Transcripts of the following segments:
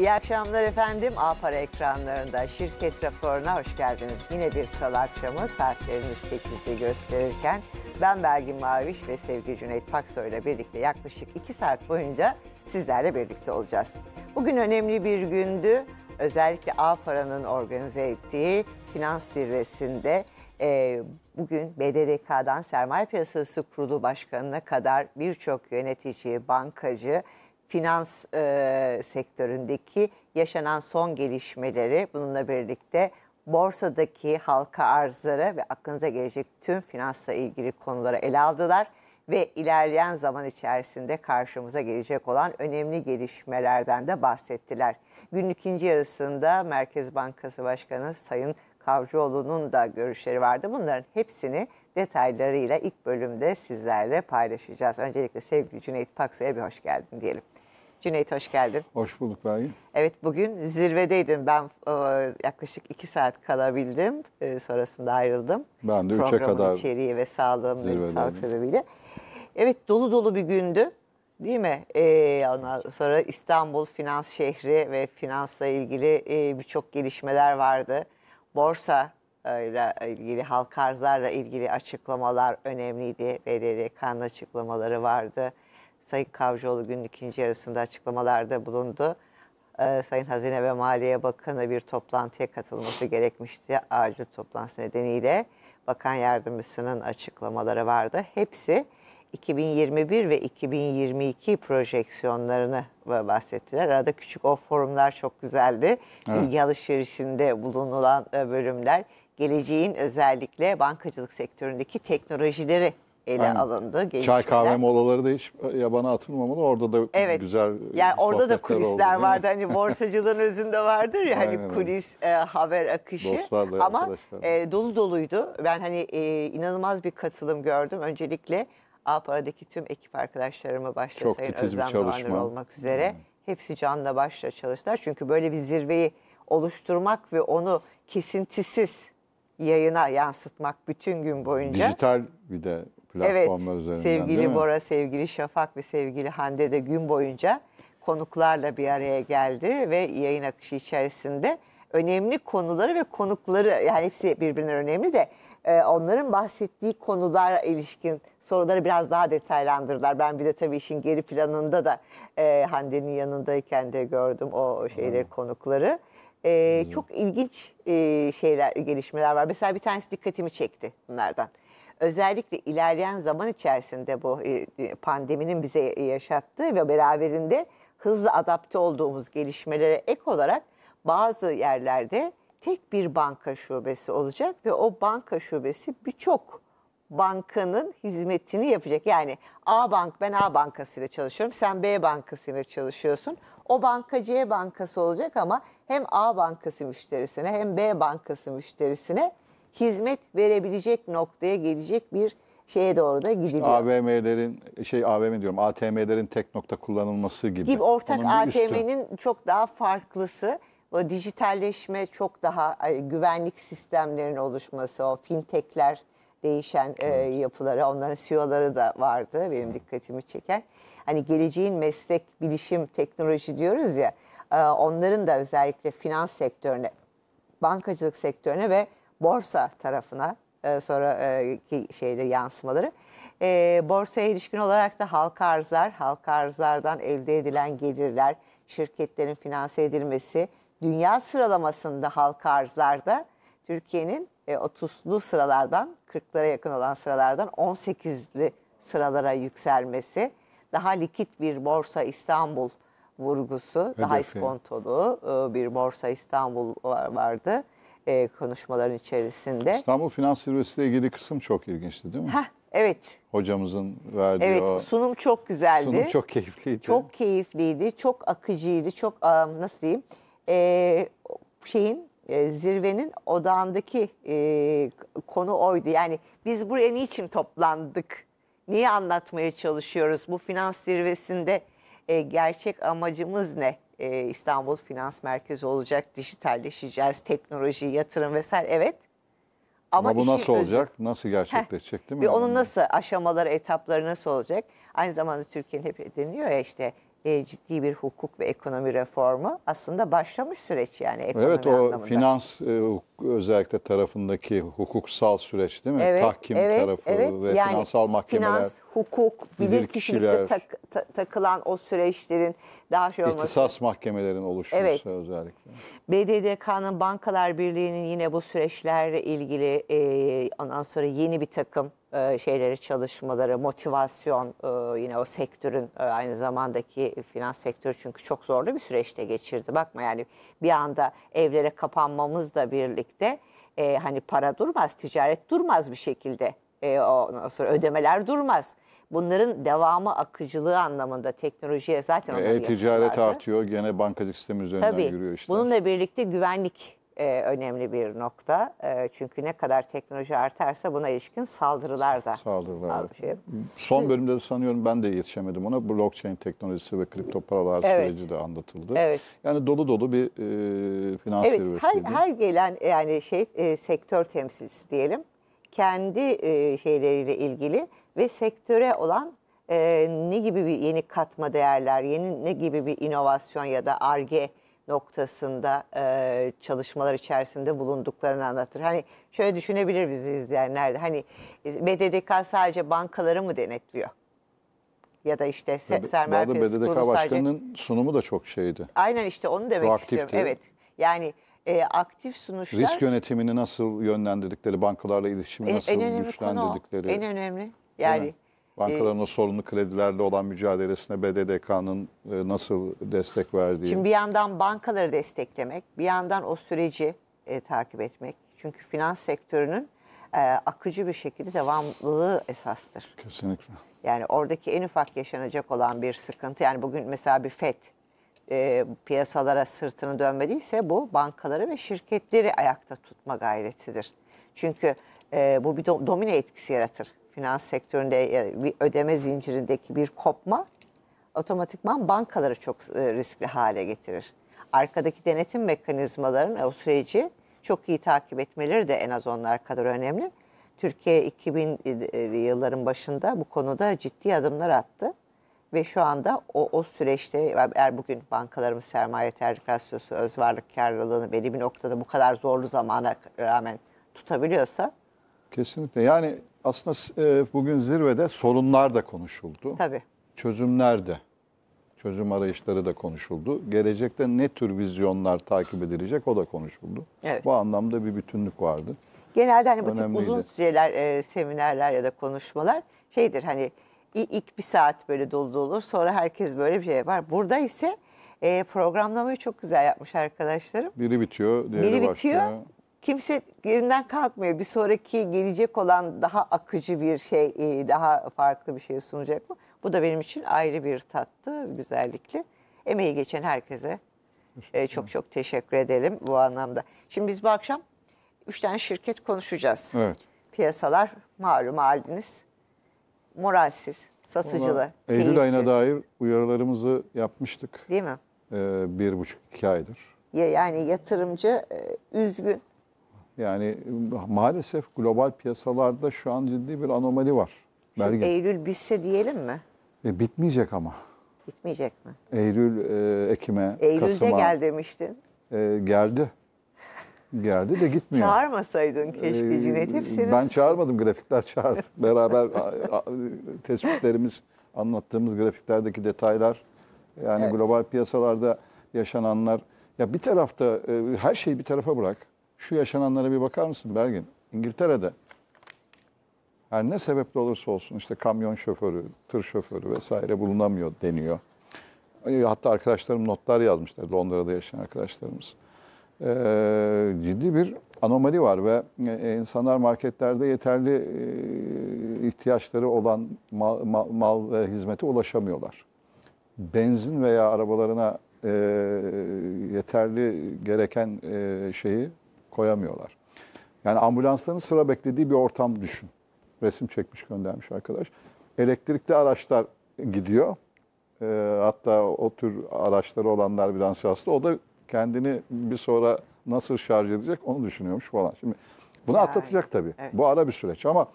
İyi akşamlar efendim. Apara ekranlarında şirket raporuna hoş geldiniz. Yine bir salı akşamı saatlerimiz 8'i gösterirken ben Belgin Maviş ve sevgili Cüneyt Paksoy ile birlikte yaklaşık 2 saat boyunca sizlerle birlikte olacağız. Bugün önemli bir gündü. Özellikle AFARA'nın organize ettiği finans zirvesinde e, bugün BDDK'dan Sermaye Piyasası Kurulu Başkanı'na kadar birçok yönetici, bankacı, finans e, sektöründeki yaşanan son gelişmeleri bununla birlikte borsadaki halka arzları ve aklınıza gelecek tüm finansla ilgili konulara ele aldılar ve ilerleyen zaman içerisinde karşımıza gelecek olan önemli gelişmelerden de bahsettiler. Günün ikinci yarısında Merkez Bankası Başkanı Sayın Kavcıoğlu'nun da görüşleri vardı. Bunların hepsini detaylarıyla ilk bölümde sizlerle paylaşacağız. Öncelikle sevgili Cüneyt Paksoy'a bir hoş geldin diyelim. Cüneyt hoş geldin. Hoş bulduk Lahi. Evet bugün zirvedeydim. Ben e, yaklaşık iki saat kalabildim. E, sonrasında ayrıldım. Ben de 3'e kadar. içeriği ve sağlığım sağlık sebebiyle. Evet dolu dolu bir gündü. Değil mi? Ee, ondan sonra İstanbul finans şehri ve finansla ilgili e, birçok gelişmeler vardı. Borsa e, ile ilgili, halk arzlarla ilgili açıklamalar önemliydi. BDDK'nın açıklamaları vardı. Sayın Kavcıoğlu günün ikinci yarısında açıklamalarda bulundu. Ee, Sayın Hazine ve Maliye Bakanı bir toplantıya katılması gerekmişti acil toplantısı nedeniyle. Bakan Yardımcısının açıklamaları vardı. Hepsi 2021 ve 2022 projeksiyonlarını bahsettiler. Arada küçük o forumlar çok güzeldi. Evet. Bilgi alışverişinde bulunulan e, bölümler geleceğin özellikle bankacılık sektöründeki teknolojileri ele yani, alındı. Gelişmeler. Çay kahve molaları da hiç e, yabana atılmamalı. Orada da evet, güzel e, Yani orada da kulisler oldu, vardı. Hani borsacılığın özünde vardır ya hani kulis e, haber akışı. Dostlarla Ama e, dolu doluydu. Ben hani e, inanılmaz bir katılım gördüm. Öncelikle Apara'daki tüm ekip arkadaşlarımı başta Çok Sayın Özlem Doğanır olmak üzere. Yani. Hmm. Hepsi canla başla çalıştılar. Çünkü böyle bir zirveyi oluşturmak ve onu kesintisiz yayına yansıtmak bütün gün boyunca. Dijital bir de platformlar evet, üzerinden sevgili Bora, sevgili Şafak ve sevgili Hande de gün boyunca konuklarla bir araya geldi ve yayın akışı içerisinde önemli konuları ve konukları yani hepsi birbirinden önemli de e, onların bahsettiği konulara ilişkin soruları biraz daha detaylandırdılar. Ben bir de tabii işin geri planında da e, Hande'nin yanındayken de gördüm o şeyleri hmm. konukları. E, Çok ilginç e, şeyler gelişmeler var. Mesela bir tanesi dikkatimi çekti bunlardan özellikle ilerleyen zaman içerisinde bu e, e, pandeminin bize e, yaşattığı ve beraberinde hızlı adapte olduğumuz gelişmelere ek olarak bazı yerlerde tek bir banka şubesi olacak ve o banka şubesi birçok bankanın hizmetini yapacak. Yani A bank ben A bankasıyla çalışıyorum. Sen B bankasıyla çalışıyorsun. O banka C bankası olacak ama hem A bankası müşterisine hem B bankası müşterisine hizmet verebilecek noktaya gelecek bir şeye doğru da gidiliyor. AVM'lerin şey AVM diyorum ATM'lerin tek nokta kullanılması gibi. Gibi ortak ATM'nin çok daha farklısı. O dijitalleşme çok daha güvenlik sistemlerin oluşması, o fintechler değişen e, yapıları, onların CEO'ları da vardı benim dikkatimi çeken. Hani geleceğin meslek, bilişim, teknoloji diyoruz ya, e, onların da özellikle finans sektörüne, bankacılık sektörüne ve borsa tarafına e, sonraki e, şeyleri yansımaları. E, borsaya ilişkin olarak da halka arzlar, halka arzlardan elde edilen gelirler, şirketlerin finanse edilmesi, dünya sıralamasında halka arzlarda Türkiye'nin e, 30'lu sıralardan 40'lara yakın olan sıralardan 18'li sıralara yükselmesi, daha likit bir borsa İstanbul vurgusu, Hedefi. daha iskontolu e, bir borsa İstanbul vardı e, konuşmaların içerisinde. İstanbul Finans Zirvesi ile ilgili kısım çok ilginçti değil mi? Heh, evet. Hocamızın verdiği Evet o sunum çok güzeldi. sunum çok keyifliydi. Çok keyifliydi, çok akıcıydı, çok e, nasıl diyeyim e, şeyin e, zirvenin odağındaki e, konu oydu. Yani biz buraya niçin toplandık? Niye anlatmaya çalışıyoruz? Bu finans zirvesinde e, gerçek amacımız ne? e, İstanbul Finans Merkezi olacak, dijitalleşeceğiz, teknoloji, yatırım vesaire evet. Ama, Ama bu nasıl olacak? Özü... Nasıl gerçekleşecek Heh, değil mi? Ve onun nasıl aşamaları, etapları nasıl olacak? Aynı zamanda Türkiye'nin hep deniliyor ya işte e, ciddi bir hukuk ve ekonomi reformu aslında başlamış süreç yani ekonomi Evet o anlamında. finans e, özellikle tarafındaki hukuksal süreç değil mi? Evet, Tahkim evet, tarafı evet. ve yani finansal mahkemeler. Finans, hukuk, bilirkişilikte tak, ta, takılan o süreçlerin daha şey olması. İhtisas mahkemelerin oluşması evet. özellikle. BDDK'nın Bankalar Birliği'nin yine bu süreçlerle ilgili e, ondan sonra yeni bir takım e, şeyleri çalışmaları, motivasyon e, yine o sektörün e, aynı zamandaki finans sektörü çünkü çok zorlu bir süreçte geçirdi. Bakma yani bir anda evlere kapanmamızla birlikte e, hani para durmaz, ticaret durmaz bir şekilde. E, ondan sonra ödemeler durmaz. Bunların devamı akıcılığı anlamında teknolojiye zaten e, ticaret artıyor. Gene bankacılık sistemi üzerinden Tabii, yürüyor işte. Bununla birlikte güvenlik e, önemli bir nokta. E, çünkü ne kadar teknoloji artarsa buna ilişkin saldırılar da. Saldırılar. Şey Son bölümde de sanıyorum ben de yetişemedim ona. Blockchain teknolojisi ve kripto paralar evet. süreci de anlatıldı. Evet. Yani dolu dolu bir e, finans evet, serüvesiydi. Her, her gelen yani şey e, sektör temsilcisi diyelim kendi e, şeyleriyle ilgili ve sektöre olan e, ne gibi bir yeni katma değerler, yeni ne gibi bir inovasyon ya da arge noktasında e, çalışmalar içerisinde bulunduklarını anlatır. Hani şöyle düşünebilir bizi izleyenler de hani e, BDDK sadece bankaları mı denetliyor? Ya da işte Be Sermer Bu BDDK Başkanı'nın sunumu da çok şeydi. Aynen işte onu demek Proaktifti. istiyorum. Evet yani e, aktif sunuşlar. Risk yönetimini nasıl yönlendirdikleri, bankalarla ilişkimi e, nasıl en, en güçlendirdikleri. En önemli. Yani evet. Bankaların ee, o sorunlu kredilerle olan mücadelesine BDDK'nın e, nasıl destek verdiği. Şimdi bir yandan bankaları desteklemek, bir yandan o süreci e, takip etmek. Çünkü finans sektörünün e, akıcı bir şekilde devamlılığı esastır. Kesinlikle. Yani oradaki en ufak yaşanacak olan bir sıkıntı. Yani bugün mesela bir FED e, piyasalara sırtını dönmediyse bu bankaları ve şirketleri ayakta tutma gayretidir. Çünkü e, bu bir domine etkisi yaratır finans sektöründe e, bir ödeme zincirindeki bir kopma otomatikman bankaları çok e, riskli hale getirir. Arkadaki denetim mekanizmalarının e, o süreci çok iyi takip etmeleri de en az onlar kadar önemli. Türkiye 2000 yılların başında bu konuda ciddi adımlar attı. Ve şu anda o, o süreçte eğer bugün bankalarımız sermaye tercih rasyosu, öz varlık karlılığını belli bir noktada bu kadar zorlu zamana rağmen tutabiliyorsa Kesinlikle. Yani aslında e, bugün zirvede sorunlar da konuşuldu. Tabii. Çözümler de, çözüm arayışları da konuşuldu. Gelecekte ne tür vizyonlar takip edilecek o da konuşuldu. Evet. Bu anlamda bir bütünlük vardı. Genelde hani bu tip uzun süreler, e, seminerler ya da konuşmalar şeydir hani ilk bir saat böyle dolu dolu sonra herkes böyle bir şey var. Burada ise e, programlamayı çok güzel yapmış arkadaşlarım. Biri bitiyor, diğeri Biri bitiyor, kimse yerinden kalkmıyor. Bir sonraki gelecek olan daha akıcı bir şey, e, daha farklı bir şey sunacak mı? Bu da benim için ayrı bir tattı, güzellikle. Emeği geçen herkese e, çok çok teşekkür edelim bu anlamda. Şimdi biz bu akşam üç tane şirket konuşacağız. Evet. Piyasalar malum haliniz moralsiz, satıcılı, Valla, Eylül keyifsiz. ayına dair uyarılarımızı yapmıştık. Değil mi? Ee, bir buçuk, iki aydır. Ya, yani yatırımcı e, üzgün yani e, maalesef global piyasalarda şu an ciddi bir anomali var. Şu Eylül bitse diyelim mi? E, bitmeyecek ama. Bitmeyecek mi? Eylül, e, Ekim'e, Eylül'de Kasım'a. gel demiştin. E, geldi. Geldi de gitmiyor. Çağırmasaydın e, keşke ee, Cüneyt. Hepsini ben çağırmadım grafikler çağırdı. Beraber tespitlerimiz, anlattığımız grafiklerdeki detaylar. Yani evet. global piyasalarda yaşananlar. Ya bir tarafta e, her şeyi bir tarafa bırak şu yaşananlara bir bakar mısın Belgin? İngiltere'de her ne sebeple olursa olsun işte kamyon şoförü, tır şoförü vesaire bulunamıyor deniyor. E, hatta arkadaşlarım notlar yazmışlar Londra'da yaşayan arkadaşlarımız. Ee, ciddi bir anomali var ve e, e, insanlar marketlerde yeterli ihtiyaçları olan mal, mal, mal ve hizmete ulaşamıyorlar. Benzin veya arabalarına e, yeterli gereken e, şeyi koyamıyorlar. Yani ambulansların sıra beklediği bir ortam düşün. Resim çekmiş göndermiş arkadaş. Elektrikli araçlar gidiyor. E, hatta o tür araçları olanlar bir şanslı. O da kendini bir sonra nasıl şarj edecek onu düşünüyormuş falan. Şimdi bunu yani, atlatacak tabii. Evet. Bu ara bir süreç ama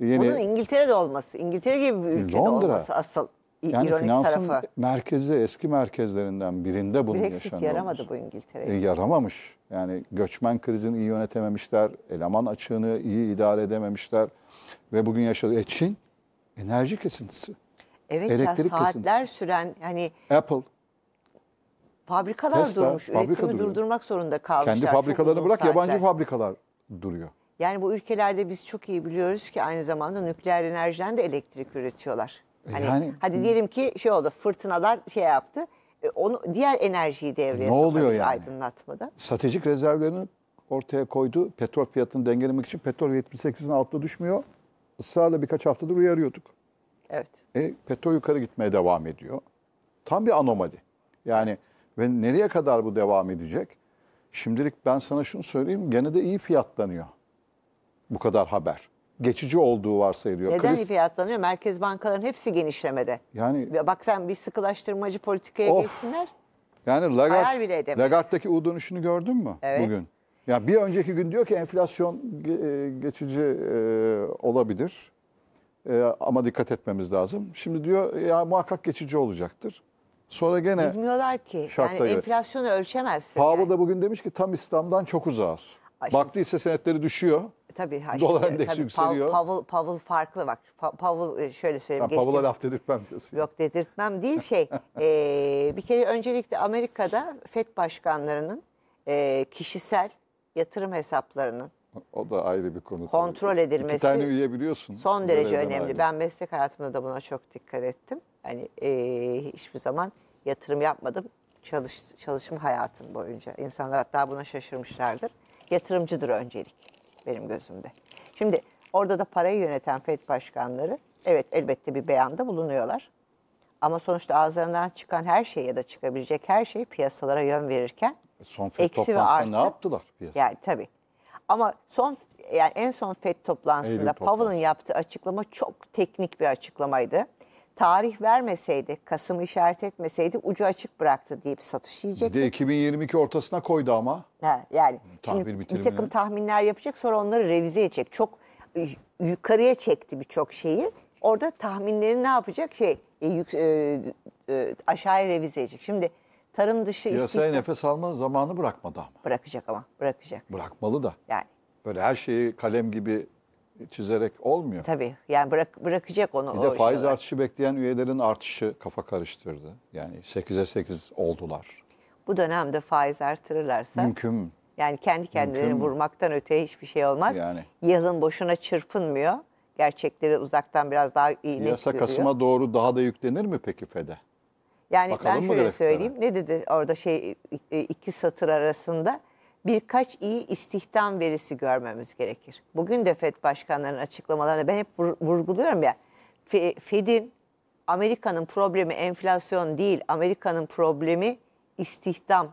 yeni... Bunun İngiltere'de olması, İngiltere gibi bir ülkede Londra. olması asıl yani İronik finansın tarafı. merkezi eski merkezlerinden birinde bunun Brexit yaşanıyor. Brexit yaramadı bu İngiltere'ye. E, yaramamış. Yani göçmen krizini iyi yönetememişler, eleman açığını iyi idare edememişler ve bugün yaşadığı e, Çin enerji kesintisi. Evet elektrik ya saatler kesintisi. süren hani Apple fabrikalar Tesla, durmuş, fabrika üretimi duruyor. durdurmak zorunda kalmışlar. Kendi fabrikalarını bırak saatler. yabancı fabrikalar duruyor. Yani bu ülkelerde biz çok iyi biliyoruz ki aynı zamanda nükleer enerjiden de elektrik üretiyorlar. Hani yani, hadi diyelim ki şey oldu fırtınalar şey yaptı. E, onu diğer enerjiyi devreye ne oluyor yani? aydınlatmada. Stratejik rezervlerini ortaya koydu. Petrol fiyatını dengelemek için petrol 78'in altına düşmüyor. Israrla birkaç haftadır uyarıyorduk. Evet. E, petrol yukarı gitmeye devam ediyor. Tam bir anomali. Yani ve nereye kadar bu devam edecek? Şimdilik ben sana şunu söyleyeyim. Gene de iyi fiyatlanıyor. Bu kadar haber geçici olduğu varsayılıyor. Neden Kriz... fiyatlanıyor? Merkez bankaların hepsi genişlemede. Yani bak sen bir sıkılaştırmacı politikaya of. geçsinler. Yani Lagarde, Lagarde'daki U dönüşünü gördün mü evet. bugün? Ya bir önceki gün diyor ki enflasyon e, geçici e, olabilir. E, ama dikkat etmemiz lazım. Şimdi diyor ya muhakkak geçici olacaktır. Sonra gene bilmiyorlar ki. Şartları. Yani enflasyonu ölçemezsin. Powell yani. da bugün demiş ki tam İslam'dan çok uzağız. Ay Baktıysa senetleri düşüyor. Tabii. Ha, Dolar endeksi tabii, yükseliyor. Powell, Powell farklı bak. Powell e, şöyle söyleyeyim. Ben Powell'a laf dedirtmem diyorsun. Yok dedirtmem değil şey. e, bir kere öncelikle Amerika'da FED başkanlarının e, kişisel yatırım hesaplarının o da ayrı bir konu. Kontrol edilmesi. İki tane üye biliyorsun. Son derece önemli. Ayrı. Ben meslek hayatımda da buna çok dikkat ettim. Hani e, hiçbir zaman yatırım yapmadım. Çalış, çalışma hayatım boyunca. İnsanlar hatta buna şaşırmışlardır. Yatırımcıdır öncelik benim gözümde. Şimdi orada da parayı yöneten FED başkanları evet elbette bir beyanda bulunuyorlar. Ama sonuçta ağızlarından çıkan her şey ya da çıkabilecek her şey piyasalara yön verirken e, son FED eksi ve artı. ne yaptılar piyasa? Yani tabii. Ama son yani en son FED toplantısında Powell'ın yaptığı açıklama çok teknik bir açıklamaydı tarih vermeseydi, Kasım işaret etmeseydi ucu açık bıraktı deyip satış Bir yiyecekti. de 2022 ortasına koydu ama. Ha, yani Tahmin şimdi bir takım tahminler yapacak sonra onları revize edecek. Çok yukarıya çekti birçok şeyi. Orada tahminleri ne yapacak? Şey e, yük- e, e, aşağıya revize edecek. Şimdi tarım dışı Piyasaya istihdam nefes alma zamanı bırakmadı ama. bırakacak ama bırakacak. Bırakmalı da. Yani Böyle her şeyi kalem gibi çizerek olmuyor. Tabii yani bırak, bırakacak onu. Bir de faiz olarak. artışı bekleyen üyelerin artışı kafa karıştırdı. Yani 8'e 8 oldular. Bu dönemde faiz artırırlarsa. Mümkün. Yani kendi kendilerini Mümkün. vurmaktan öteye hiçbir şey olmaz. Yani. Yazın boşuna çırpınmıyor. Gerçekleri uzaktan biraz daha iyileştiriyor. Yasa Kasım'a doğru daha da yüklenir mi peki FED'e? Yani Bakalım ben şöyle söyleyeyim. Ne dedi orada şey e, iki satır arasında? birkaç iyi istihdam verisi görmemiz gerekir. Bugün de FED başkanlarının açıklamalarını ben hep vurguluyorum ya. FED'in Amerika'nın problemi enflasyon değil, Amerika'nın problemi istihdam.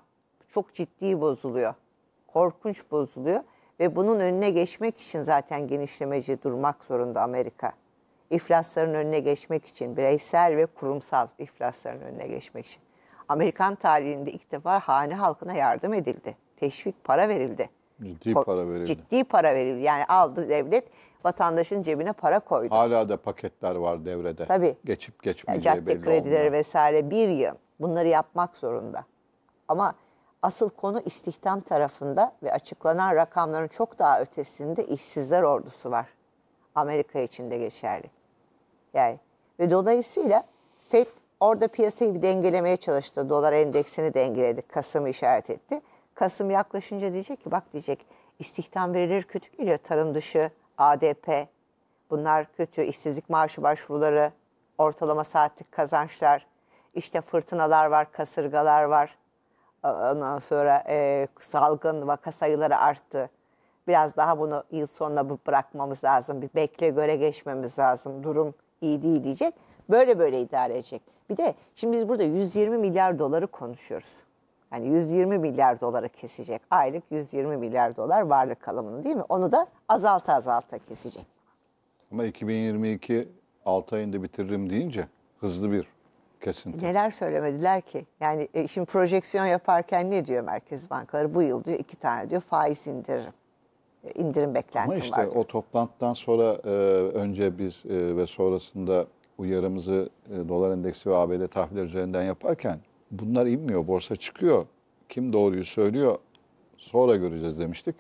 Çok ciddi bozuluyor. Korkunç bozuluyor ve bunun önüne geçmek için zaten genişlemeci durmak zorunda Amerika. İflasların önüne geçmek için, bireysel ve kurumsal iflasların önüne geçmek için. Amerikan tarihinde ilk defa hane halkına yardım edildi teşvik para verildi. Ciddi Ko- para verildi. Ciddi para verildi. Yani aldı devlet vatandaşın cebine para koydu. Hala da paketler var devrede. Tabii. Geçip geçmeyeceği yani Cadde kredileri olmuyor. vesaire bir yıl. Bunları yapmak zorunda. Ama asıl konu istihdam tarafında ve açıklanan rakamların çok daha ötesinde işsizler ordusu var. Amerika için de geçerli. Yani ve dolayısıyla FED orada piyasayı bir dengelemeye çalıştı. Dolar endeksini dengeledi. Kasım işaret etti. Kasım yaklaşınca diyecek ki bak diyecek istihdam verilir kötü geliyor. Tarım dışı, ADP bunlar kötü. işsizlik maaşı başvuruları, ortalama saatlik kazançlar, işte fırtınalar var, kasırgalar var. Ondan sonra e, salgın vaka sayıları arttı. Biraz daha bunu yıl sonuna bırakmamız lazım. Bir bekle göre geçmemiz lazım. Durum iyi değil diyecek. Böyle böyle idare edecek. Bir de şimdi biz burada 120 milyar doları konuşuyoruz. Yani 120 milyar dolara kesecek. Aylık 120 milyar dolar varlık kalımını değil mi? Onu da azalta azalta kesecek. Ama 2022 6 ayında bitiririm deyince hızlı bir kesinti. Neler söylemediler ki? Yani e, şimdi projeksiyon yaparken ne diyor merkez bankaları? Bu yıl diyor iki tane diyor faiz indiririm. E, indirim beklentim Ama işte var. o toplantıdan sonra e, önce biz e, ve sonrasında uyarımızı e, dolar endeksi ve ABD tahvilleri üzerinden yaparken bunlar inmiyor, borsa çıkıyor. Kim doğruyu söylüyor sonra göreceğiz demiştik.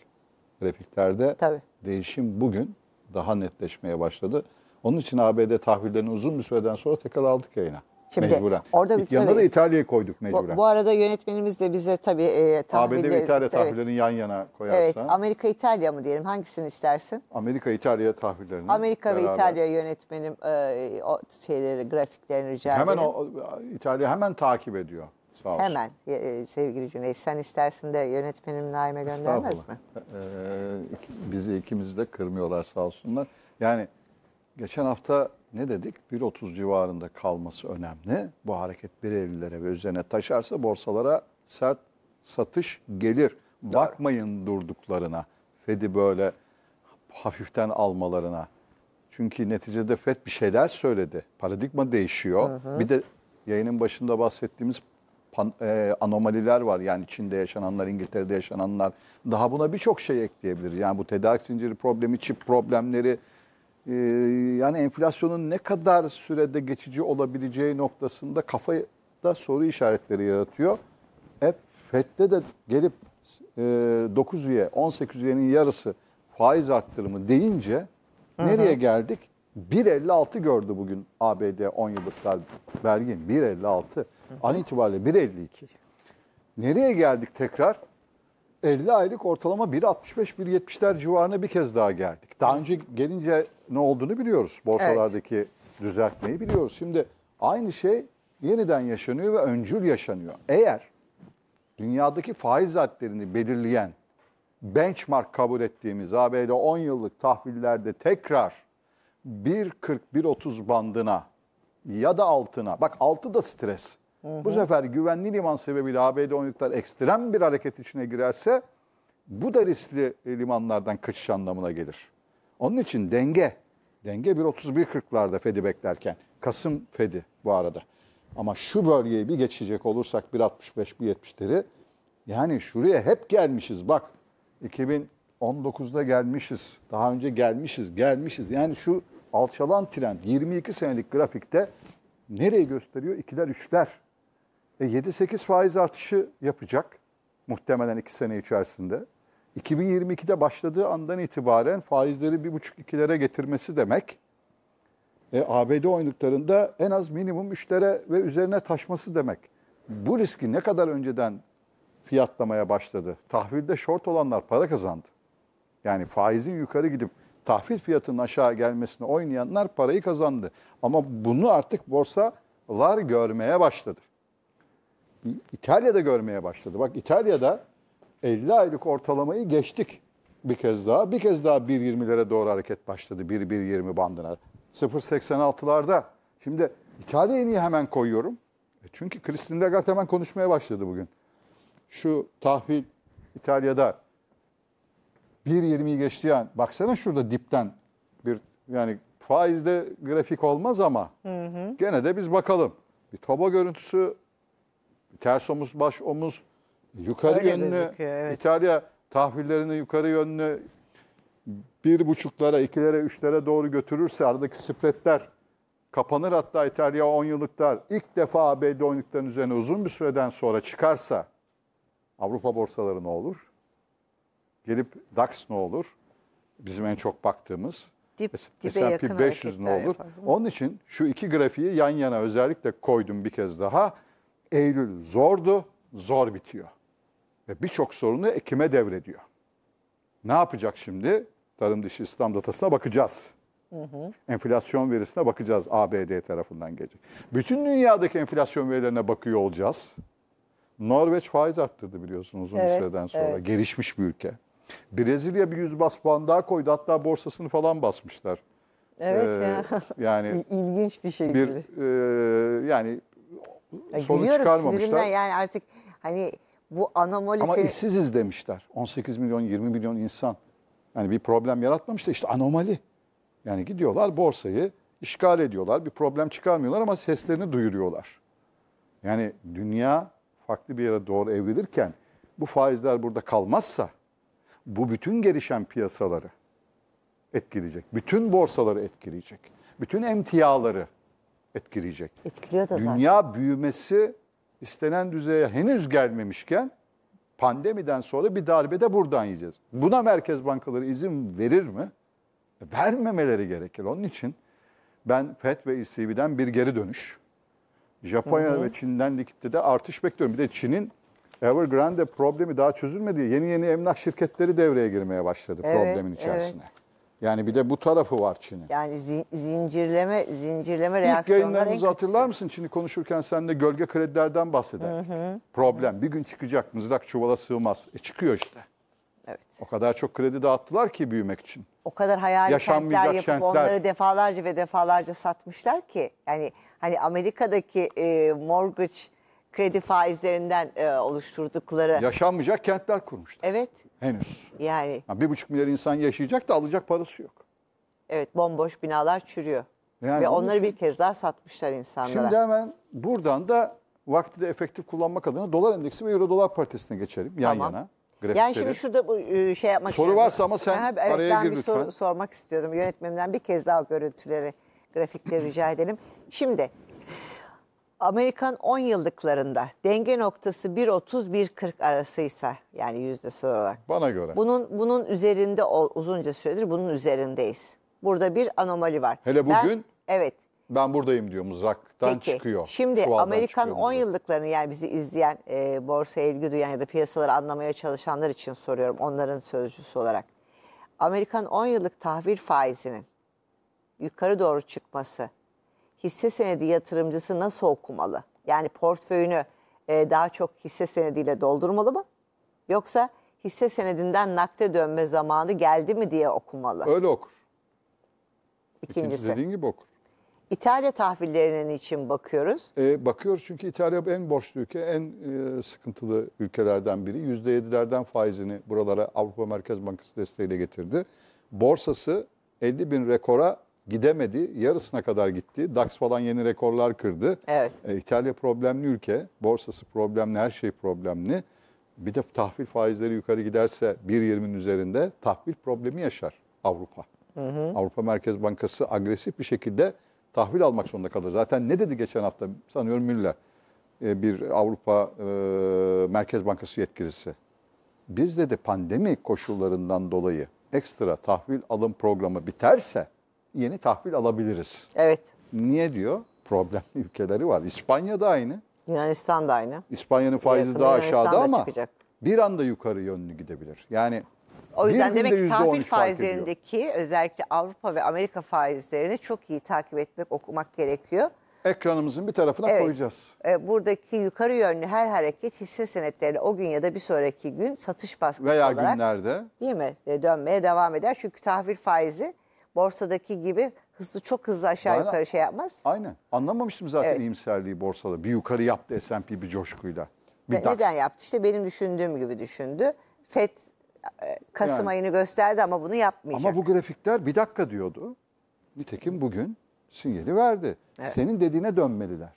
Grafiklerde Tabii. değişim bugün daha netleşmeye başladı. Onun için ABD tahvillerini uzun bir süreden sonra tekrar aldık yayına. Şimdi mecburen. Orada bir, yanına da İtalya'yı koyduk mecburen. Bu, bu arada yönetmenimiz de bize tabii e, tahvilleri... ABD ve İtalya tahvillerini yan yana koyarsan. Evet, Amerika-İtalya mı diyelim? Hangisini istersin? Amerika-İtalya tahvillerini. Amerika beraber. ve İtalya yönetmenim e, o şeyleri, grafiklerini rica hemen ederim. Hemen İtalya hemen takip ediyor. Sağ olsun. Hemen e, e, sevgili Cüneyt sen istersin de yönetmenim Naim'e göndermez mi? Ee, bizi ikimiz de kırmıyorlar sağ olsunlar. Yani geçen hafta ne dedik? 1.30 civarında kalması önemli. Bu hareket 1.50'lere ve üzerine taşarsa borsalara sert satış gelir. Bakmayın durduklarına. Fed'i böyle hafiften almalarına. Çünkü neticede FED bir şeyler söyledi. Paradigma değişiyor. Hı hı. Bir de yayının başında bahsettiğimiz pan, e, anomaliler var. Yani Çin'de yaşananlar, İngiltere'de yaşananlar. Daha buna birçok şey ekleyebilir. Yani bu tedarik zinciri problemi, çip problemleri, ee, yani enflasyonun ne kadar sürede geçici olabileceği noktasında kafada soru işaretleri yaratıyor. E, FED'de de gelip e, 9 üye, 18 üyenin yarısı faiz arttırımı deyince Hı-hı. nereye geldik? 1.56 gördü bugün ABD 10 yıllıklar Bergin 1.56. An itibariyle 1.52. Nereye geldik tekrar? 50 aylık ortalama 1.65-1.70'ler civarına bir kez daha geldik. Daha önce gelince ne olduğunu biliyoruz. Borsalardaki evet. düzeltmeyi biliyoruz. Şimdi aynı şey yeniden yaşanıyor ve öncül yaşanıyor. Eğer dünyadaki faiz adlarını belirleyen benchmark kabul ettiğimiz ABD 10 yıllık tahvillerde tekrar 1.40-1.30 bandına ya da altına. Bak altı da stres. Hı hı. Bu sefer güvenli liman sebebiyle ABD 10 yıllıklar ekstrem bir hareket içine girerse bu da riskli limanlardan kaçış anlamına gelir. Onun için denge. Denge 1.31.40'larda Fed'i beklerken. Kasım Fed'i bu arada. Ama şu bölgeyi bir geçecek olursak 1.65-1.70'leri yani şuraya hep gelmişiz bak. 2019'da gelmişiz. Daha önce gelmişiz, gelmişiz. Yani şu alçalan trend 22 senelik grafikte nereyi gösteriyor? 2'ler üçler? E 7-8 faiz artışı yapacak muhtemelen 2 sene içerisinde. 2022'de başladığı andan itibaren faizleri 1,5-2'lere getirmesi demek, e, ABD oyunluklarında en az minimum 3'lere ve üzerine taşması demek. Bu riski ne kadar önceden fiyatlamaya başladı? Tahvilde short olanlar para kazandı. Yani faizin yukarı gidip tahvil fiyatının aşağı gelmesine oynayanlar parayı kazandı. Ama bunu artık borsalar görmeye başladı. İtalya'da görmeye başladı. Bak İtalya'da 50 aylık ortalamayı geçtik bir kez daha. Bir kez daha 1.20'lere doğru hareket başladı. 1.1.20 bandına. 0.86'larda. Şimdi İtalya'yı niye hemen koyuyorum? E çünkü Christine Lagarde hemen konuşmaya başladı bugün. Şu tahvil İtalya'da 1.20'yi geçti yani. Baksana şurada dipten bir yani faizde grafik olmaz ama hı hı. gene de biz bakalım. Bir toba görüntüsü, ters omuz, baş omuz, Yukarı Öyle yönlü gözüküyor, evet. İtalya tahvillerini yukarı yönlü bir buçuklara, ikilere, üçlere doğru götürürse aradaki spretler kapanır hatta İtalya 10 yıllıklar ilk defa ABD 10 üzerine uzun bir süreden sonra çıkarsa Avrupa borsaları ne olur? Gelip DAX ne olur? Bizim en çok baktığımız Dip, S&P 500 ne olur? Yapar, Onun için şu iki grafiği yan yana özellikle koydum bir kez daha. Eylül zordu, zor bitiyor ve birçok sorunu ekime devrediyor. Ne yapacak şimdi? Tarım dışı İslam datasına bakacağız. Hı hı. Enflasyon verisine bakacağız ABD tarafından gelecek. Bütün dünyadaki enflasyon verilerine bakıyor olacağız. Norveç faiz arttırdı biliyorsunuz uzun evet, süreden sonra. Evet. Gelişmiş bir ülke. Brezilya bir yüz bas puan daha koydu. Hatta borsasını falan basmışlar. Evet ee, ya. Yani ilginç bir şey. Bir e, yani ya, sonuç çıkarmamışlar. yani artık hani bu anomalisi Ama işsiziz demişler. 18 milyon, 20 milyon insan. Yani bir problem yaratmamış da işte anomali. Yani gidiyorlar borsayı işgal ediyorlar. Bir problem çıkarmıyorlar ama seslerini duyuruyorlar. Yani dünya farklı bir yere doğru evrilirken bu faizler burada kalmazsa bu bütün gelişen piyasaları etkileyecek. Bütün borsaları etkileyecek. Bütün emtiaları etkileyecek. Etkiliyor da Dünya büyümesi istenen düzeye henüz gelmemişken pandemiden sonra bir darbe de buradan yiyeceğiz. Buna merkez bankaları izin verir mi? E, vermemeleri gerekir. Onun için ben FED ve ECB'den bir geri dönüş. Japonya hı hı. ve Çin'den likitte de artış bekliyorum. Bir de Çin'in Evergrande problemi daha çözülmedi. Yeni yeni emlak şirketleri devreye girmeye başladı evet, problemin içerisine. Evet. Yani bir de bu tarafı var Çin'in. Yani zi- zincirleme zincirleme İlk reaksiyonlar en yayınlarımızı hatırlar mısın? Çin'i konuşurken seninle gölge kredilerden bahseder. Problem. Bir gün çıkacak. Mızrak çuvala sığmaz. E çıkıyor işte. Evet. O kadar çok kredi dağıttılar ki büyümek için. O kadar hayali Yaşanmayacak kentler yapıp kentler. onları defalarca ve defalarca satmışlar ki yani hani Amerika'daki e, mortgage kredi faizlerinden e, oluşturdukları. Yaşanmayacak kentler kurmuşlar. Evet. Henüz. Yani Ha, bir buçuk milyar insan yaşayacak da alacak parası yok. evet bomboş binalar çürüyor. Yani Ve onları için- bir kez daha satmışlar insanlara. Şimdi hemen buradan da vakti de efektif kullanmak adına dolar endeksi ve euro dolar paritesine geçelim yan Tamam. yana. Grafikleri. Yani şimdi şurada bu e, şey yapmak Soru istiyorum. varsa ama sen Ha, evet, araya ben gir bir lütfen. soru sormak istiyordum Yönetmemden bir kez daha görüntüleri, grafikleri rica edelim. Şimdi Amerikan 10 yıllıklarında denge noktası 1.30-1.40 arasıysa yani yüzde olarak. Bana göre. Bunun bunun üzerinde uzunca süredir bunun üzerindeyiz. Burada bir anomali var. Hele bugün. Ben, evet. Ben buradayım diyor mızraktan Peki, çıkıyor. Şimdi Amerikan çıkıyor 10 yıllıklarını yani bizi izleyen, e, borsaya ilgi duyan ya da piyasaları anlamaya çalışanlar için soruyorum onların sözcüsü olarak. Amerikan 10 yıllık tahvil faizinin yukarı doğru çıkması hisse senedi yatırımcısı nasıl okumalı? Yani portföyünü e, daha çok hisse senediyle doldurmalı mı? Yoksa hisse senedinden nakde dönme zamanı geldi mi diye okumalı. Öyle okur. İkincisi. İkincisi dediğin gibi okur. İtalya tahvillerinin için bakıyoruz. E, bakıyoruz çünkü İtalya en borçlu ülke, en e, sıkıntılı ülkelerden biri. %7'lerden faizini buralara Avrupa Merkez Bankası desteğiyle getirdi. Borsası 50 bin rekora gidemedi. Yarısına kadar gitti. DAX falan yeni rekorlar kırdı. Evet. E, İtalya problemli ülke. Borsası problemli, her şey problemli. Bir de tahvil faizleri yukarı giderse 1.20'nin üzerinde tahvil problemi yaşar Avrupa. Hı hı. Avrupa Merkez Bankası agresif bir şekilde tahvil almak zorunda kalır. Zaten ne dedi geçen hafta sanıyorum Müller e, bir Avrupa e, Merkez Bankası yetkilisi. Biz dedi pandemi koşullarından dolayı ekstra tahvil alım programı biterse yeni tahvil alabiliriz. Evet. Niye diyor? Problemli ülkeleri var. İspanya da aynı. Yunanistan da aynı. İspanya'nın faizi daha aşağıda ama çıkacak. bir anda yukarı yönlü gidebilir. Yani o yüzden demek ki tahvil faizlerindeki özellikle Avrupa ve Amerika faizlerini çok iyi takip etmek, okumak gerekiyor. Ekranımızın bir tarafına evet. koyacağız. E, buradaki yukarı yönlü her hareket hisse senetleri o gün ya da bir sonraki gün satış baskısı Veya olarak. Veya günlerde. Değil mi? E, dönmeye devam eder. Çünkü tahvil faizi borsadaki gibi hızlı çok hızlı aşağı Aynen. yukarı şey yapmaz. Aynen. Anlamamıştım zaten Evet. iyimserliği borsada. Bir yukarı yaptı S&P bir coşkuyla. Bir Ne- Neden yaptı? İşte benim düşündüğüm gibi düşündü. FED e, Kasım Yani. ayını gösterdi ama bunu yapmayacak. Ama bu grafikler bir dakika diyordu. Nitekim bugün sinyali verdi. Senin dediğine dönmeliler.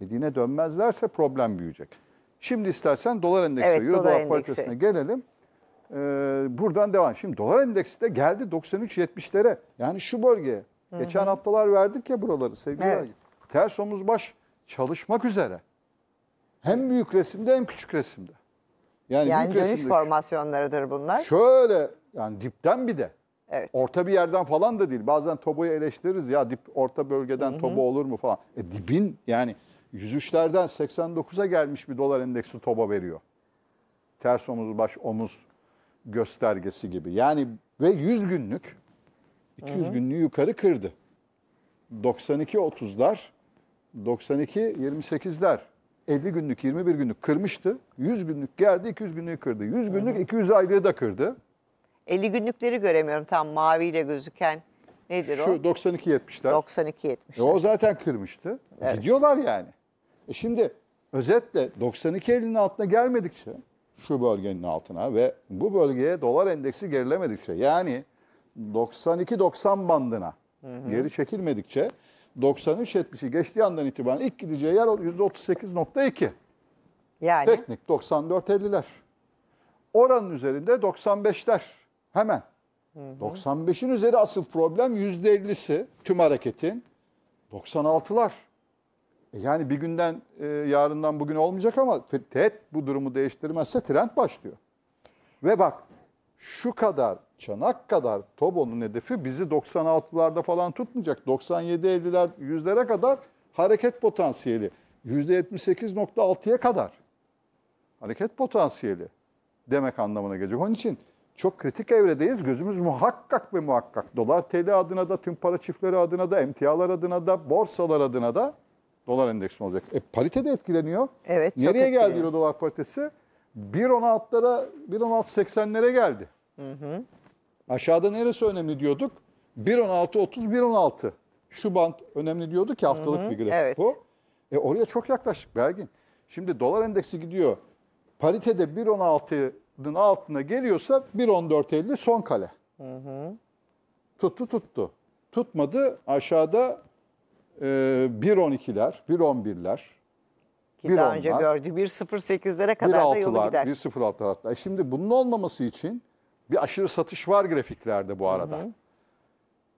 Dediğine dönmezlerse problem büyüyecek. Şimdi istersen dolar endeksi, Evet, euro dolar dolar endeksi. paritesine gelelim. Ee, buradan devam. Şimdi dolar endeksi de geldi 93.70'lere. Yani şu bölgeye. Hı hı. Geçen haftalar verdik ya buraları sevgili evet. Ters omuz baş çalışmak üzere. Hem büyük resimde hem küçük resimde. Yani, yani dönüş resimde formasyonlarıdır bunlar. Şöyle yani dipten bir de. Evet. Orta bir yerden falan da değil. Bazen Tobo'yu eleştiririz ya dip orta bölgeden hı hı. Tobo olur mu falan. E dibin yani 103'lerden 89'a gelmiş bir dolar endeksi Tobo veriyor. Ters omuz baş omuz göstergesi gibi. Yani ve 100 günlük 200 hı hı. günlüğü yukarı kırdı. 92 30'lar, 92 28'ler, 50 günlük, 21 günlük kırmıştı. 100 günlük geldi, 200 günlük kırdı. 100 günlük, hı hı. 200 aylığı da kırdı. 50 günlükleri göremiyorum tam maviyle gözüken. Nedir Şu, o? Şu 92 70'ler. 92 70'ler. E o zaten kırmıştı. Evet. Gidiyorlar yani. E şimdi özetle 92 50'nin altına gelmedikçe şu bölgenin altına ve bu bölgeye dolar endeksi gerilemedikçe yani 92-90 bandına hı hı. geri çekilmedikçe 93-70'i geçtiği andan itibaren ilk gideceği yer %38.2. Yani? Teknik 94-50'ler. Oranın üzerinde 95'ler hemen. 95'in üzeri asıl problem %50'si tüm hareketin. 96'lar. E, yani bir günden e, yarından bugün olmayacak ama TED bu durumu değiştirmezse trend başlıyor. Ve bak şu kadar çanak kadar Tobo'nun hedefi bizi 96'larda falan tutmayacak. 97-50'ler 100'lere kadar hareket potansiyeli. %78.6'ya kadar hareket potansiyeli demek anlamına gelecek. Onun için çok kritik evredeyiz. Gözümüz muhakkak ve muhakkak dolar TL adına da, tüm para çiftleri adına da, emtialar adına da, borsalar adına da dolar endeksin olacak. E, parite de etkileniyor. Evet, Nereye etkileniyor. geldi euro dolar paritesi? 1.16'lara, 1.16.80'lere geldi. Hı hı. Aşağıda neresi önemli diyorduk? 1.16.30, 1.16. Şu band önemli diyorduk ki haftalık hı hı. bir grafik evet. bu. E, oraya çok yaklaştık Belgin. Şimdi dolar endeksi gidiyor. Parite de 1.16'nın altına geliyorsa 1.14.50 son kale. Hı hı. Tuttu tuttu. Tutmadı aşağıda e, 1.12'ler, 1.11'ler. Ki bir daha önce onlar, gördü 1.08'lere kadar da yolu gider. 1.06'lar hatta. E, şimdi bunun olmaması için bir aşırı satış var grafiklerde bu arada. Hı hı.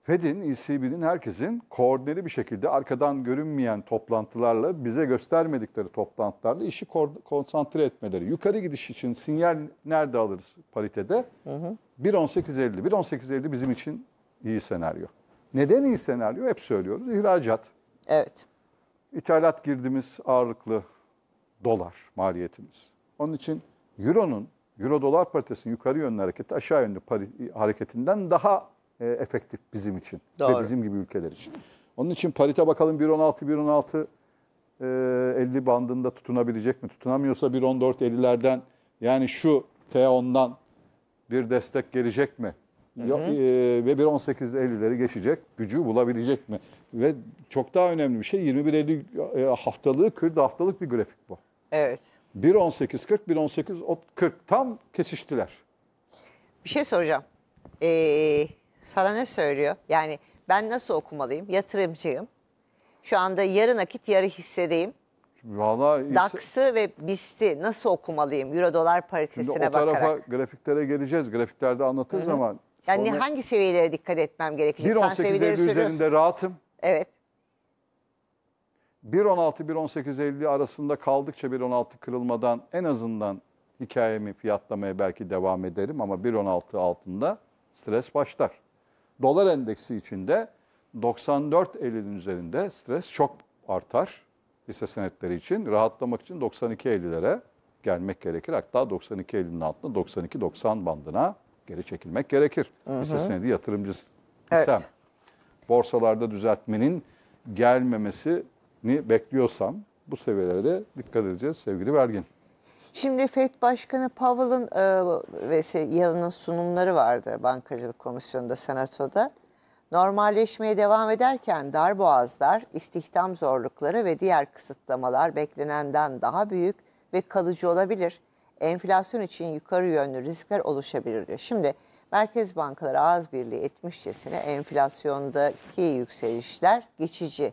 Fed'in, ECB'nin herkesin koordineli bir şekilde arkadan görünmeyen toplantılarla, bize göstermedikleri toplantılarla işi konsantre etmeleri. Yukarı gidiş için sinyal nerede alırız paritede? 1.18.50. 1.18.50 bizim için iyi senaryo. Neden iyi senaryo? Hep söylüyoruz. İhracat. Evet. İthalat girdimiz ağırlıklı dolar maliyetimiz. Onun için Euro'nun, Euro dolar paritesinin yukarı yönlü hareketi aşağı yönlü hareketinden daha e, efektif bizim için Doğru. ve bizim gibi ülkeler için. Onun için parite bakalım 1.16 1.16 e, 50 bandında tutunabilecek mi? Tutunamıyorsa 1.14 50'lerden yani şu T10'dan bir destek gelecek mi? Ya, e, ve 1.18 Eylül'leri geçecek gücü bulabilecek mi? Ve çok daha önemli bir şey 21 Eylül e, haftalığı 40 haftalık bir grafik bu. Evet. 1.18.40, 1.18.40 tam kesiştiler. Bir şey soracağım. Ee, sana ne söylüyor? Yani ben nasıl okumalıyım? Yatırımcıyım. Şu anda yarı nakit yarı hissedeyim. Valla DAX'ı ve BIST'i nasıl okumalıyım? Euro dolar paritesine bakarak. o tarafa bakarak. grafiklere geleceğiz. Grafiklerde anlatırız Hı -hı. ama yani Sonra hangi seviyelere dikkat etmem gerekecek? 1.18.50 üzerinde rahatım. Evet. 1.16-1.18.50 arasında kaldıkça 1.16 kırılmadan en azından hikayemi fiyatlamaya belki devam ederim ama 1.16 altında stres başlar. Dolar endeksi içinde 94.50'nin üzerinde stres çok artar hisse senetleri için. Rahatlamak için 92.50'lere gelmek gerekir. Hatta 92.50'nin altında 92-90 bandına geri çekilmek gerekir. Hı Hisse senedi yatırımcısı evet. borsalarda düzeltmenin gelmemesini bekliyorsam bu seviyelere de dikkat edeceğiz sevgili vergin. Şimdi FED Başkanı Powell'ın e, ve şey, Yalın'ın sunumları vardı Bankacılık Komisyonu'nda, Senato'da. Normalleşmeye devam ederken dar boğazlar, istihdam zorlukları ve diğer kısıtlamalar beklenenden daha büyük ve kalıcı olabilir enflasyon için yukarı yönlü riskler oluşabilir diyor. Şimdi merkez bankaları ağız birliği etmişçesine enflasyondaki yükselişler geçici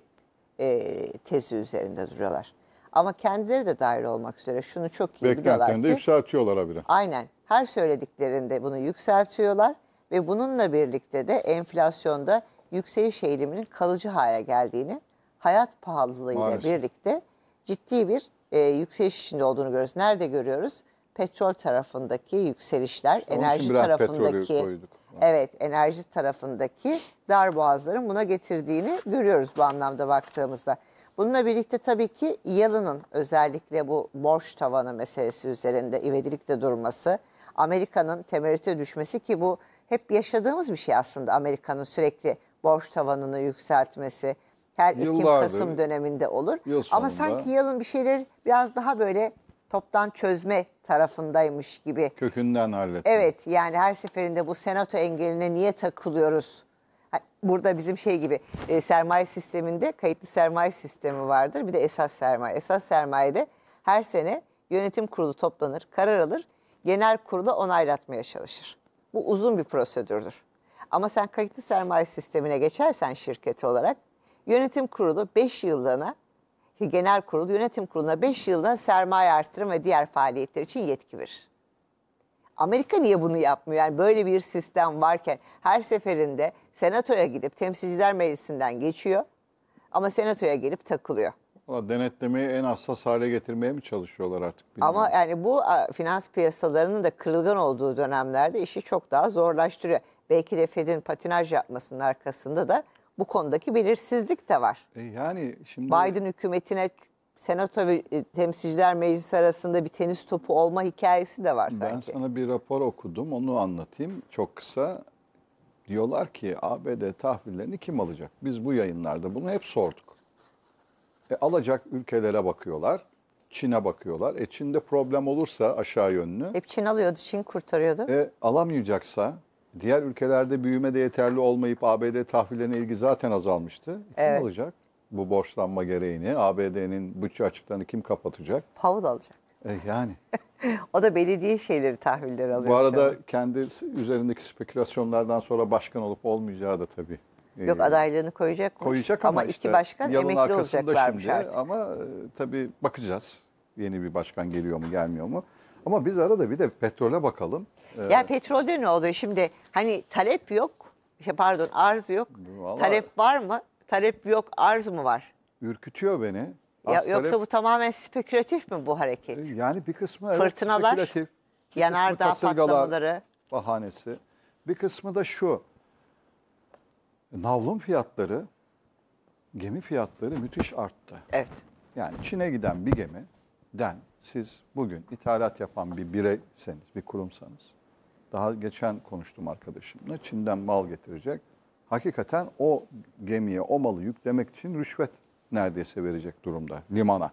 e, tezi üzerinde duruyorlar. Ama kendileri de dahil olmak üzere şunu çok iyi biliyorlar ki... de yükseltiyorlar abire. Aynen. Her söylediklerinde bunu yükseltiyorlar ve bununla birlikte de enflasyonda yükseliş eğiliminin kalıcı hale geldiğini hayat pahalılığıyla Maalesef. birlikte ciddi bir e, yükseliş içinde olduğunu görüyoruz. Nerede görüyoruz? petrol tarafındaki yükselişler, Onun enerji tarafındaki evet enerji tarafındaki darboğazların buna getirdiğini görüyoruz bu anlamda baktığımızda. Bununla birlikte tabii ki yalının özellikle bu borç tavanı meselesi üzerinde ivedilikte durması, Amerika'nın temerrüte düşmesi ki bu hep yaşadığımız bir şey aslında Amerika'nın sürekli borç tavanını yükseltmesi her Ekim-Kasım döneminde olur. Ama sanki yalın bir şeyler biraz daha böyle toptan çözme tarafındaymış gibi. Kökünden halletti. Evet yani her seferinde bu senato engeline niye takılıyoruz? Burada bizim şey gibi e, sermaye sisteminde kayıtlı sermaye sistemi vardır. Bir de esas sermaye. Esas sermayede her sene yönetim kurulu toplanır, karar alır, genel kurulu onaylatmaya çalışır. Bu uzun bir prosedürdür. Ama sen kayıtlı sermaye sistemine geçersen şirketi olarak yönetim kurulu 5 yıllığına Genel Kurul yönetim kuruluna 5 yılda sermaye artırım ve diğer faaliyetler için yetki verir. Amerika niye bunu yapmıyor? Yani böyle bir sistem varken her seferinde senatoya gidip temsilciler meclisinden geçiyor ama senatoya gelip takılıyor. Valla denetlemeyi en hassas hale getirmeye mi çalışıyorlar artık? Bilmiyorum. Ama yani bu finans piyasalarının da kırılgan olduğu dönemlerde işi çok daha zorlaştırıyor. Belki de Fed'in patinaj yapmasının arkasında da bu konudaki belirsizlik de var. E yani şimdi Biden hükümetine Senato ve e, Temsilciler Meclisi arasında bir tenis topu olma hikayesi de var sanki. Ben sana bir rapor okudum, onu anlatayım çok kısa. Diyorlar ki ABD tahvillerini kim alacak? Biz bu yayınlarda bunu hep sorduk. E, alacak ülkelere bakıyorlar. Çin'e bakıyorlar. E Çin'de problem olursa aşağı yönlü. Hep Çin alıyordu, Çin kurtarıyordu. E, alamayacaksa Diğer ülkelerde büyüme de yeterli olmayıp ABD tahvillerine ilgi zaten azalmıştı. Kim evet. alacak bu borçlanma gereğini? ABD'nin bütçe açıklarını kim kapatacak? Havuz alacak. E yani. o da belediye şeyleri tahvilleri alıyor. Bu arada kendi üzerindeki spekülasyonlardan sonra başkan olup olmayacağı da tabii e, Yok adaylığını koyacak Koyacak ama, ama işte, iki başkan emekli olacaklarmış şimdi, artık. Ama e, tabii bakacağız. Yeni bir başkan geliyor mu gelmiyor mu? Ama biz arada bir de petrole bakalım. Evet. Ya petrolde ne oluyor şimdi? Hani talep yok, pardon arz yok. Vallahi, talep var mı? Talep yok, arz mı var? Ürkütüyor beni. ya, yoksa talep... bu tamamen spekülatif mi bu hareket? E, yani bir kısmı evet, Fırtınalar, spekülatif. yanardağ patlamaları. Bahanesi. Bir kısmı da şu. Navlun fiyatları, gemi fiyatları müthiş arttı. Evet. Yani Çin'e giden bir gemiden siz bugün ithalat yapan bir bireyseniz, bir kurumsanız daha geçen konuştum arkadaşımla. Çin'den mal getirecek. Hakikaten o gemiye o malı yüklemek için rüşvet neredeyse verecek durumda limana.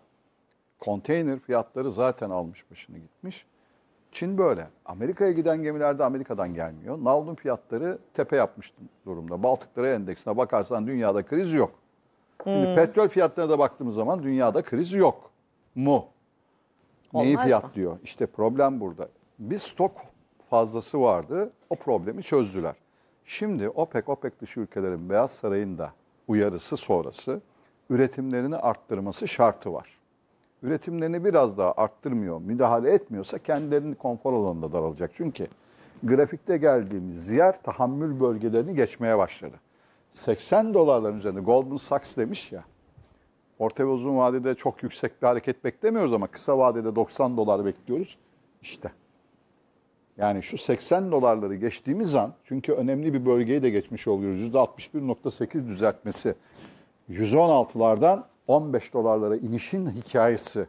Konteyner fiyatları zaten almış başını gitmiş. Çin böyle. Amerika'ya giden gemilerde Amerika'dan gelmiyor. Navlun fiyatları tepe yapmıştım durumda. Baltıklara endeksine bakarsan dünyada kriz yok. Şimdi hmm. petrol fiyatlarına da baktığımız zaman dünyada kriz yok mu? Neyi Olmaz fiyatlıyor? Mı? İşte problem burada. Bir stok fazlası vardı. O problemi çözdüler. Şimdi OPEC, OPEC dışı ülkelerin Beyaz Saray'ın da uyarısı sonrası üretimlerini arttırması şartı var. Üretimlerini biraz daha arttırmıyor, müdahale etmiyorsa kendilerinin konfor alanında daralacak. Çünkü grafikte geldiğimiz yer tahammül bölgelerini geçmeye başladı. 80 dolarların üzerinde Goldman Sachs demiş ya, orta ve uzun vadede çok yüksek bir hareket beklemiyoruz ama kısa vadede 90 dolar bekliyoruz. İşte. Yani şu 80 dolarları geçtiğimiz an çünkü önemli bir bölgeyi de geçmiş oluyoruz. %61.8 düzeltmesi. 116'lardan 15 dolarlara inişin hikayesi.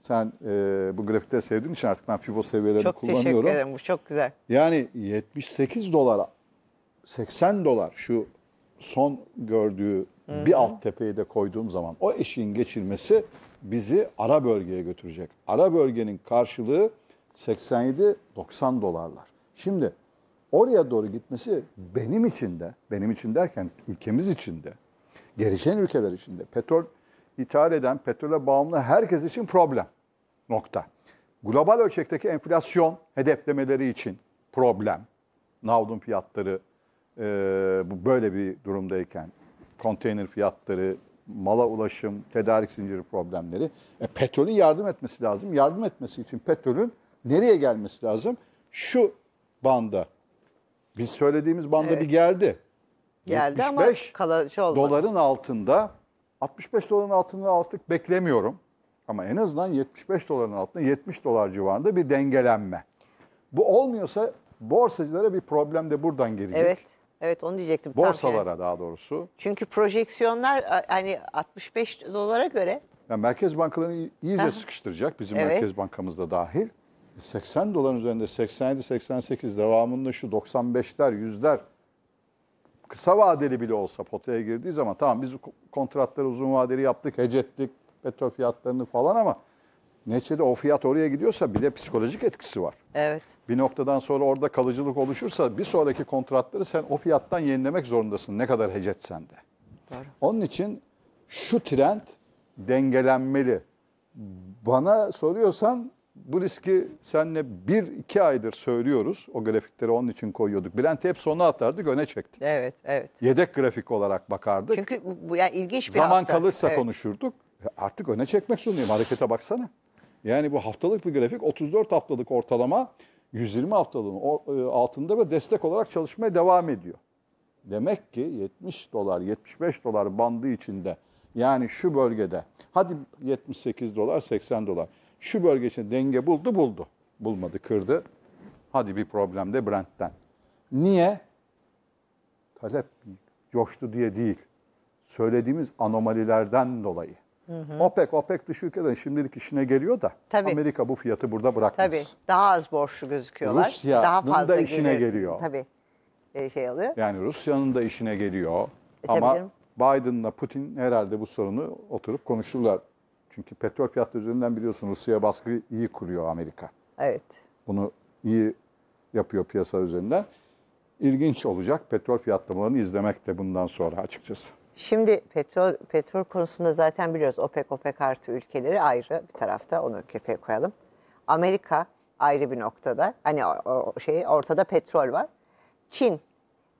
Sen e, bu grafikte sevdiğin için artık ben pivot seviyelerini çok kullanıyorum. Çok teşekkür ederim. Bu çok güzel. Yani 78 dolara 80 dolar şu son gördüğü Hı-hı. bir alt tepeyi de koyduğum zaman o eşiğin geçilmesi bizi ara bölgeye götürecek. Ara bölgenin karşılığı 87-90 dolarlar. Şimdi oraya doğru gitmesi benim için de, benim için derken ülkemiz için de, gelişen ülkeler için de, petrol ithal eden, petrole bağımlı herkes için problem. Nokta. Global ölçekteki enflasyon hedeflemeleri için problem. Navdun fiyatları e, böyle bir durumdayken, konteyner fiyatları, mala ulaşım, tedarik zinciri problemleri. E, petrolün yardım etmesi lazım. Yardım etmesi için petrolün nereye gelmesi lazım? Şu banda. Biz söylediğimiz banda evet. bir geldi. Geldi 75 ama kalıcı olmadı. Doların altında 65 doların altında artık beklemiyorum. Ama en azından 75 doların altında 70 dolar civarında bir dengelenme. Bu olmuyorsa borsacılara bir problem de buradan gelecek. Evet. Evet onu diyecektim. Borsalara tam, daha doğrusu. Çünkü projeksiyonlar hani 65 dolara göre. Yani merkez bankalarını iyice sıkıştıracak bizim evet. merkez bankamızda dahil. 80 doların üzerinde 87-88 devamında şu 95'ler, 100'ler kısa vadeli bile olsa potaya girdiği zaman tamam biz kontratları uzun vadeli yaptık, hecettik petrol fiyatlarını falan ama neticede o fiyat oraya gidiyorsa bir de psikolojik etkisi var. Evet. Bir noktadan sonra orada kalıcılık oluşursa bir sonraki kontratları sen o fiyattan yenilemek zorundasın ne kadar hecetsen de. Doğru. Onun için şu trend dengelenmeli. Bana soruyorsan bu riski senle bir iki aydır söylüyoruz. O grafikleri onun için koyuyorduk. Bülent hep sonuna atardık, öne çektik. Evet, evet. Yedek grafik olarak bakardık. Çünkü bu yani ilginç bir Zaman hafta. kalırsa evet. konuşurduk. Artık öne çekmek zorundayım. Harekete baksana. Yani bu haftalık bir grafik 34 haftalık ortalama 120 haftalığın e, altında ve destek olarak çalışmaya devam ediyor. Demek ki 70 dolar, 75 dolar bandı içinde yani şu bölgede hadi 78 dolar, 80 dolar şu bölge için denge buldu buldu. Bulmadı kırdı. Hadi bir problem de Brent'ten. Niye? Talep coştu diye değil. Söylediğimiz anomalilerden dolayı. Hı hı. OPEC, OPEC dış ülkeden şimdilik işine geliyor da Tabii. Amerika bu fiyatı burada bırakmaz. Tabii. Daha az borçlu gözüküyorlar. Rusya'nın da işine gelir. geliyor. Tabii. E, şey alıyor. Yani Rusya'nın da işine geliyor. E, Ama Biden'la Putin herhalde bu sorunu oturup konuşurlar. Çünkü petrol fiyatları üzerinden biliyorsun Rusya'ya baskı iyi kuruyor Amerika. Evet. Bunu iyi yapıyor piyasa üzerinden. İlginç olacak petrol fiyatlamalarını izlemek de bundan sonra açıkçası. Şimdi petrol petrol konusunda zaten biliyoruz OPEC OPEC artı ülkeleri ayrı bir tarafta onu köpeğe koyalım. Amerika ayrı bir noktada. Hani o, o şey ortada petrol var. Çin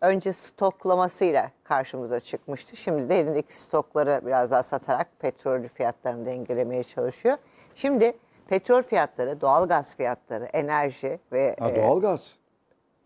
önce stoklamasıyla karşımıza çıkmıştı. Şimdi de elindeki stokları biraz daha satarak petrol fiyatlarını dengelemeye çalışıyor. Şimdi petrol fiyatları, doğalgaz fiyatları, enerji ve ha, e, doğalgaz.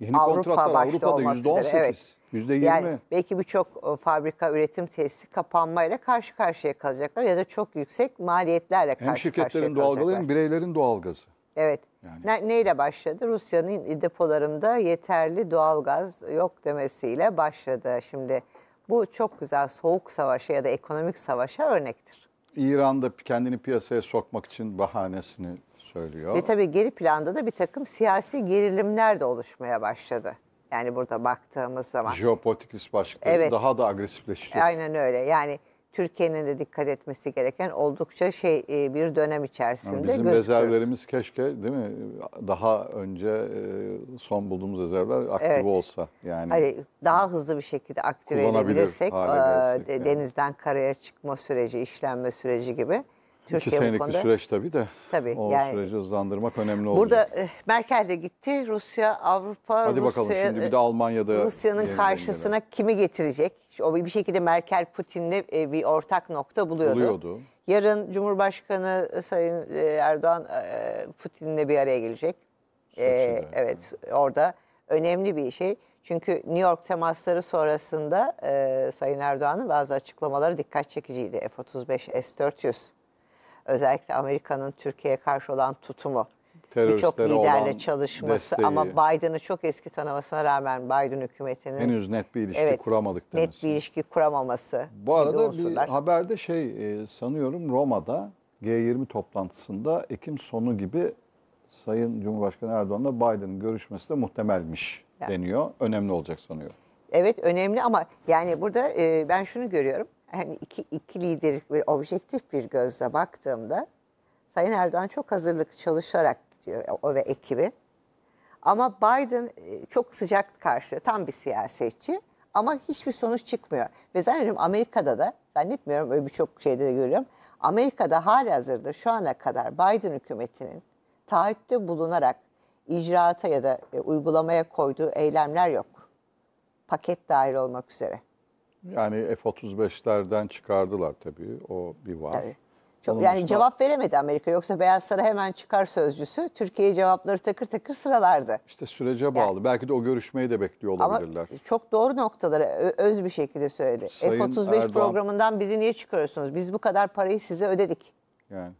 Yeni Avrupa kontratlar Avrupa'da %18, üzere, evet. %20. Yani belki birçok e, fabrika üretim tesisi kapanmayla karşı karşıya kalacaklar ya da çok yüksek maliyetlerle karşı karşıya kalacaklar. Hem şirketlerin doğalgazı hem bireylerin doğalgazı. Evet. Yani. Ne, neyle başladı? Rusya'nın depolarında yeterli doğalgaz yok demesiyle başladı. Şimdi bu çok güzel soğuk savaşa ya da ekonomik savaşa örnektir. İran da kendini piyasaya sokmak için bahanesini söylüyor. Ve tabii geri planda da bir takım siyasi gerilimler de oluşmaya başladı. Yani burada baktığımız zaman. Jeopolitik risk evet. daha da agresifleşiyor. Aynen öyle. Yani Türkiye'nin de dikkat etmesi gereken oldukça şey e, bir dönem içerisinde yani Bizim gözüküyoruz. keşke değil mi daha önce e, son bulduğumuz rezervler aktif evet. olsa. Yani hani daha hızlı bir şekilde aktive edebilirsek e, denizden yani. karaya çıkma süreci, işlenme süreci gibi. Türkiye İki senelik bir süreç tabii de tabii, o yani, süreci hızlandırmak önemli oldu. Burada e, Merkel de gitti. Rusya, Avrupa, Hadi bakalım şimdi bir e, de Almanya'da. Rusya'nın karşısına dengelen. kimi getirecek? O bir şekilde Merkel Putin'le e, bir ortak nokta buluyordu. buluyordu. Yarın Cumhurbaşkanı Sayın Erdoğan Putin'le bir araya gelecek. Ee, evet orada önemli bir şey. Çünkü New York temasları sonrasında e, Sayın Erdoğan'ın bazı açıklamaları dikkat çekiciydi. F-35 S-400 özellikle Amerika'nın Türkiye'ye karşı olan tutumu, birçok liderle çalışması desteği, ama Biden'ı çok eski tanımasına rağmen Biden hükümetinin henüz net bir ilişki evet, kuramadık demesi. Net bir ilişki kuramaması. Bu arada bir haberde şey e, sanıyorum Roma'da G20 toplantısında Ekim sonu gibi Sayın Cumhurbaşkanı Erdoğan'la Biden'ın görüşmesi de muhtemelmiş yani. deniyor. Önemli olacak sanıyorum. Evet önemli ama yani burada e, ben şunu görüyorum hani iki, iki liderlik bir objektif bir gözle baktığımda Sayın Erdoğan çok hazırlık çalışarak diyor o ve ekibi. Ama Biden e, çok sıcak karşılıyor. Tam bir siyasetçi ama hiçbir sonuç çıkmıyor. Ve zannediyorum Amerika'da da zannetmiyorum öyle birçok şeyde de görüyorum. Amerika'da hali hazırda şu ana kadar Biden hükümetinin taahhütte bulunarak icraata ya da e, uygulamaya koyduğu eylemler yok. Paket dahil olmak üzere. Yani F-35'lerden çıkardılar tabii. O bir var. Tabii. Çok, yani dışında... cevap veremedi Amerika. Yoksa Beyaz Saray hemen çıkar sözcüsü. Türkiye cevapları takır takır sıralardı. İşte sürece bağlı. Yani, Belki de o görüşmeyi de bekliyor olabilirler. Ama çok doğru noktaları öz bir şekilde söyledi. F-35 programından bizi niye çıkarıyorsunuz? Biz bu kadar parayı size ödedik. Yani.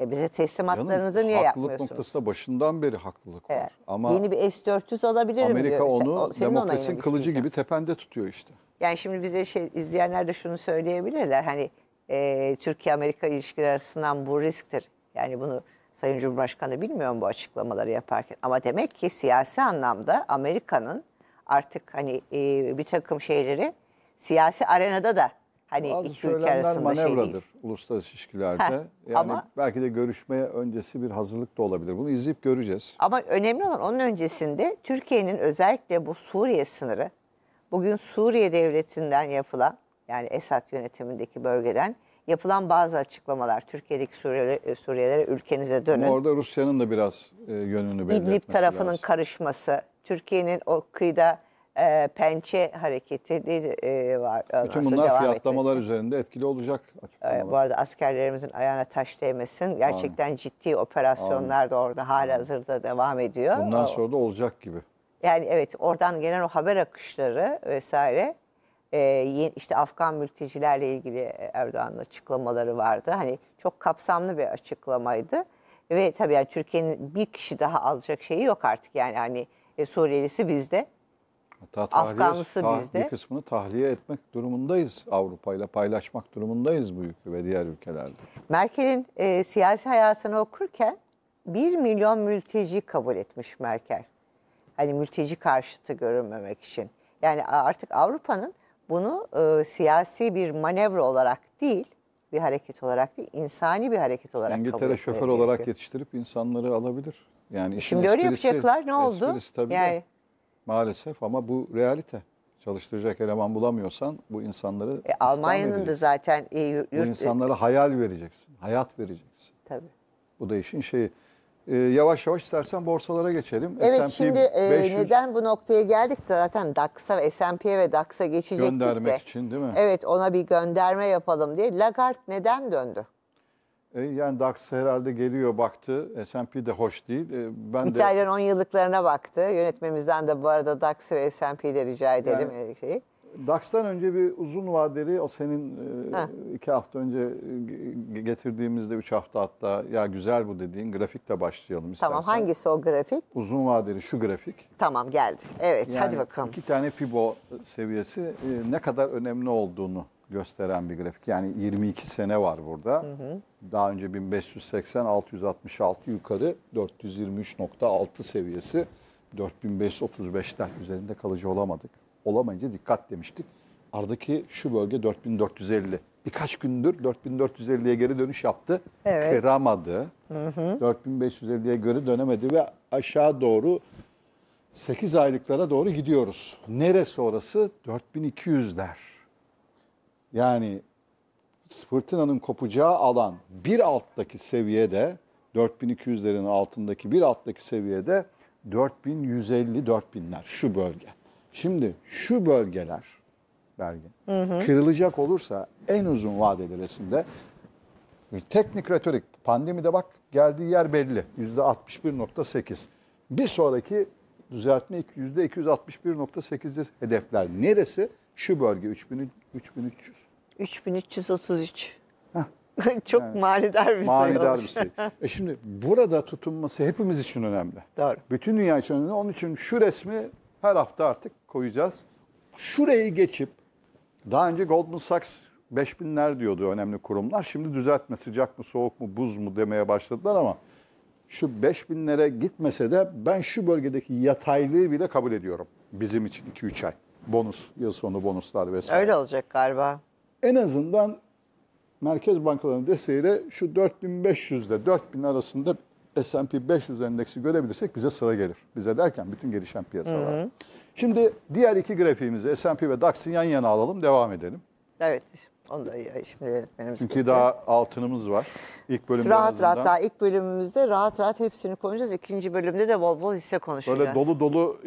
E bize teslimatlarınızı Canım, niye haklılık yapmıyorsunuz? noktası da başından beri haklılık evet. var. Ama Yeni bir S-400 alabilir Amerika Amerika onu demokrasinin kılıcı gibi tepende tutuyor işte. Yani şimdi bize şey, izleyenler de şunu söyleyebilirler. Hani e, Türkiye-Amerika ilişkileri arasından bu risktir. Yani bunu Sayın Cumhurbaşkanı bilmiyor bu açıklamaları yaparken. Ama demek ki siyasi anlamda Amerika'nın artık hani e, bir takım şeyleri siyasi arenada da Hani Bazı iki ülke arasında şey değil. uluslararası ilişkilerde. Heh, yani ama, belki de görüşmeye öncesi bir hazırlık da olabilir. Bunu izleyip göreceğiz. Ama önemli olan onun öncesinde Türkiye'nin özellikle bu Suriye sınırı, bugün Suriye devletinden yapılan yani Esad yönetimindeki bölgeden yapılan bazı açıklamalar Türkiye'deki Suriyelere, Suriyelere ülkenize dönün. Ama orada Rusya'nın da biraz e, yönünü belli İdlib tarafının lazım. karışması, Türkiye'nin o kıyıda e, pençe hareketi de, e, var. Ondan Bütün bunlar devam fiyatlamalar etmesi. üzerinde etkili olacak. E, bu arada askerlerimizin ayağına taş değmesin. Gerçekten Amin. ciddi operasyonlar Amin. da orada hala hazırda devam ediyor. Bundan o, sonra da olacak gibi. Yani evet oradan gelen o haber akışları vesaire e, işte Afgan mültecilerle ilgili e, Erdoğan'ın açıklamaları vardı. Hani çok kapsamlı bir açıklamaydı. Ve tabii yani Türkiye'nin bir kişi daha alacak şeyi yok artık. Yani hani e, Suriyelisi bizde. Hatta Afganlısı tahliye, bizde. Bir kısmını tahliye etmek durumundayız. Avrupa ile paylaşmak durumundayız bu yükü ve diğer ülkelerde. Merkel'in e, siyasi hayatını okurken 1 milyon mülteci kabul etmiş Merkel. Hani mülteci karşıtı görünmemek için. Yani artık Avrupa'nın bunu e, siyasi bir manevra olarak değil, bir hareket olarak değil, insani bir hareket olarak İngiltere kabul şoför olarak gerekiyor. yetiştirip insanları alabilir. Yani işin Şimdi öyle esprisi, yapacaklar ne oldu? Tabii yani de. Maalesef ama bu realite. Çalıştıracak eleman bulamıyorsan bu insanları... E, Almanya'nın da zaten... E, yurt... Bu insanlara hayal vereceksin, hayat vereceksin. Tabii. Bu da işin şeyi. E, yavaş yavaş istersen borsalara geçelim. Evet S&P şimdi e, neden bu noktaya geldik de zaten DAX'a, S&P'ye ve DAX'a geçecektik Göndermek için değil mi? Evet ona bir gönderme yapalım diye. Lagarde neden döndü? E, yani DAX herhalde geliyor baktı. S&P de hoş değil. E, ben İtalyan de, 10 yıllıklarına baktı. Yönetmemizden de bu arada DAX ve S&P'de rica edelim. Yani, e, şeyi. DAX'tan önce bir uzun vadeli o senin e, ha. iki hafta önce getirdiğimizde üç hafta hatta ya güzel bu dediğin grafikle başlayalım istersen. Tamam hangisi o grafik? Uzun vadeli şu grafik. Tamam geldi. Evet yani hadi bakalım. İki tane Fibo seviyesi ne kadar önemli olduğunu gösteren bir grafik. Yani 22 sene var burada. Hı hı daha önce 1580 666 yukarı 423.6 seviyesi 4535'ten üzerinde kalıcı olamadık. Olamayınca dikkat demiştik. Ardaki şu bölge 4450. Birkaç gündür 4450'ye geri dönüş yaptı. Evet. Kıramadı. 4550'ye geri dönemedi ve aşağı doğru 8 aylıklara doğru gidiyoruz. Neresi orası? 4200'ler. Yani fırtınanın kopacağı alan bir alttaki seviyede 4200'lerin altındaki bir alttaki seviyede 4150-4000'ler şu bölge. Şimdi şu bölgeler Bergin kırılacak olursa en uzun vadeli resimde teknik retorik pandemide bak geldiği yer belli %61.8. Bir sonraki düzeltme yüzde %261.8'de hedefler. Neresi? Şu bölge 3300. 3333. Çok evet. manidar bir şey manidar sayı olur. bir şey. e şimdi burada tutunması hepimiz için önemli. Doğru. Bütün dünya için önemli. Onun için şu resmi her hafta artık koyacağız. Şurayı geçip daha önce Goldman Sachs 5000'ler diyordu önemli kurumlar. Şimdi düzeltme sıcak mı soğuk mu buz mu demeye başladılar ama şu 5000'lere gitmese de ben şu bölgedeki yataylığı bile kabul ediyorum. Bizim için 2-3 ay. Bonus, yıl sonu bonuslar vesaire. Öyle olacak galiba en azından merkez bankalarının desteğiyle şu 4500 ile 4000 arasında S&P 500 endeksi görebilirsek bize sıra gelir. Bize derken bütün gelişen piyasalar. Hı hı. Şimdi diğer iki grafiğimizi S&P ve DAX'ı yan yana alalım, devam edelim. Evet. Onu da şimdi yönetmenimiz Çünkü daha altınımız var. İlk bölümde Rahat rahat daha ilk bölümümüzde rahat rahat hepsini konuşacağız. İkinci bölümde de bol bol hisse konuşacağız. Böyle dolu dolu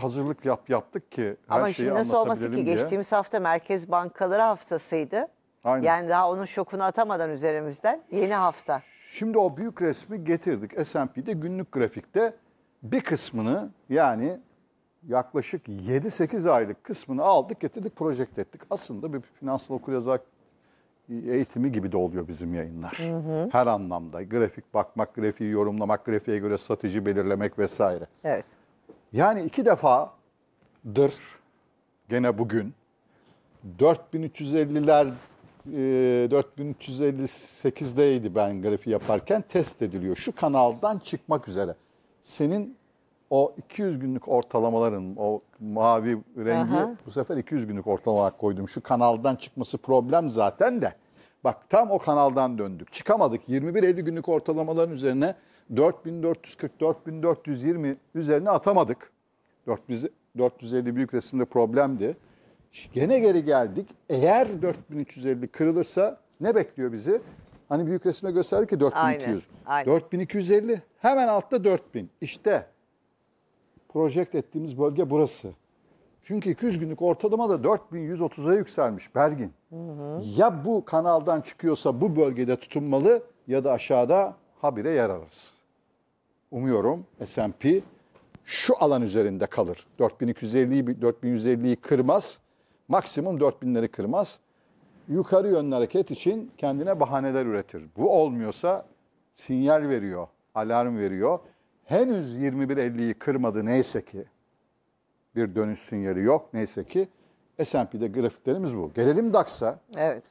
hazırlık yap yaptık ki her Ama şeyi şimdi nasıl olması ki diye. geçtiğimiz hafta Merkez Bankaları haftasıydı. Aynen. Yani daha onun şokunu atamadan üzerimizden yeni hafta. Şimdi o büyük resmi getirdik. S&P'de günlük grafikte bir kısmını yani yaklaşık 7-8 aylık kısmını aldık, getirdik, projekte ettik. Aslında bir finansal okuryazarlık eğitimi gibi de oluyor bizim yayınlar. Hı hı. Her anlamda. Grafik bakmak, grafiği yorumlamak, grafiğe göre strateji belirlemek vesaire. Evet. Yani iki defadır gene bugün 4350'ler 4358'deydi e, ben grafiği yaparken test ediliyor. Şu kanaldan çıkmak üzere. Senin o 200 günlük ortalamaların o mavi rengi Aha. bu sefer 200 günlük ortalama koydum. Şu kanaldan çıkması problem zaten de. Bak tam o kanaldan döndük. Çıkamadık. 21-50 günlük ortalamaların üzerine 4440-4420 üzerine atamadık. 450 büyük resimde problemdi. Gene geri geldik. Eğer 4350 kırılırsa ne bekliyor bizi? Hani büyük resme gösterdik ki 4200. Aynen, aynen. 4250 hemen altta 4000. İşte projekte ettiğimiz bölge burası. Çünkü 200 günlük ortalama da 4130'a yükselmiş Bergin. Hı hı. Ya bu kanaldan çıkıyorsa bu bölgede tutunmalı ya da aşağıda habire yer ararız. Umuyorum S&P şu alan üzerinde kalır. 4250'yi 4150'yi kırmaz. Maksimum 4000'leri kırmaz. Yukarı yönlü hareket için kendine bahaneler üretir. Bu olmuyorsa sinyal veriyor, alarm veriyor henüz 21.50'yi kırmadı neyse ki. Bir dönüş sinyali yok neyse ki. S&P'de grafiklerimiz bu. Gelelim DAX'a. Evet.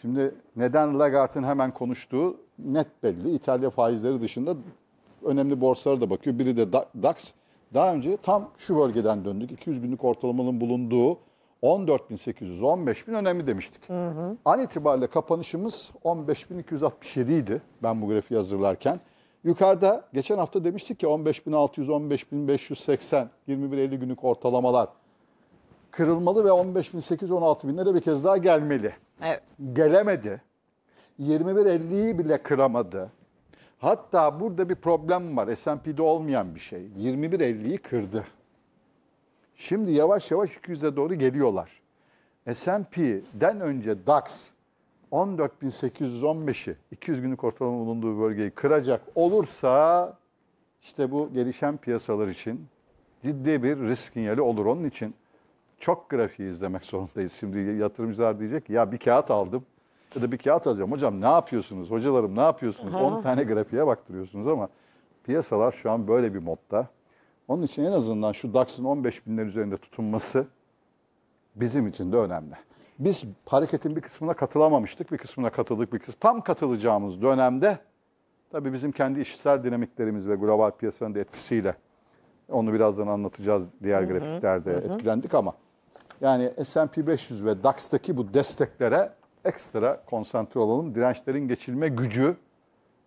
Şimdi neden Lagarde'ın hemen konuştuğu net belli. İtalya faizleri dışında önemli borsalara da bakıyor. Biri de DAX. Daha önce tam şu bölgeden döndük. 200 günlük ortalamanın bulunduğu 14.800, 15.000 önemli demiştik. Hı hı. An itibariyle kapanışımız 15.267 idi ben bu grafiği hazırlarken. Yukarıda geçen hafta demiştik ki 15.600, 15.580, 21.50 günlük ortalamalar kırılmalı ve 15.800, 16.000'lere bir kez daha gelmeli. Evet. Gelemedi. 21.50'yi bile kıramadı. Hatta burada bir problem var. S&P'de olmayan bir şey. 21.50'yi kırdı. Şimdi yavaş yavaş 200'e doğru geliyorlar. S&P'den önce DAX 14.815'i 200 günlük ortalama bulunduğu bölgeyi kıracak olursa işte bu gelişen piyasalar için ciddi bir risk sinyali olur. Onun için çok grafiği izlemek zorundayız. Şimdi yatırımcılar diyecek ya bir kağıt aldım ya da bir kağıt alacağım. Hocam ne yapıyorsunuz? Hocalarım ne yapıyorsunuz? Aha. 10 tane grafiğe baktırıyorsunuz ama piyasalar şu an böyle bir modda. Onun için en azından şu DAX'ın 15 binler üzerinde tutunması bizim için de önemli. Biz hareketin bir kısmına katılamamıştık, bir kısmına katıldık, bir kısmına tam katılacağımız dönemde tabii bizim kendi işsel dinamiklerimiz ve global piyasanın da etkisiyle onu birazdan anlatacağız diğer hı hı, grafiklerde hı. etkilendik ama yani S&P 500 ve DAX'taki bu desteklere ekstra konsantre olalım. Dirençlerin geçilme gücü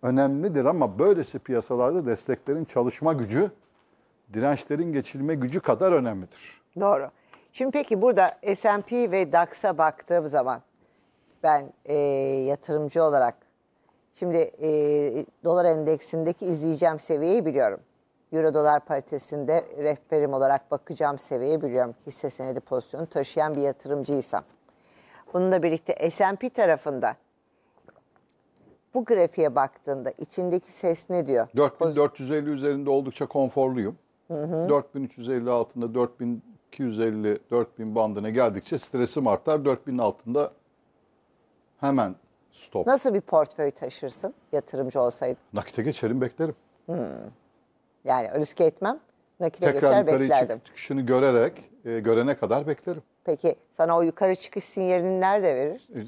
önemlidir ama böylesi piyasalarda desteklerin çalışma gücü dirençlerin geçilme gücü kadar önemlidir. Doğru. Şimdi peki burada S&P ve DAX'a baktığım zaman ben e, yatırımcı olarak şimdi e, dolar endeksindeki izleyeceğim seviyeyi biliyorum. Euro dolar paritesinde rehberim olarak bakacağım seviyeyi biliyorum. Hisse senedi pozisyonu taşıyan bir yatırımcıysam. Bununla birlikte S&P tarafında bu grafiğe baktığında içindeki ses ne diyor? 4450 üzerinde oldukça konforluyum. Hı hı. 4350 altında 4000 250-4000 bandına geldikçe stresim artar. 4000'in altında hemen stop. Nasıl bir portföy taşırsın yatırımcı olsaydın? Nakite geçerim beklerim. Hmm. Yani risk etmem. Nakite Tekrar geçer beklerdim. çıkışını görerek, e, görene kadar beklerim. Peki sana o yukarı çıkış sinyalini nerede verir? E,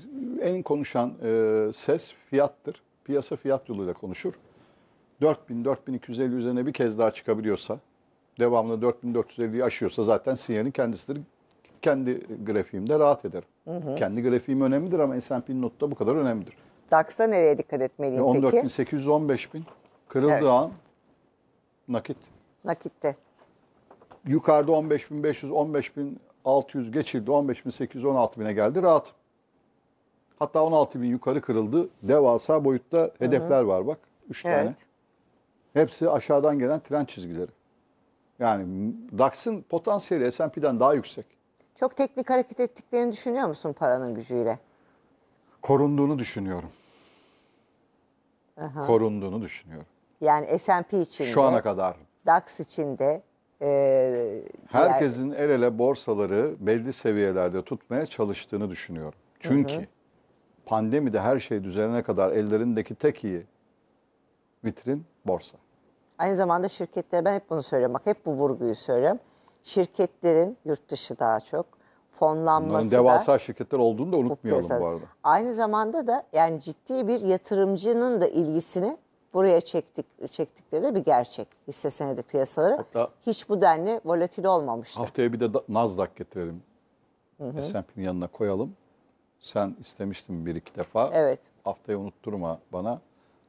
en konuşan e, ses fiyattır. Piyasa fiyat yoluyla konuşur. 4000, 4250 üzerine bir kez daha çıkabiliyorsa devamlı 4450'yi aşıyorsa zaten sinyalin kendisidir. Kendi grafiğimde rahat ederim. Hı hı. Kendi grafiğim önemlidir ama S&P'nin notu da bu kadar önemlidir. DAX'a nereye dikkat etmeliyim 14 e, peki? 14.800, 15.000 kırıldığı evet. an nakit. Nakitte. Yukarıda 15.500, 15.600 geçildi. 15.800, 16.000'e geldi. Rahat. Hatta 16.000 yukarı kırıldı. Devasa boyutta hedefler hı hı. var bak. 3 evet. tane. Hepsi aşağıdan gelen tren çizgileri. Yani DAX'ın potansiyeli S&P'den daha yüksek. Çok teknik hareket ettiklerini düşünüyor musun paranın gücüyle? Korunduğunu düşünüyorum. Aha. Korunduğunu düşünüyorum. Yani S&P için Şu ana kadar. DAX için de. E, Herkesin diğer... el ele borsaları belli seviyelerde tutmaya çalıştığını düşünüyorum. Çünkü pandemi de her şey düzelene kadar ellerindeki tek iyi vitrin borsa. Aynı zamanda şirketlere ben hep bunu söylüyorum. Bak hep bu vurguyu söylüyorum. Şirketlerin yurt dışı daha çok fonlanması devasa da, şirketler olduğunu da unutmayalım bu, bu arada. Aynı zamanda da yani ciddi bir yatırımcının da ilgisini buraya çektik çektikleri de bir gerçek. Hisse senedi piyasaları Hatta, hiç bu denli volatil olmamıştı. Haftaya bir de Nasdaq getirelim. S&P'nin yanına koyalım. Sen istemiştin bir iki defa. Evet. Haftaya unutturma bana.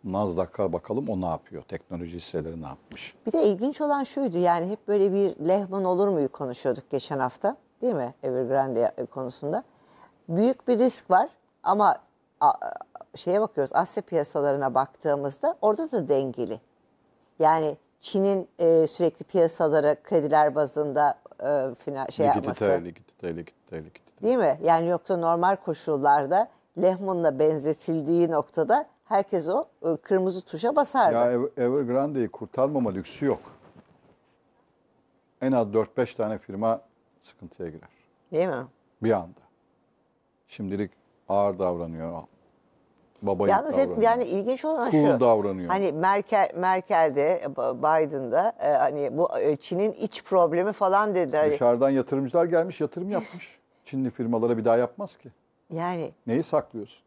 Nasdaq'a bakalım o ne yapıyor? Teknoloji hisseleri ne yapmış? Bir de ilginç olan şuydu yani hep böyle bir Lehman olur muyu konuşuyorduk geçen hafta değil mi Evergrande konusunda. Büyük bir risk var ama şeye bakıyoruz Asya piyasalarına baktığımızda orada da dengeli. Yani Çin'in e, sürekli piyasalara krediler bazında e, fina, şey likidite, yapması. Likidite, likidite, likidite. Değil mi? Yani yoksa normal koşullarda Lehman'la benzetildiği noktada herkes o e, kırmızı tuşa basardı. Ya Evergrande'yi kurtarmama lüksü yok. En az 4-5 tane firma sıkıntıya girer. Değil mi? Bir anda. Şimdilik ağır davranıyor. Baba Yalnız davranıyor. hep yani ilginç olan Cool şu. davranıyor. Hani Merkel Merkel'de Biden'da e, hani bu e, Çin'in iç problemi falan dediler. Dışarıdan yatırımcılar gelmiş, yatırım yapmış. Çinli firmalara bir daha yapmaz ki. Yani. Neyi saklıyorsun?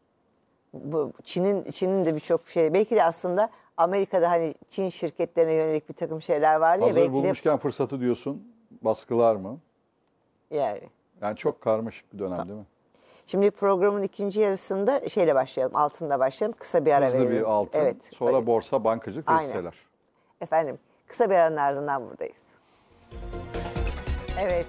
bu Çin'in Çin'in de birçok şey belki de aslında Amerika'da hani Çin şirketlerine yönelik bir takım şeyler var ya Hazır belki bulmuşken de fırsatı diyorsun baskılar mı? yani. Yani çok karmaşık bir dönem değil mi? Şimdi programın ikinci yarısında şeyle başlayalım, altında başlayalım. Kısa bir ara Hızlı verelim. bir altın, Evet. sonra hadi. borsa, bankacılık hisseler. Efendim, kısa bir aranın ardından buradayız. Evet,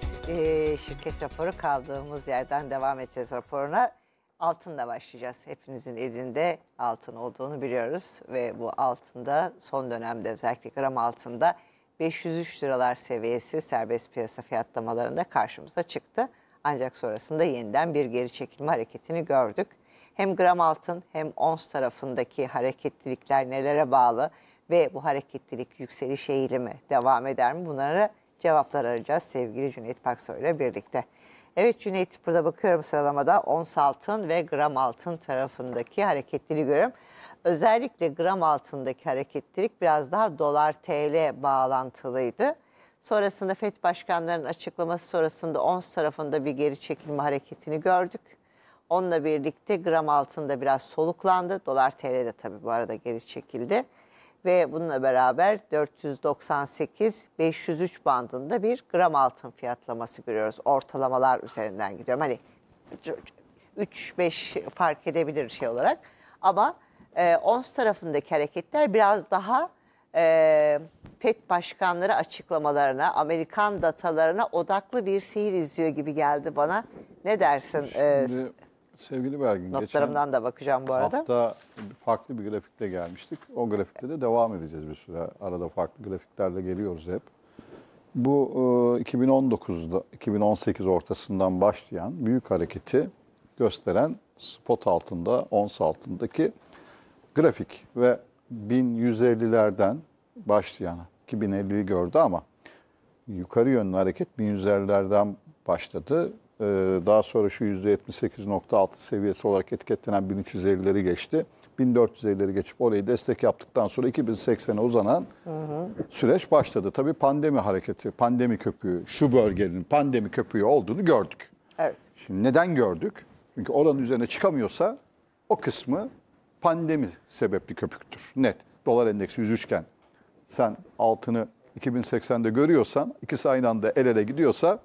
şirket raporu kaldığımız yerden devam edeceğiz raporuna altınla başlayacağız. Hepinizin elinde altın olduğunu biliyoruz ve bu altında son dönemde özellikle gram altında 503 liralar seviyesi serbest piyasa fiyatlamalarında karşımıza çıktı. Ancak sonrasında yeniden bir geri çekilme hareketini gördük. Hem gram altın hem ons tarafındaki hareketlilikler nelere bağlı ve bu hareketlilik yükseliş eğilimi devam eder mi? Bunlara cevaplar arayacağız sevgili Cüneyt Paksoy ile birlikte. Evet Cüneyt burada bakıyorum sıralamada ons altın ve gram altın tarafındaki hareketliliği görüyorum. Özellikle gram altındaki hareketlilik biraz daha dolar TL bağlantılıydı. Sonrasında FED başkanlarının açıklaması sonrasında ons tarafında bir geri çekilme hareketini gördük. Onunla birlikte gram altında biraz soluklandı. Dolar TL de tabii bu arada geri çekildi ve bununla beraber 498-503 bandında bir gram altın fiyatlaması görüyoruz. Ortalamalar üzerinden gidiyorum. Hani 3-5 fark edebilir şey olarak. Ama e, ons tarafındaki hareketler biraz daha e, FED başkanları açıklamalarına, Amerikan datalarına odaklı bir seyir izliyor gibi geldi bana. Ne dersin? E, Şimdi, Sevgili Belgin, Notlarımdan geçen da bakacağım bu arada. hafta farklı bir grafikle gelmiştik. O grafikte de devam edeceğiz bir süre. Arada farklı grafiklerle geliyoruz hep. Bu e, 2019'da, 2018 ortasından başlayan büyük hareketi gösteren spot altında, ons altındaki grafik ve 1150'lerden başlayan 2050'yi gördü ama yukarı yönlü hareket 1150'lerden başladı. Ee, daha sonra şu %78.6 seviyesi olarak etiketlenen 1350'leri geçti. 1450'leri geçip orayı destek yaptıktan sonra 2080'e uzanan hı hı. süreç başladı. Tabii pandemi hareketi, pandemi köpüğü, şu bölgenin pandemi köpüğü olduğunu gördük. Evet. Şimdi neden gördük? Çünkü oranın üzerine çıkamıyorsa o kısmı pandemi sebepli köpüktür. Net. Dolar endeksi 103 iken sen altını 2080'de görüyorsan, ikisi aynı anda el ele gidiyorsa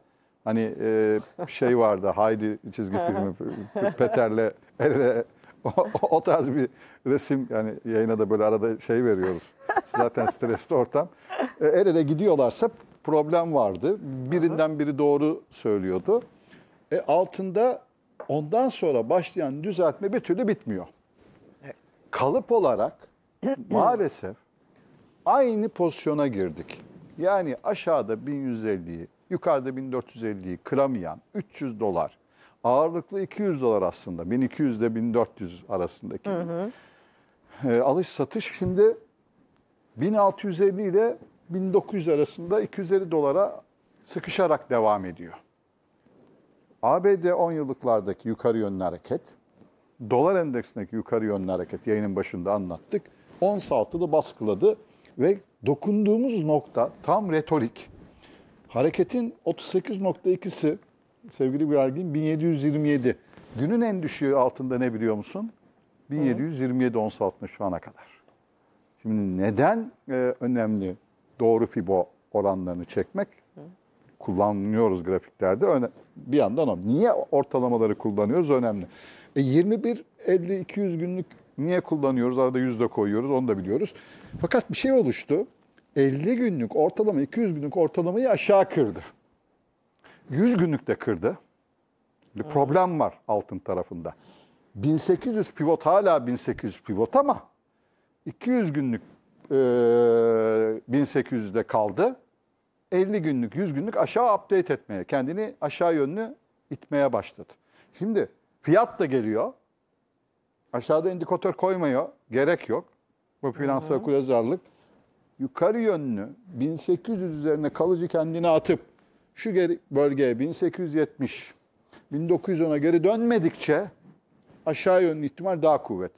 Hani e, şey vardı Haydi çizgi filmi Peter'le elle o, o tarz bir resim yani yayına da böyle arada şey veriyoruz. Zaten stresli ortam. E, el ele gidiyorlarsa problem vardı. Birinden biri doğru söylüyordu. E, altında ondan sonra başlayan düzeltme bir türlü bitmiyor. Kalıp olarak maalesef aynı pozisyona girdik. Yani aşağıda 1150'yi yukarıda 1450'yi kıramayan 300 dolar ağırlıklı 200 dolar aslında 1200 ile 1400 arasındaki hı hı. E, alış satış şimdi 1650 ile 1900 arasında 250 dolara sıkışarak devam ediyor. ABD 10 yıllıklardaki yukarı yönlü hareket, dolar endeksindeki yukarı yönlü hareket yayının başında anlattık. 10 saltılı baskıladı ve dokunduğumuz nokta tam retorik. Hareketin 38.2'si sevgili bir Ergin 1727. Günün en düşüğü altında ne biliyor musun? 1727 ons altın şu ana kadar. Şimdi neden e, önemli doğru fibo oranlarını çekmek? Hı. Kullanıyoruz grafiklerde. Öne, bir yandan o. Niye ortalamaları kullanıyoruz önemli. E, 21 50 200 günlük niye kullanıyoruz? Arada 100 de koyuyoruz. Onu da biliyoruz. Fakat bir şey oluştu. 50 günlük ortalama, 200 günlük ortalamayı aşağı kırdı. 100 günlük de kırdı. Bir problem var altın tarafında. 1800 pivot hala 1800 pivot ama 200 günlük e, 1800'de kaldı. 50 günlük, 100 günlük aşağı update etmeye, kendini aşağı yönlü itmeye başladı. Şimdi fiyat da geliyor. Aşağıda indikatör koymuyor, gerek yok. Bu finansal kurezarlık yukarı yönlü 1800 üzerine kalıcı kendini atıp şu geri, bölgeye 1870, 1910'a geri dönmedikçe aşağı yönlü ihtimal daha kuvvet.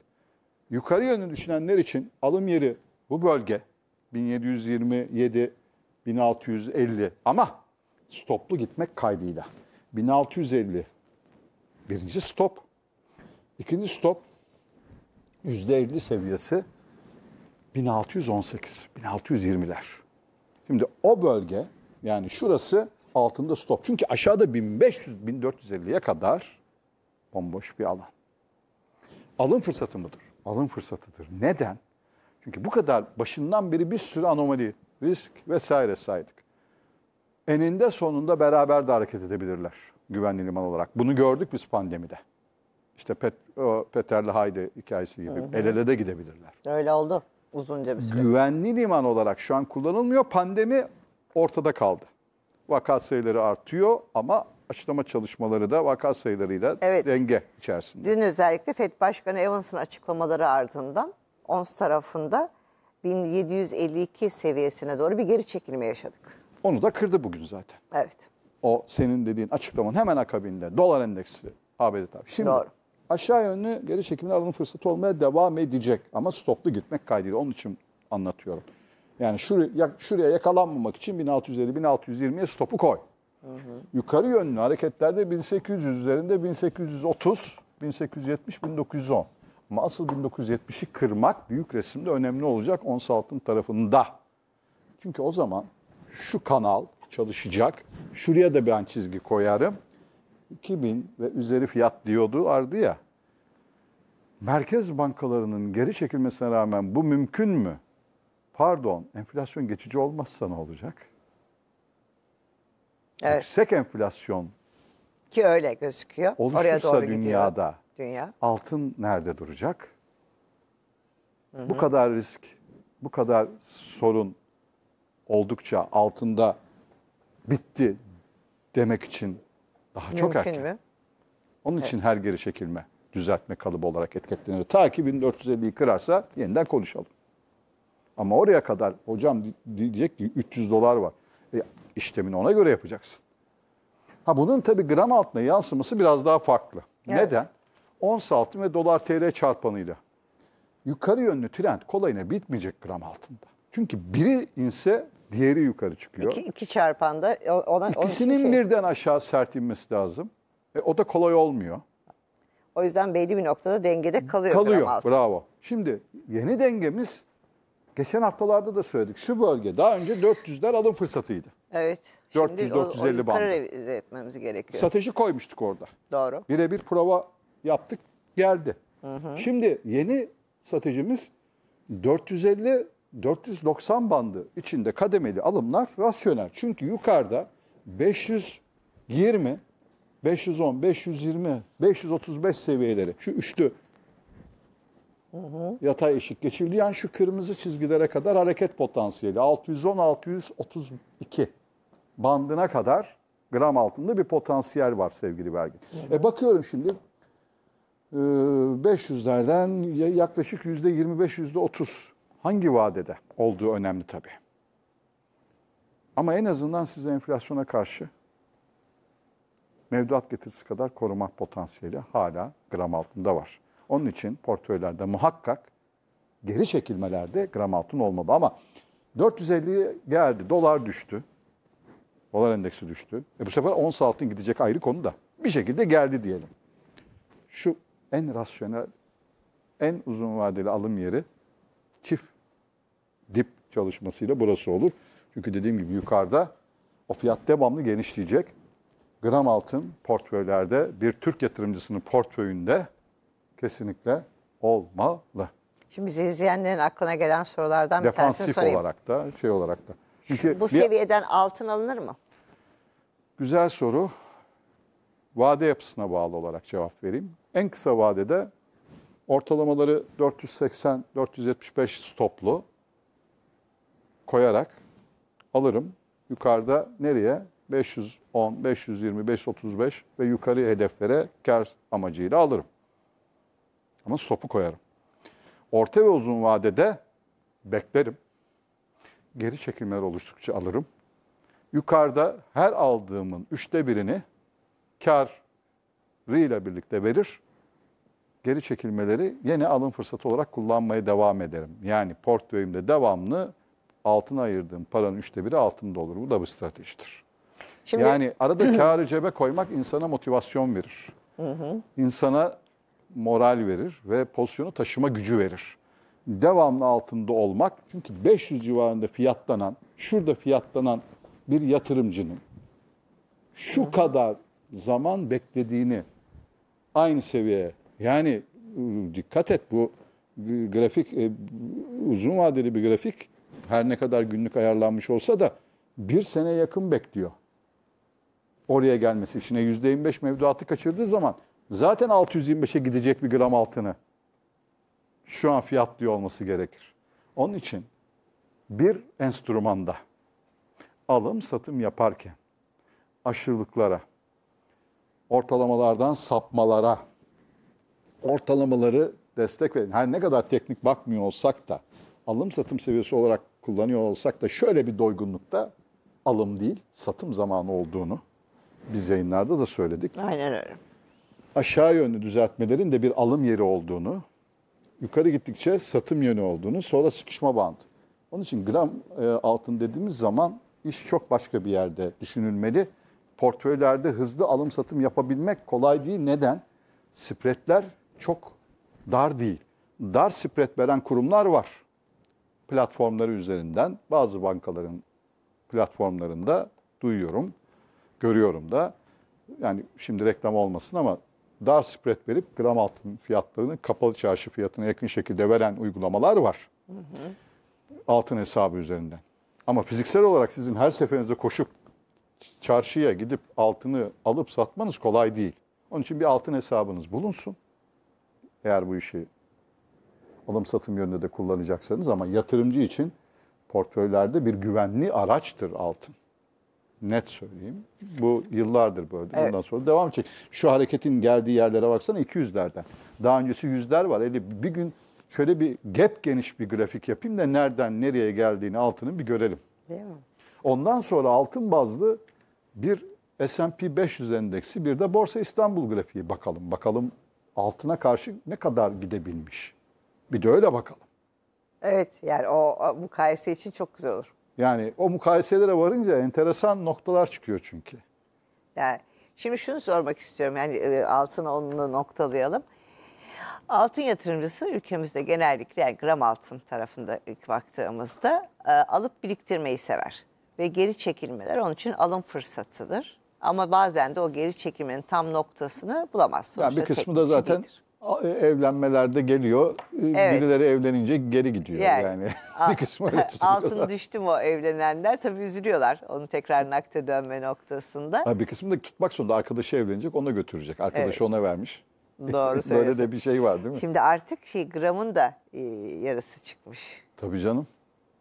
Yukarı yönlü düşünenler için alım yeri bu bölge 1727 1650 ama stoplu gitmek kaydıyla. 1650 birinci stop. ikinci stop %50 seviyesi 1618, 1620'ler. Şimdi o bölge yani şurası altında stop. Çünkü aşağıda 1500-1450'ye kadar bomboş bir alan. Alın fırsatı mıdır? Alın fırsatıdır. Neden? Çünkü bu kadar başından beri bir sürü anomali, risk vesaire saydık. Eninde sonunda beraber de hareket edebilirler güvenli liman olarak. Bunu gördük biz pandemide. İşte Pet, o Peterli Haydi hikayesi gibi hı hı. el ele de gidebilirler. Öyle oldu uzunca bir süre. Güvenli liman olarak şu an kullanılmıyor. Pandemi ortada kaldı. Vaka sayıları artıyor ama aşılama çalışmaları da vaka sayılarıyla evet. denge içerisinde. Dün özellikle FED Başkanı Evans'ın açıklamaları ardından ONS tarafında 1752 seviyesine doğru bir geri çekilme yaşadık. Onu da kırdı bugün zaten. Evet. O senin dediğin açıklamanın hemen akabinde dolar endeksi ABD tabii. Şimdi Doğru aşağı yönlü geri çekimde alım fırsatı olmaya devam edecek. Ama stoplu gitmek kaydıyla onun için anlatıyorum. Yani şuraya, şuraya yakalanmamak için 1650-1620'ye stopu koy. Hı hı. Yukarı yönlü hareketlerde 1800 üzerinde 1830, 1870, 1910. Ama asıl 1970'i kırmak büyük resimde önemli olacak ons altın tarafında. Çünkü o zaman şu kanal çalışacak. Şuraya da bir an çizgi koyarım. 2000 ve üzeri fiyat diyordu ardı ya. Merkez bankalarının geri çekilmesine rağmen bu mümkün mü? Pardon, enflasyon geçici olmazsa ne olacak? Evet. Yüksek enflasyon. Ki öyle gözüküyor. Oraya doğru dünyada. Gidiyor. Dünya. Altın nerede duracak? Hı hı. Bu kadar risk, bu kadar sorun oldukça altında bitti demek için daha Mümkün çok erken. Mü? Onun evet. için her geri çekilme düzeltme kalıbı olarak etiketlenir. Ta ki 1450'yi kırarsa yeniden konuşalım. Ama oraya kadar hocam diyecek ki 300 dolar var. E, işlemini ona göre yapacaksın. Ha bunun tabii gram altına yansıması biraz daha farklı. Evet. Neden? Ons altın ve dolar TL çarpanıyla. Yukarı yönlü trend kolayına bitmeyecek gram altında. Çünkü biri inse Diğeri yukarı çıkıyor. İki, iki çarpanda. Ona, İkisinin şey... birden aşağı sert inmesi lazım. E, o da kolay olmuyor. O yüzden belli bir noktada dengede kalıyor. Kalıyor, bravo. Şimdi yeni dengemiz, geçen haftalarda da söyledik. Şu bölge daha önce 400'ler alım fırsatıydı. Evet. 400-450 bandı. revize etmemiz gerekiyor. Strateji koymuştuk orada. Doğru. Birebir prova yaptık, geldi. Hı hı. Şimdi yeni stratejimiz 450 490 bandı içinde kademeli alımlar rasyonel. Çünkü yukarıda 520, 510, 520, 535 seviyeleri şu üçlü yatay eşik geçildi. Yani şu kırmızı çizgilere kadar hareket potansiyeli 610-632 bandına kadar gram altında bir potansiyel var sevgili Bergin. E, evet. E bakıyorum şimdi 500'lerden e, yaklaşık %25-%30 hangi vadede olduğu önemli tabii. Ama en azından size enflasyona karşı mevduat getirisi kadar koruma potansiyeli hala gram altında var. Onun için portföylerde muhakkak geri çekilmelerde gram altın olmadı ama 450'ye geldi, dolar düştü. Dolar endeksi düştü. E bu sefer 10 altın gidecek ayrı konu da. Bir şekilde geldi diyelim. Şu en rasyonel, en uzun vadeli alım yeri çift dip çalışmasıyla burası olur. Çünkü dediğim gibi yukarıda o fiyat devamlı genişleyecek. Gram altın portföylerde bir Türk yatırımcısının portföyünde kesinlikle olmalı. Şimdi bizi izleyenlerin aklına gelen sorulardan bir tanesini Defansif sorayım. olarak da şey olarak da. Çünkü Bu bir- seviyeden altın alınır mı? Güzel soru. Vade yapısına bağlı olarak cevap vereyim. En kısa vadede ortalamaları 480-475 stoplu koyarak alırım. Yukarıda nereye? 510, 520, 535 ve yukarı hedeflere kar amacıyla alırım. Ama stopu koyarım. Orta ve uzun vadede beklerim. Geri çekimler oluştukça alırım. Yukarıda her aldığımın üçte birini kar ile birlikte verir. Geri çekilmeleri yeni alım fırsatı olarak kullanmaya devam ederim. Yani portföyümde devamlı altına ayırdığın paranın üçte biri altında olur. Bu da bir stratejidir. Şimdi... Yani arada karı cebe koymak insana motivasyon verir. Hı hı. İnsana moral verir ve pozisyonu taşıma gücü verir. Devamlı altında olmak çünkü 500 civarında fiyatlanan, şurada fiyatlanan bir yatırımcının şu hı. kadar zaman beklediğini aynı seviyeye yani ıı, dikkat et bu ıı, grafik e, uzun vadeli bir grafik her ne kadar günlük ayarlanmış olsa da bir sene yakın bekliyor. Oraya gelmesi içine %25 mevduatı kaçırdığı zaman zaten 625'e gidecek bir gram altını şu an fiyatlıyor olması gerekir. Onun için bir enstrümanda alım satım yaparken aşırılıklara, ortalamalardan sapmalara, ortalamaları destek verin. Her ne kadar teknik bakmıyor olsak da alım satım seviyesi olarak kullanıyor olsak da şöyle bir doygunlukta alım değil, satım zamanı olduğunu biz yayınlarda da söyledik. Aynen öyle. Aşağı yönlü düzeltmelerin de bir alım yeri olduğunu, yukarı gittikçe satım yönü olduğunu, sonra sıkışma bandı. Onun için gram e, altın dediğimiz zaman iş çok başka bir yerde düşünülmeli. Portföylerde hızlı alım satım yapabilmek kolay değil. Neden? Spreadler çok dar değil. Dar spread veren kurumlar var platformları üzerinden bazı bankaların platformlarında duyuyorum, görüyorum da. Yani şimdi reklam olmasın ama dar spread verip gram altın fiyatlarını kapalı çarşı fiyatına yakın şekilde veren uygulamalar var. Hı hı. Altın hesabı üzerinden. Ama fiziksel olarak sizin her seferinizde koşup çarşıya gidip altını alıp satmanız kolay değil. Onun için bir altın hesabınız bulunsun. Eğer bu işi alım satım yönünde de kullanacaksanız ama yatırımcı için portföylerde bir güvenli araçtır altın. Net söyleyeyim. Bu yıllardır böyle. Evet. Bundan sonra devam edecek. Şu hareketin geldiği yerlere baksana 200'lerden. Daha öncesi yüzler var. Eli bir gün şöyle bir gap geniş bir grafik yapayım da nereden nereye geldiğini altının bir görelim. Değil mi? Ondan sonra altın bazlı bir S&P 500 endeksi bir de Borsa İstanbul grafiği bakalım. Bakalım altına karşı ne kadar gidebilmiş. Bir de öyle bakalım. Evet yani o, o mukayese için çok güzel olur. Yani o mukayeselere varınca enteresan noktalar çıkıyor çünkü. Yani şimdi şunu sormak istiyorum yani e, altını onunla noktalayalım. Altın yatırımcısı ülkemizde genellikle yani gram altın tarafında ilk baktığımızda e, alıp biriktirmeyi sever. Ve geri çekilmeler onun için alım fırsatıdır. Ama bazen de o geri çekilmenin tam noktasını bulamaz. yani bir kısmı da zaten değildir. E, evlenmelerde geliyor. E, evet. Birileri evlenince geri gidiyor yani. yani. bir kısmı öyle Altın düştü mü o evlenenler tabii üzülüyorlar. Onu tekrar nakde dönme noktasında. Ha, bir kısmı da tutmak zorunda. Arkadaşı evlenecek ona götürecek. Arkadaşı evet. ona vermiş. Doğru söylüyorsun. Böyle de bir şey var değil mi? Şimdi artık şey gramın da e, yarısı çıkmış. Tabii canım.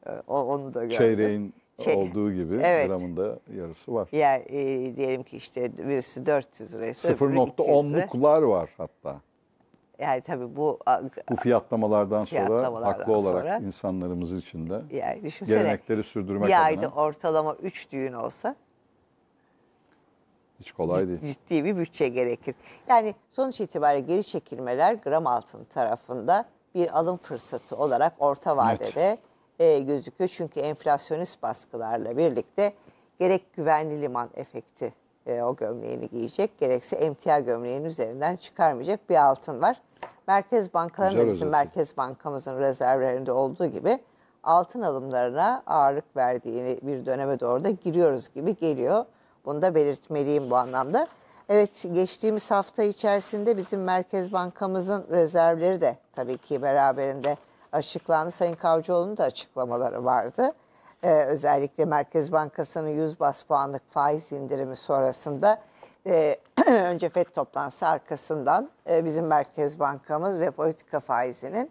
Ee, o, onu da gördüm. Çeyreğin şey, olduğu gibi evet. da yarısı var. Ya yani, e, diyelim ki işte birisi 400 lirası. 0.10'luklar var hatta. Yani tabii bu bu fiyatlamalardan, fiyatlamalardan sonra haklı olarak sonra, insanlarımız için de yani gelenekleri sürdürmek bir ayda ortalama 3 düğün olsa hiç kolay değil. Ciddi bir bütçe gerekir. Yani sonuç itibariyle geri çekilmeler gram altın tarafında bir alım fırsatı olarak orta vadede evet. e, gözüküyor. Çünkü enflasyonist baskılarla birlikte gerek güvenli liman efekti e, o gömleğini giyecek. Gerekse emtia gömleğinin üzerinden çıkarmayacak bir altın var. Merkez bankaların da bizim merkez bankamızın rezervlerinde olduğu gibi altın alımlarına ağırlık verdiği bir döneme doğru da giriyoruz gibi geliyor. Bunu da belirtmeliyim bu anlamda. Evet geçtiğimiz hafta içerisinde bizim Merkez Bankamızın rezervleri de tabii ki beraberinde açıklandı. Sayın Kavcıoğlu'nun da açıklamaları vardı. Ee, özellikle Merkez Bankası'nın 100 bas puanlık faiz indirimi sonrasında e, önce FED toplantısı arkasından e, bizim Merkez Bankamız ve politika faizinin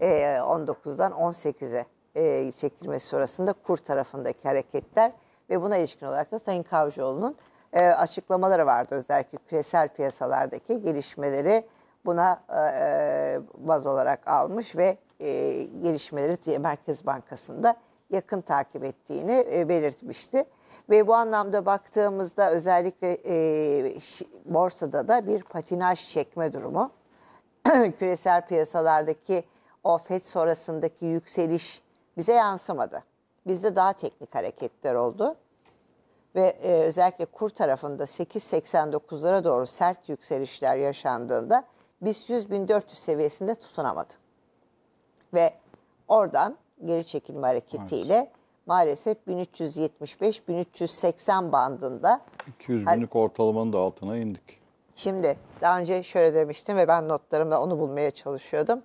e, 19'dan 18'e e, çekilmesi sonrasında kur tarafındaki hareketler ve buna ilişkin olarak da Sayın Kavcıoğlu'nun e, açıklamaları vardı. Özellikle küresel piyasalardaki gelişmeleri buna e, e baz olarak almış ve e, gelişmeleri Merkez Bankası'nda yakın takip ettiğini e, belirtmişti. Ve bu anlamda baktığımızda özellikle e, borsada da bir patinaj çekme durumu. Küresel piyasalardaki o FED sonrasındaki yükseliş bize yansımadı. Bizde daha teknik hareketler oldu. Ve e, özellikle kur tarafında 8.89'lara doğru sert yükselişler yaşandığında biz 100.400 seviyesinde tutunamadı. Ve oradan geri çekilme hareketiyle evet. maalesef 1375-1380 bandında. 200 binlik hani, ortalamanın da altına indik. Şimdi daha önce şöyle demiştim ve ben notlarımda onu bulmaya çalışıyordum.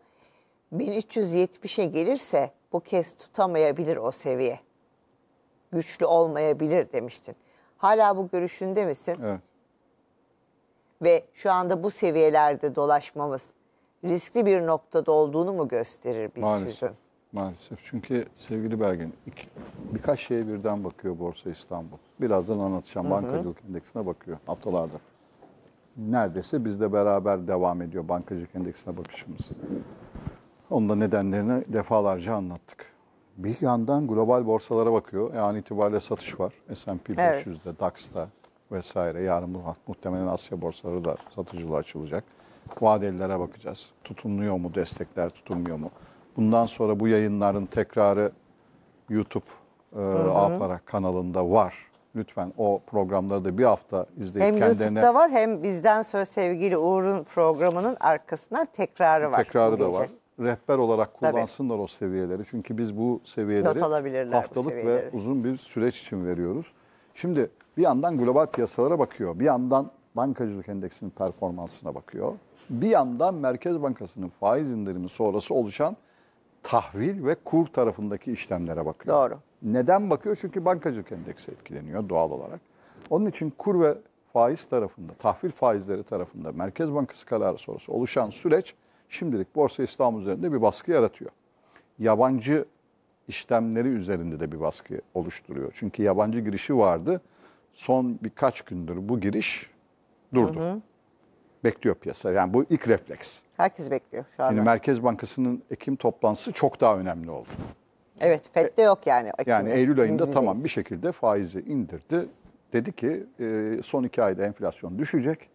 1370'e gelirse bu kez tutamayabilir o seviye. Güçlü olmayabilir demiştin. Hala bu görüşünde misin? Evet. Ve şu anda bu seviyelerde dolaşmamız riskli bir noktada olduğunu mu gösterir bir Maalesef. Sizin? maalesef. Çünkü sevgili Belgin iki, birkaç şeye birden bakıyor Borsa İstanbul. Birazdan anlatacağım. Hı hı. Bankacılık endeksine bakıyor haftalardır. Neredeyse bizle beraber devam ediyor bankacılık endeksine bakışımız. Onun da nedenlerini defalarca anlattık. Bir yandan global borsalara bakıyor. E an itibariyle satış var. S&P 500'de, evet. DAX'ta vesaire. Yarın muhtemelen Asya borsaları da satıcılığa açılacak. Vadelilere bakacağız. Tutunuyor mu destekler, tutunmuyor mu? Bundan sonra bu yayınların tekrarı YouTube e, Alparak kanalında var. Lütfen o programları da bir hafta izleyip Hem kendilerine... YouTube'da var hem bizden söz sevgili Uğur'un programının arkasından tekrarı var. Tekrarı da var. Rehber olarak kullansınlar Tabii. o seviyeleri. Çünkü biz bu seviyeleri haftalık bu seviyeleri. ve uzun bir süreç için veriyoruz. Şimdi bir yandan global piyasalara bakıyor. Bir yandan bankacılık endeksinin performansına bakıyor. Bir yandan Merkez Bankası'nın faiz indirimi sonrası oluşan tahvil ve kur tarafındaki işlemlere bakıyor. Doğru. Neden bakıyor? Çünkü bankacılık endeksi etkileniyor doğal olarak. Onun için kur ve faiz tarafında, tahvil faizleri tarafında Merkez Bankası kararı sonrası oluşan süreç şimdilik Borsa İstanbul üzerinde bir baskı yaratıyor. Yabancı işlemleri üzerinde de bir baskı oluşturuyor. Çünkü yabancı girişi vardı. Son birkaç gündür bu giriş durdu. Hı hı bekliyor piyasa. Yani bu ilk refleks. Herkes bekliyor şu anda. Şimdi Merkez Bankası'nın Ekim toplantısı çok daha önemli oldu. Evet, FED'de yok yani. Ekim, yani Eylül ayında tamam bir şekilde faizi indirdi. Dedi ki ee, son iki ayda enflasyon düşecek.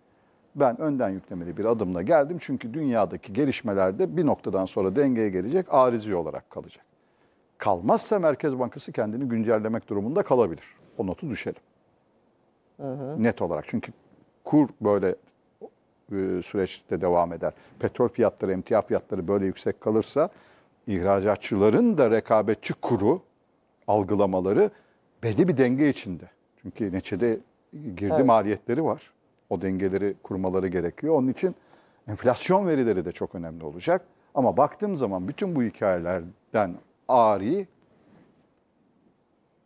Ben önden yüklemeli bir adımla geldim. Çünkü dünyadaki gelişmelerde bir noktadan sonra dengeye gelecek, arizi olarak kalacak. Kalmazsa Merkez Bankası kendini güncellemek durumunda kalabilir. O notu düşelim. Hı hı. Net olarak. Çünkü kur böyle e, süreçte devam eder. Petrol fiyatları, emtia fiyatları böyle yüksek kalırsa ihracatçıların da rekabetçi kuru algılamaları belli bir denge içinde. Çünkü neçede girdi evet. maliyetleri var. O dengeleri kurmaları gerekiyor. Onun için enflasyon verileri de çok önemli olacak. Ama baktığım zaman bütün bu hikayelerden ari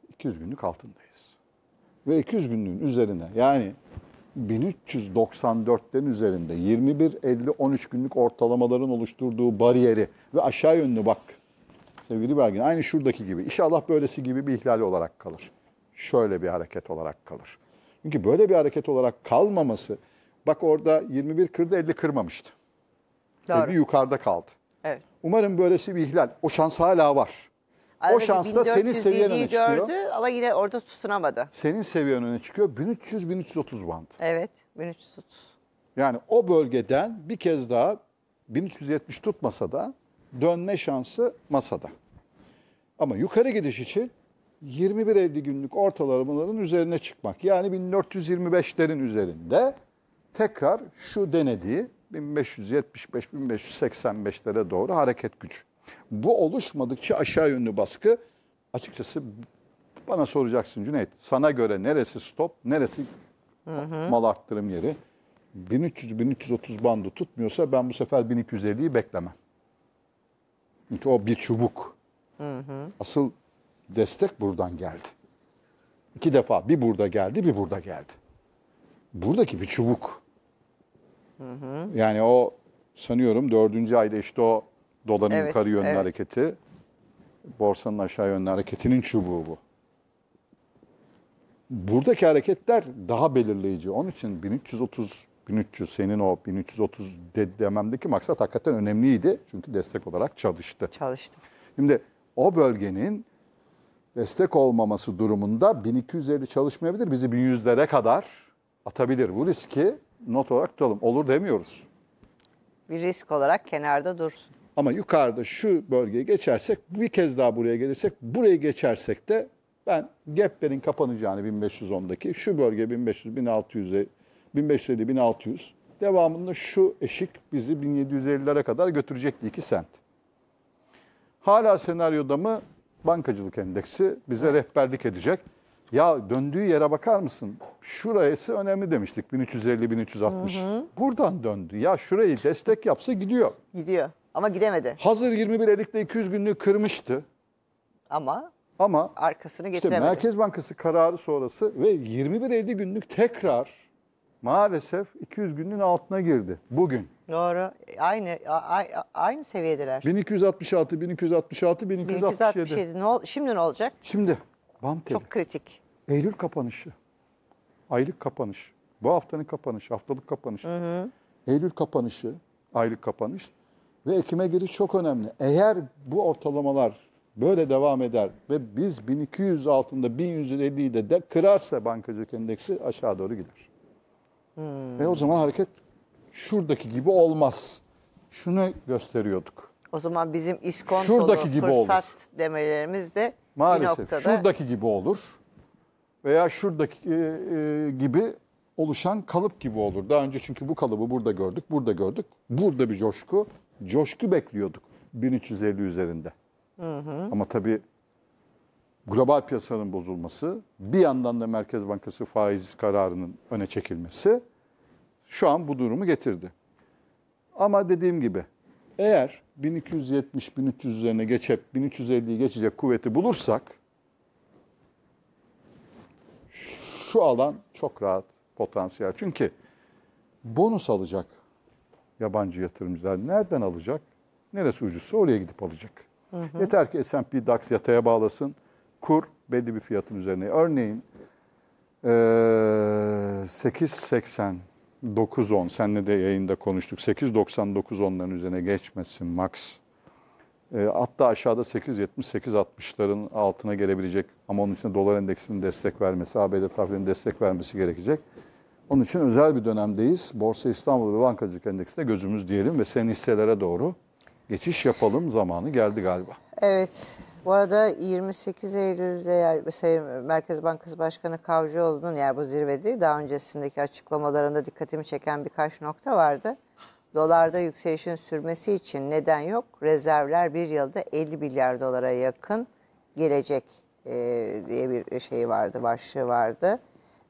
200 günlük altındayız. Ve 200 günlüğün üzerine yani 1394'ten üzerinde 21-50-13 günlük ortalamaların oluşturduğu bariyeri ve aşağı yönlü bak sevgili Belgin aynı şuradaki gibi inşallah böylesi gibi bir ihlal olarak kalır. Şöyle bir hareket olarak kalır. Çünkü böyle bir hareket olarak kalmaması bak orada 21 kırdı 50 kırmamıştı. Doğru. 50 yukarıda kaldı. Evet. Umarım böylesi bir ihlal o şans hala var. Arada o şansla senin seviyen öne çıkıyor. gördü ama yine orada tutunamadı. Senin seviyen öne çıkıyor. 1300-1330 band. Evet 1330. Yani o bölgeden bir kez daha 1370 tutmasa da dönme şansı masada. Ama yukarı gidiş için 21-50 günlük ortalamaların üzerine çıkmak. Yani 1425'lerin üzerinde tekrar şu denediği 1575-1585'lere doğru hareket gücü. Bu oluşmadıkça aşağı yönlü baskı açıkçası bana soracaksın Cüneyt. Sana göre neresi stop, neresi hı hı. mal arttırım yeri? 1300-1330 bandı tutmuyorsa ben bu sefer 1250'yi beklemem. Çünkü o bir çubuk. Hı hı. Asıl destek buradan geldi. İki defa bir burada geldi, bir burada geldi. Buradaki bir çubuk. Hı hı. Yani o sanıyorum dördüncü ayda işte o Doların Evet, yukarı yönlü evet. hareketi, borsanın aşağı yönlü hareketinin çubuğu bu. Buradaki hareketler daha belirleyici. Onun için 1330 1300 senin o 1330 de- dememdeki maksat hakikaten önemliydi. Çünkü destek olarak çalıştı. çalıştım. Şimdi o bölgenin destek olmaması durumunda 1250 çalışmayabilir. Bizi 1100'lere kadar atabilir. Bu riski not olarak tutalım. Olur demiyoruz. Bir risk olarak kenarda dursun. Ama yukarıda şu bölgeyi geçersek, bir kez daha buraya gelirsek, burayı geçersek de ben gaplerin kapanacağını 1510'daki şu bölge 1500 1600'e 1550 1600 devamında şu eşik bizi 1750'lere kadar götürecekti 2 sent. Hala senaryoda mı bankacılık endeksi bize rehberlik edecek. Ya döndüğü yere bakar mısın? Şurası önemli demiştik 1350-1360. Buradan döndü. Ya şurayı destek yapsa gidiyor. Gidiyor. Ama gidemedi. Hazır 21 Elik'te 200 günlüğü kırmıştı. Ama ama arkasını getiremedi. İşte Merkez Bankası kararı sonrası ve 21-50 günlük tekrar maalesef 200 günün altına girdi bugün. Doğru. Aynı aynı seviyedeler. 1266, 1266, 1267. 1267. Ne ol, şimdi ne olacak? Şimdi bam teli. Çok kritik. Eylül kapanışı. Aylık kapanış. Bu haftanın kapanışı, haftalık kapanış. Hı hı. Eylül kapanışı, aylık kapanış ve ekime giriş çok önemli. Eğer bu ortalamalar böyle devam eder ve biz 1200 altında 1150'yi de, de kırarsa bankacılık endeksi aşağı doğru gider. Hmm. Ve o zaman hareket şuradaki gibi olmaz. Şunu gösteriyorduk. O zaman bizim iskontolu şuradaki gibi fırsat olur. demelerimiz de Maalesef bir noktada... şuradaki gibi olur. Veya şuradaki e, e, gibi oluşan kalıp gibi olur. Daha önce çünkü bu kalıbı burada gördük, burada gördük. Burada bir coşku, coşku bekliyorduk 1350 üzerinde. Hı hı. Ama tabii global piyasanın bozulması, bir yandan da Merkez Bankası faiz kararının öne çekilmesi şu an bu durumu getirdi. Ama dediğim gibi eğer 1270-1300 üzerine geçip 1350'yi geçecek kuvveti bulursak şu alan çok rahat potansiyel. Çünkü bonus alacak yabancı yatırımcılar nereden alacak? Neresi ucuzsa oraya gidip alacak. Hı hı. Yeter ki S&P DAX yataya bağlasın. Kur belli bir fiyatın üzerine. Örneğin ee, 8.80 9.10 senle de yayında konuştuk. 8.99-10'ların üzerine geçmesin max. E, hatta aşağıda 8.70-8.60'ların altına gelebilecek ama onun için dolar endeksinin destek vermesi, ABD tahvilinin destek vermesi gerekecek. Onun için özel bir dönemdeyiz. Borsa İstanbul ve Bankacılık Endeksi'ne gözümüz diyelim ve sen hisselere doğru geçiş yapalım zamanı geldi galiba. Evet. Bu arada 28 Eylül'de yani Merkez Bankası Başkanı Kavcıoğlu'nun yani bu zirvede daha öncesindeki açıklamalarında dikkatimi çeken birkaç nokta vardı. Dolarda yükselişin sürmesi için neden yok? Rezervler bir yılda 50 milyar dolara yakın gelecek e, diye bir şey vardı, başlığı vardı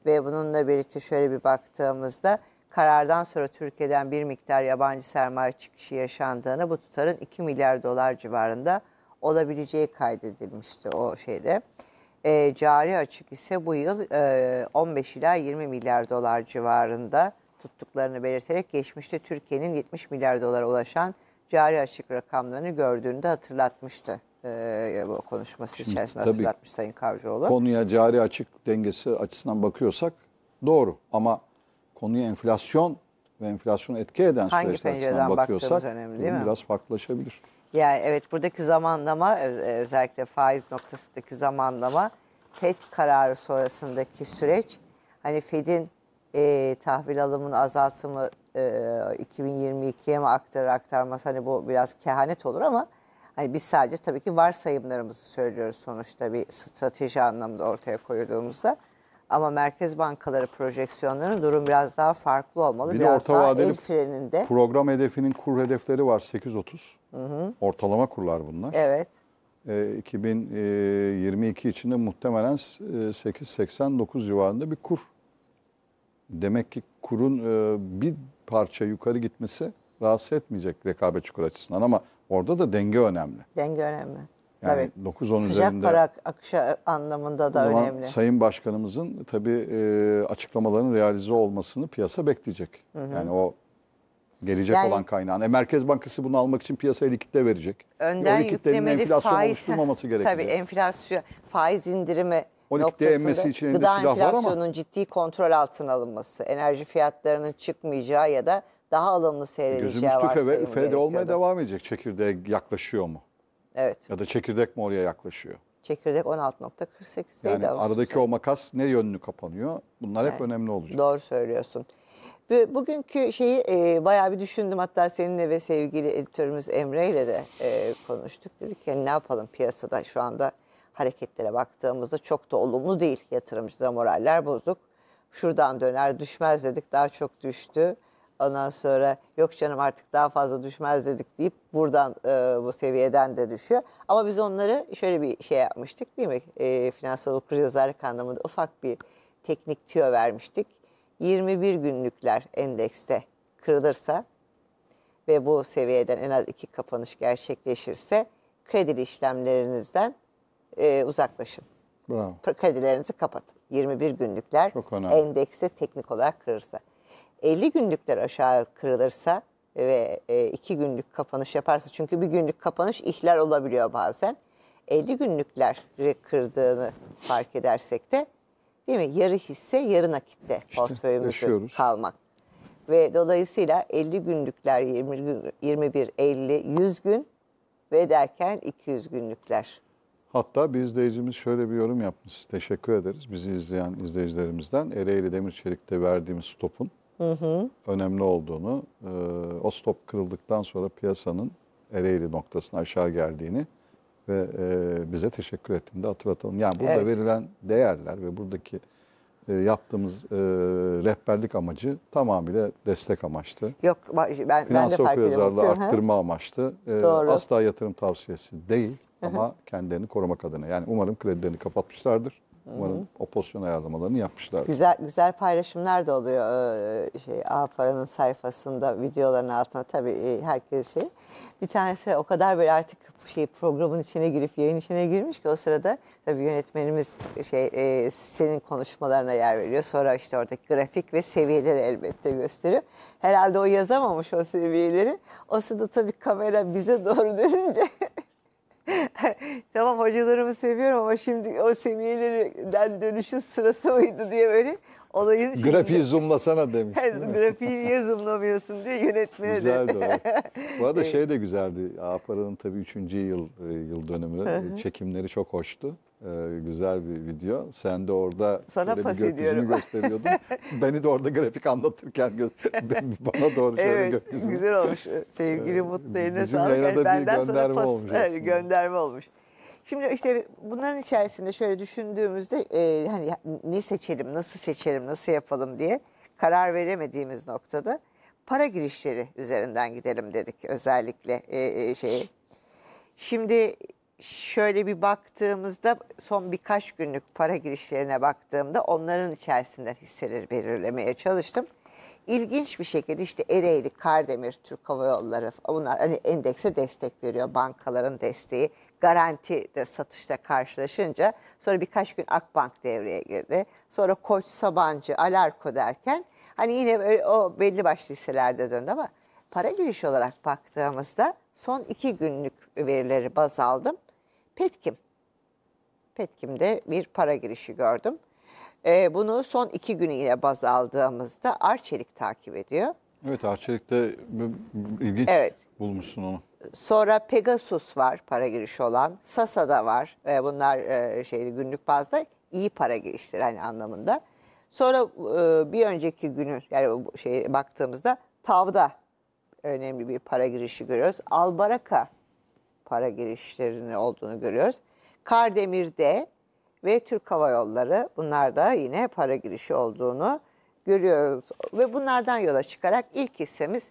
ve bununla birlikte şöyle bir baktığımızda karardan sonra Türkiye'den bir miktar yabancı sermaye çıkışı yaşandığını bu tutarın 2 milyar dolar civarında olabileceği kaydedilmişti o şeyde. E, cari açık ise bu yıl e, 15 ila 20 milyar dolar civarında tuttuklarını belirterek geçmişte Türkiye'nin 70 milyar dolara ulaşan cari açık rakamlarını gördüğünü de hatırlatmıştı e, bu konuşması Şimdi, içerisinde tabii, hatırlatmış Sayın Kavcıoğlu. Konuya cari açık dengesi açısından bakıyorsak doğru ama konuya enflasyon ve enflasyonu etki eden Hangi süreçler açısından bakıyorsak önemli, değil mi? biraz farklılaşabilir. Yani evet buradaki zamanlama e, özellikle faiz noktasındaki zamanlama FED kararı sonrasındaki süreç hani FED'in e, tahvil alımının azaltımı e, 2022'ye mi aktarır aktarmaz hani bu biraz kehanet olur ama Hani biz sadece tabii ki varsayımlarımızı söylüyoruz sonuçta bir strateji anlamda ortaya koyduğumuzda. Ama merkez bankaları projeksiyonlarının durum biraz daha farklı olmalı. Bir biraz daha el freninde. Program hedefinin kur hedefleri var 8.30. Ortalama kurlar bunlar. Evet. 2022 ee, e, içinde muhtemelen 8.89 e, civarında bir kur. Demek ki kurun e, bir parça yukarı gitmesi rahatsız etmeyecek rekabetçi kur açısından ama Orada da denge önemli. Denge önemli. Yani evet. 9-10 üzerinde. Sıcak para akışı anlamında da önemli. Sayın Başkanımızın tabii e, açıklamaların realize olmasını piyasa bekleyecek. Hı hı. Yani o gelecek yani, olan kaynağın. E, Merkez Bankası bunu almak için piyasaya likitte verecek. Önden e, yüklemeli enflasyon faiz, oluşturmaması gerekecek. Tabii enflasyon, faiz indirimi o likitte emmesi için elinde silah var ama. enflasyonun ciddi kontrol altına alınması, enerji fiyatlarının çıkmayacağı ya da daha alımlı seyredeceği Gözümüz tüfe ve üfede olmaya devam edecek. Çekirdeğe yaklaşıyor mu? Evet. Ya da çekirdek mi oraya yaklaşıyor? Çekirdek 16.48'deydi. Yani aradaki o makas ne yönünü kapanıyor? Bunlar hep yani, önemli olacak. Doğru söylüyorsun. Bugünkü şeyi e, bayağı bir düşündüm. Hatta seninle ve sevgili editörümüz Emre ile de e, konuştuk. Dedik ki yani ne yapalım piyasada şu anda hareketlere baktığımızda çok da olumlu değil. Yatırımcıda moraller bozuk. Şuradan döner düşmez dedik daha çok düştü. Ondan sonra yok canım artık daha fazla düşmez dedik deyip buradan e, bu seviyeden de düşüyor. Ama biz onları şöyle bir şey yapmıştık değil mi? E, finansal okuryazarlık anlamında ufak bir teknik tüyo vermiştik. 21 günlükler endekste kırılırsa ve bu seviyeden en az iki kapanış gerçekleşirse kredi işlemlerinizden e, uzaklaşın. Bravo. Kredilerinizi kapatın. 21 günlükler endekste teknik olarak kırırsa. 50 günlükler aşağı kırılırsa ve 2 e, günlük kapanış yaparsa çünkü bir günlük kapanış ihlal olabiliyor bazen. 50 günlükleri kırdığını fark edersek de değil mi? Yarı hisse, yarı nakitte işte, portföyümüzü kalmak. Ve dolayısıyla 50 günlükler 20 gün, 21, 50, 100 gün ve derken 200 günlükler. Hatta bir izleyicimiz şöyle bir yorum yapmış. Teşekkür ederiz bizi izleyen izleyicilerimizden. Ereğli Demir Çelik'te verdiğimiz stopun hı hı. önemli olduğunu, e, o stop kırıldıktan sonra piyasanın Ereğli noktasına aşağı geldiğini ve e, bize teşekkür ettiğini de hatırlatalım. Yani burada evet. verilen değerler ve buradaki e, yaptığımız e, rehberlik amacı tamamıyla destek amaçtı. Yok ben, Finans ben de fark ediyorum. arttırma amaçtı. E, Doğru. Asla yatırım tavsiyesi değil ama kendilerini korumak adına. Yani umarım kredilerini kapatmışlardır. Umarım Hı-hı. o pozisyon ayarlamalarını yapmışlar. Güzel güzel paylaşımlar da oluyor e, şey A Para'nın sayfasında videoların altında tabii e, herkes şey. Bir tanesi o kadar böyle artık şey programın içine girip yayın içine girmiş ki o sırada tabii yönetmenimiz şey e, senin konuşmalarına yer veriyor. Sonra işte oradaki grafik ve seviyeleri elbette gösteriyor. Herhalde o yazamamış o seviyeleri. O sırada tabii kamera bize doğru dönünce tamam hocalarımı seviyorum ama şimdi o seviyelerden dönüşün sırası mıydı diye böyle olayın... Grafiği şeyinde... zoomlasana demiş. Grafiği niye zoomlamıyorsun diye yönetmeye güzeldi de. o. Bu arada şey de güzeldi. Apara'nın tabii üçüncü yıl e, yıl dönümü çekimleri çok hoştu. Ee, güzel bir video. Sen de orada Sana pas ediyorum. gösteriyordun. Beni de orada grafik anlatırken bana doğru şöyle evet, gökyüzünü. Güzel olmuş. Ee, sevgili ee, Mutlu eline sağlık. Yani benden sana pas olmuş gönderme olmuş. Şimdi işte bunların içerisinde şöyle düşündüğümüzde e, hani ne seçelim, nasıl seçelim, nasıl yapalım diye karar veremediğimiz noktada para girişleri üzerinden gidelim dedik özellikle e, e, şeyi. Şimdi şöyle bir baktığımızda son birkaç günlük para girişlerine baktığımda onların içerisinden hisseleri belirlemeye çalıştım. İlginç bir şekilde işte Ereğli, Kardemir, Türk Hava Yolları bunlar hani endekse destek veriyor bankaların desteği. Garanti de satışla karşılaşınca sonra birkaç gün Akbank devreye girdi. Sonra Koç, Sabancı, Alarko derken hani yine o belli başlı hisselerde döndü ama para giriş olarak baktığımızda son iki günlük verileri baz aldım. Petkim. Petkim'de bir para girişi gördüm. E, bunu son iki günüyle baz aldığımızda Arçelik takip ediyor. Evet Arçelik'te ilginç evet. bulmuşsun onu. Sonra Pegasus var para girişi olan. Sasa'da var. E, bunlar e, şey, günlük bazda iyi para girişleri hani anlamında. Sonra e, bir önceki günü yani şey baktığımızda Tav'da önemli bir para girişi görüyoruz. Albaraka para girişlerini olduğunu görüyoruz. Kardemir'de ve Türk Hava Yolları bunlar da yine para girişi olduğunu görüyoruz. Ve bunlardan yola çıkarak ilk hissemiz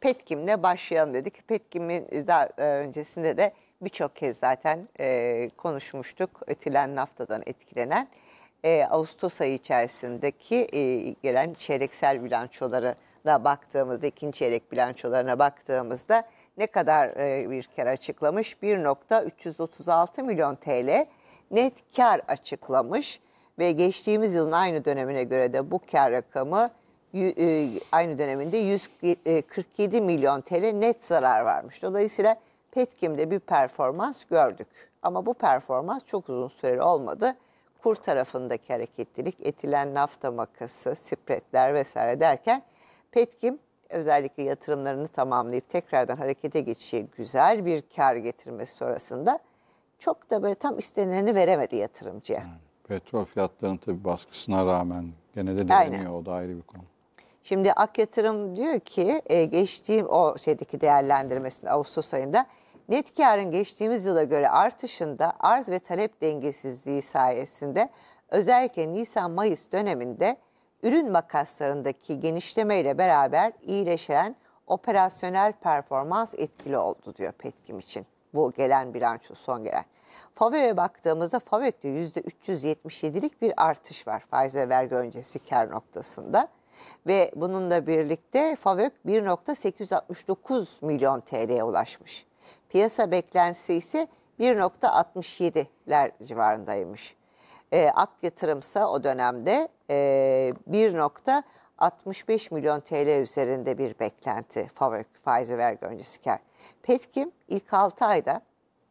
Petkim'le başlayalım dedik. Petkim'in daha e, öncesinde de birçok kez zaten e, konuşmuştuk etilen naftadan etkilenen e, Ağustos ayı içerisindeki e, gelen çeyreksel bilançoları da baktığımızda ikinci çeyrek bilançolarına baktığımızda ne kadar e, bir kere açıklamış? 1.336 milyon TL net kar açıklamış ve geçtiğimiz yılın aynı dönemine göre de bu kar rakamı e, aynı döneminde 147 e, milyon TL net zarar varmış. Dolayısıyla Petkim'de bir performans gördük. Ama bu performans çok uzun süreli olmadı. Kur tarafındaki hareketlilik, etilen nafta makası, spretler vesaire derken Petkim özellikle yatırımlarını tamamlayıp tekrardan harekete geçişe güzel bir kar getirmesi sonrasında çok da böyle tam istenileni veremedi yatırımcıya. petrol fiyatlarının tabii baskısına rağmen gene de direniyor o da ayrı bir konu. Şimdi Ak Yatırım diyor ki e, geçtiğim o şeydeki değerlendirmesinde Ağustos ayında net karın geçtiğimiz yıla göre artışında arz ve talep dengesizliği sayesinde özellikle Nisan-Mayıs döneminde ürün makaslarındaki genişlemeyle beraber iyileşen operasyonel performans etkili oldu diyor Petkim için. Bu gelen bilanço son gelen. FAVÖ'ye baktığımızda FAVÖK'te %377'lik bir artış var faiz ve vergi öncesi kar noktasında. Ve bununla birlikte FAVÖK 1.869 milyon TL'ye ulaşmış. Piyasa beklentisi ise 1.67'ler civarındaymış. E, ak yatırımsa o dönemde e, 1.65 milyon TL üzerinde bir beklenti FAVÖK faiz vergi öncesi kar. Petkim ilk 6 ayda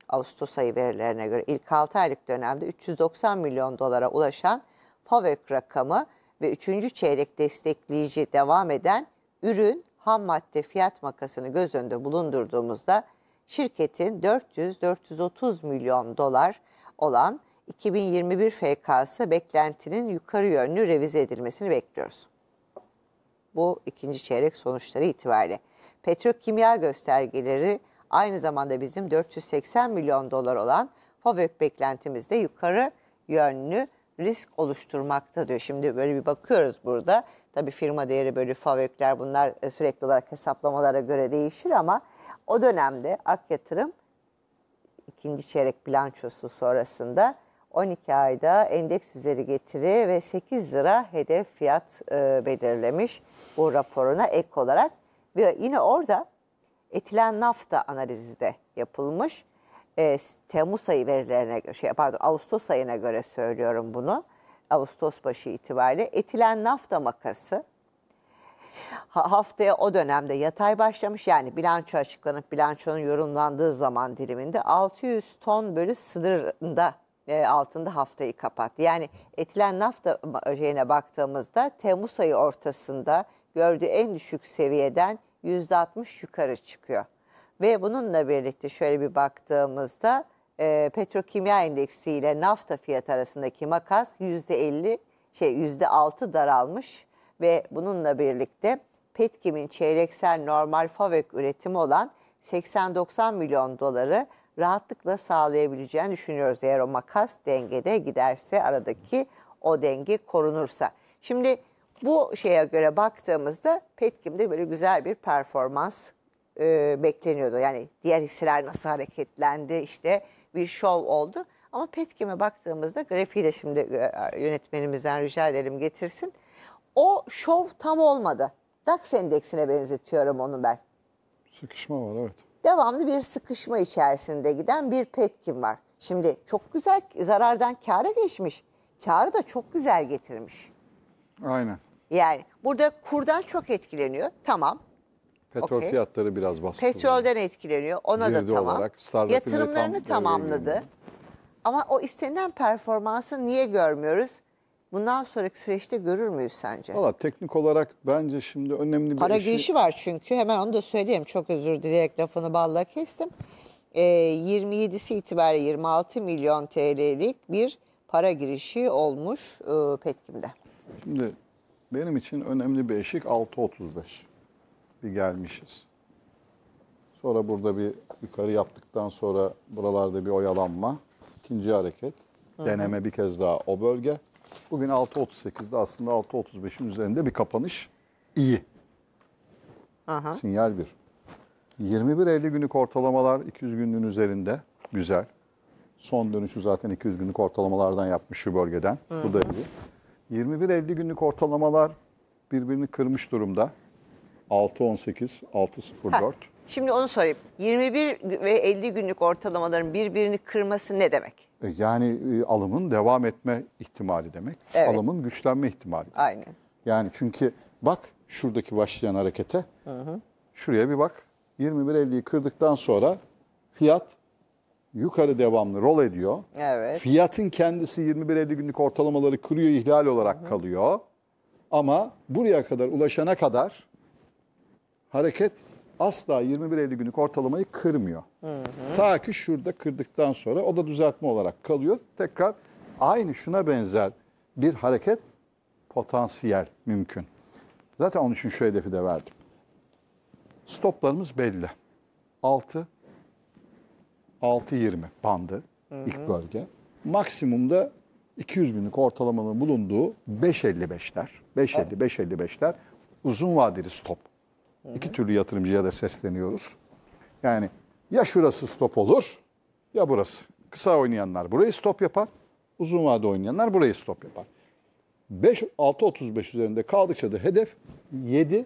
Ağustos ayı verilerine göre ilk 6 aylık dönemde 390 milyon dolara ulaşan FAVÖK rakamı ve 3. çeyrek destekleyici devam eden ürün ham madde fiyat makasını göz önünde bulundurduğumuzda şirketin 400-430 milyon dolar olan 2021 FK'sı beklentinin yukarı yönlü revize edilmesini bekliyoruz. Bu ikinci çeyrek sonuçları itibariyle. Petrokimya göstergeleri aynı zamanda bizim 480 milyon dolar olan FOVÖK beklentimizde yukarı yönlü risk oluşturmakta diyor. Şimdi böyle bir bakıyoruz burada. Tabii firma değeri böyle FOVÖK'ler bunlar e, sürekli olarak hesaplamalara göre değişir ama o dönemde Ak Yatırım ikinci çeyrek bilançosu sonrasında 12 ayda endeks üzeri getiri ve 8 lira hedef fiyat e, belirlemiş bu raporuna ek olarak. Ve yine orada etilen nafta analizi de yapılmış. E, Temmuz ayı verilerine şey, pardon Ağustos ayına göre söylüyorum bunu. Ağustos başı itibariyle etilen nafta makası ha, haftaya o dönemde yatay başlamış. Yani bilanço açıklanıp bilançonun yorumlandığı zaman diliminde 600 ton bölü sınırında e, altında haftayı kapat. Yani etilen nafta şeyine baktığımızda Temmuz ayı ortasında gördüğü en düşük seviyeden %60 yukarı çıkıyor. Ve bununla birlikte şöyle bir baktığımızda e, petrokimya endeksi ile nafta fiyat arasındaki makas %50 şey %6 daralmış ve bununla birlikte Petkim'in çeyreksel normal FAVÖK üretimi olan 80-90 milyon doları rahatlıkla sağlayabileceğini düşünüyoruz. Eğer o makas dengede giderse aradaki o denge korunursa. Şimdi bu şeye göre baktığımızda Petkim'de böyle güzel bir performans e, bekleniyordu. Yani diğer hisseler nasıl hareketlendi işte bir şov oldu. Ama Petkim'e baktığımızda grafiği de şimdi e, yönetmenimizden rica edelim getirsin. O şov tam olmadı. DAX endeksine benzetiyorum onu ben. Sıkışma var evet devamlı bir sıkışma içerisinde giden bir petkim var. Şimdi çok güzel zarardan kâra geçmiş. Kârı da çok güzel getirmiş. Aynen. Yani burada kurdan çok etkileniyor. Tamam. Petrol okay. fiyatları biraz bastırdı. Petrolden etkileniyor. Ona Girdi da tamam. Yatırımlarını tam tamamladı. Ama o istenen performansı niye görmüyoruz? Bundan sonraki süreçte görür müyüz sence? Valla teknik olarak bence şimdi önemli bir Para işi... girişi var çünkü hemen onu da söyleyeyim. Çok özür dileyerek lafını balla kestim. E, ee, 27'si itibariyle 26 milyon TL'lik bir para girişi olmuş e, Petkim'de. Şimdi benim için önemli bir eşik 6.35. Bir gelmişiz. Sonra burada bir yukarı yaptıktan sonra buralarda bir oyalanma. ikinci hareket. Hı -hı. Deneme bir kez daha o bölge. Bugün 6.38'de aslında 6.35'in üzerinde bir kapanış iyi. Aha. Sinyal bir. 21 21.50 günlük ortalamalar 200 günlüğün üzerinde. Güzel. Son dönüşü zaten 200 günlük ortalamalardan yapmış şu bölgeden. Hı. Bu da iyi. 21-50 günlük ortalamalar birbirini kırmış durumda. 6.18, 6.04. Şimdi onu sorayım. 21 ve 50 günlük ortalamaların birbirini kırması ne demek? E, yani e, alımın devam etme ihtimali demek. Evet. Alımın güçlenme ihtimali. Demek. Aynen. Yani çünkü bak şuradaki başlayan harekete. Hı hı. Şuraya bir bak. 21.50'yi kırdıktan sonra fiyat yukarı devamlı rol ediyor. Evet. Fiyatın kendisi 21.50 günlük ortalamaları kırıyor, ihlal olarak hı hı. kalıyor. Ama buraya kadar ulaşana kadar hareket asla 21.50 günlük ortalamayı kırmıyor. Hı hı. Ta ki şurada kırdıktan sonra o da düzeltme olarak kalıyor. Tekrar aynı şuna benzer bir hareket potansiyel mümkün. Zaten onun için şu hedefi de verdim. Stoplarımız belli. 6 6.20 bandı hı hı. ilk bölge. Maksimumda 200 günlük ortalamanın bulunduğu 5.55'ler. 5.50 5.55'ler uzun vadeli stop. İki türlü yatırımcıya da sesleniyoruz. Yani ya şurası stop olur ya burası. Kısa oynayanlar burayı stop yapar. Uzun vade oynayanlar burayı stop yapar. 5 6.35 üzerinde kaldıkça da hedef 7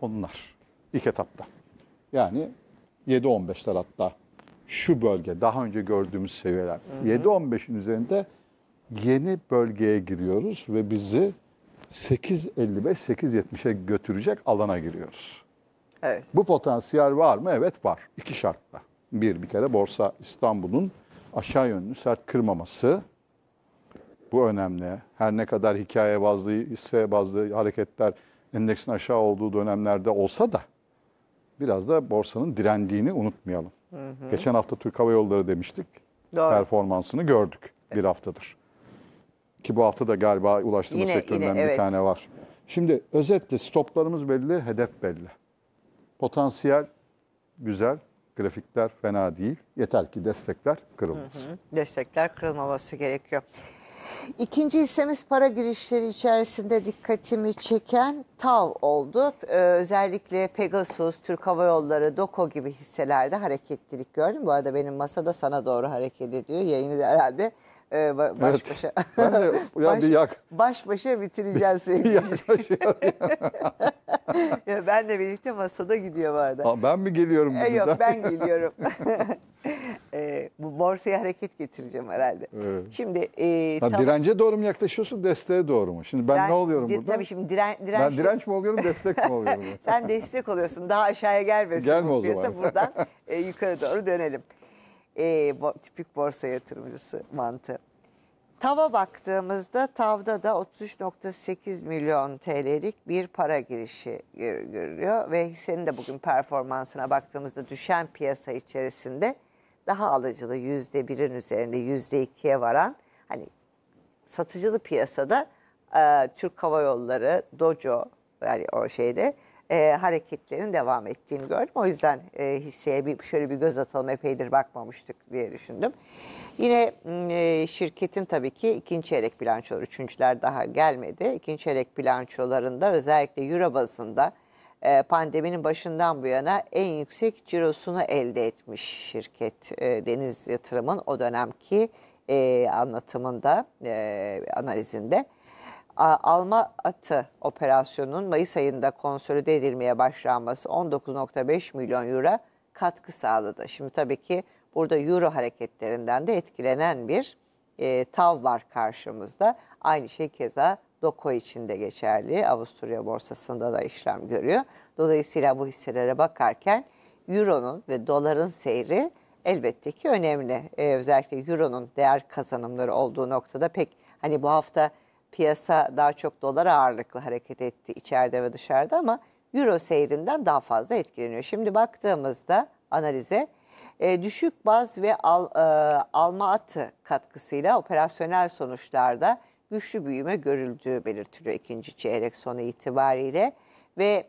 onlar ilk etapta. Yani 7-15'ler hatta şu bölge daha önce gördüğümüz seviyeler. 7-15'in üzerinde yeni bölgeye giriyoruz ve bizi 8.55-8.70'e götürecek alana giriyoruz. Evet. Bu potansiyel var mı? Evet var. İki şartla. Bir, bir kere borsa İstanbul'un aşağı yönlü sert kırmaması. Bu önemli. Her ne kadar hikaye bazlı, hisse bazlı hareketler endeksin aşağı olduğu dönemlerde olsa da biraz da borsanın direndiğini unutmayalım. Hı hı. Geçen hafta Türk Hava Yolları demiştik. Doğru. Performansını gördük evet. bir haftadır. Ki bu hafta da galiba ulaştırma Yine- sektöründen yine, bir evet. tane var. Şimdi özetle stoplarımız belli, hedef belli. Potansiyel güzel, grafikler fena değil. Yeter ki destekler kırılmasın. destekler kırılmaması gerekiyor. İkinci hissemiz para girişleri içerisinde dikkatimi çeken TAV oldu. Ee, özellikle Pegasus, Türk Hava Yolları, Doko gibi hisselerde hareketlilik gördüm. Bu arada benim masada sana doğru hareket ediyor. Yayını da herhalde e, baş Evet. başa Ben de ya Baş- bir yak. baş başa bitireceğiz sevgili. yaklaşıyor. Ben de birlikte masada gidiyor bu arada. Aa, ben mi geliyorum? E, yok ben geliyorum. E, bu borsaya hareket getireceğim herhalde. Evet. Şimdi e, Ha, tam- dirence doğru mu yaklaşıyorsun, desteğe doğru mu? Şimdi ben, ne oluyorum di- burada? Tabii şimdi diren, direnç, ben direnç mi oluyorum, destek mi oluyorum? Sen destek oluyorsun. Daha aşağıya gelmesin. Gelme bu o zaman. Buradan e, yukarı doğru dönelim e, bo, tipik borsa yatırımcısı mantığı. Tava baktığımızda tavda da 33.8 milyon TL'lik bir para girişi görülüyor ve hissenin de bugün performansına baktığımızda düşen piyasa içerisinde daha alıcılı %1'in üzerinde %2'ye varan hani satıcılı piyasada e, Türk Hava Yolları, Dojo yani o şeyde e, hareketlerin devam ettiğini gördüm. O yüzden e, hisseye bir, şöyle bir göz atalım epeydir bakmamıştık diye düşündüm. Yine e, şirketin tabii ki ikinci çeyrek bilançoları, üçüncüler daha gelmedi. İkinci çeyrek bilançolarında özellikle Euro bazında e, pandeminin başından bu yana en yüksek cirosunu elde etmiş şirket e, Deniz Yatırım'ın o dönemki e, anlatımında, e, analizinde alma atı operasyonunun Mayıs ayında konsolide edilmeye başlanması 19.5 milyon euro katkı sağladı. Şimdi tabii ki burada euro hareketlerinden de etkilenen bir e, tav var karşımızda. Aynı şey keza Doko için de geçerli. Avusturya borsasında da işlem görüyor. Dolayısıyla bu hisselere bakarken euronun ve doların seyri elbette ki önemli. Ee, özellikle euronun değer kazanımları olduğu noktada pek hani bu hafta piyasa daha çok dolar ağırlıklı hareket etti içeride ve dışarıda ama euro seyrinden daha fazla etkileniyor. Şimdi baktığımızda analize e, düşük baz ve al, e, alma atı katkısıyla operasyonel sonuçlarda güçlü büyüme görüldüğü belirtiliyor ikinci çeyrek sonu itibariyle ve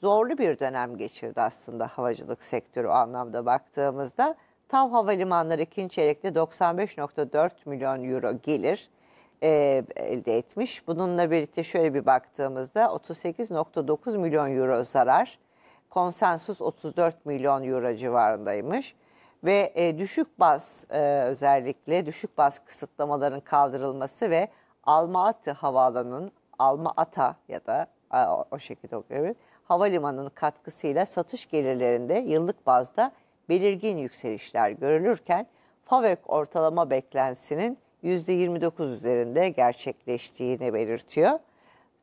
zorlu bir dönem geçirdi aslında havacılık sektörü o anlamda baktığımızda. Tav Havalimanları ikinci çeyrekte 95.4 milyon euro gelir e, elde etmiş. Bununla birlikte şöyle bir baktığımızda 38.9 milyon euro zarar, konsensus 34 milyon euro civarındaymış. Ve e, düşük bas e, özellikle düşük bas kısıtlamaların kaldırılması ve Almatı havaalanının Alma Ata ya da a, o şekilde okuyorum. Havalimanının katkısıyla satış gelirlerinde yıllık bazda belirgin yükselişler görülürken FAVÖK ortalama beklentisinin %29 üzerinde gerçekleştiğini belirtiyor.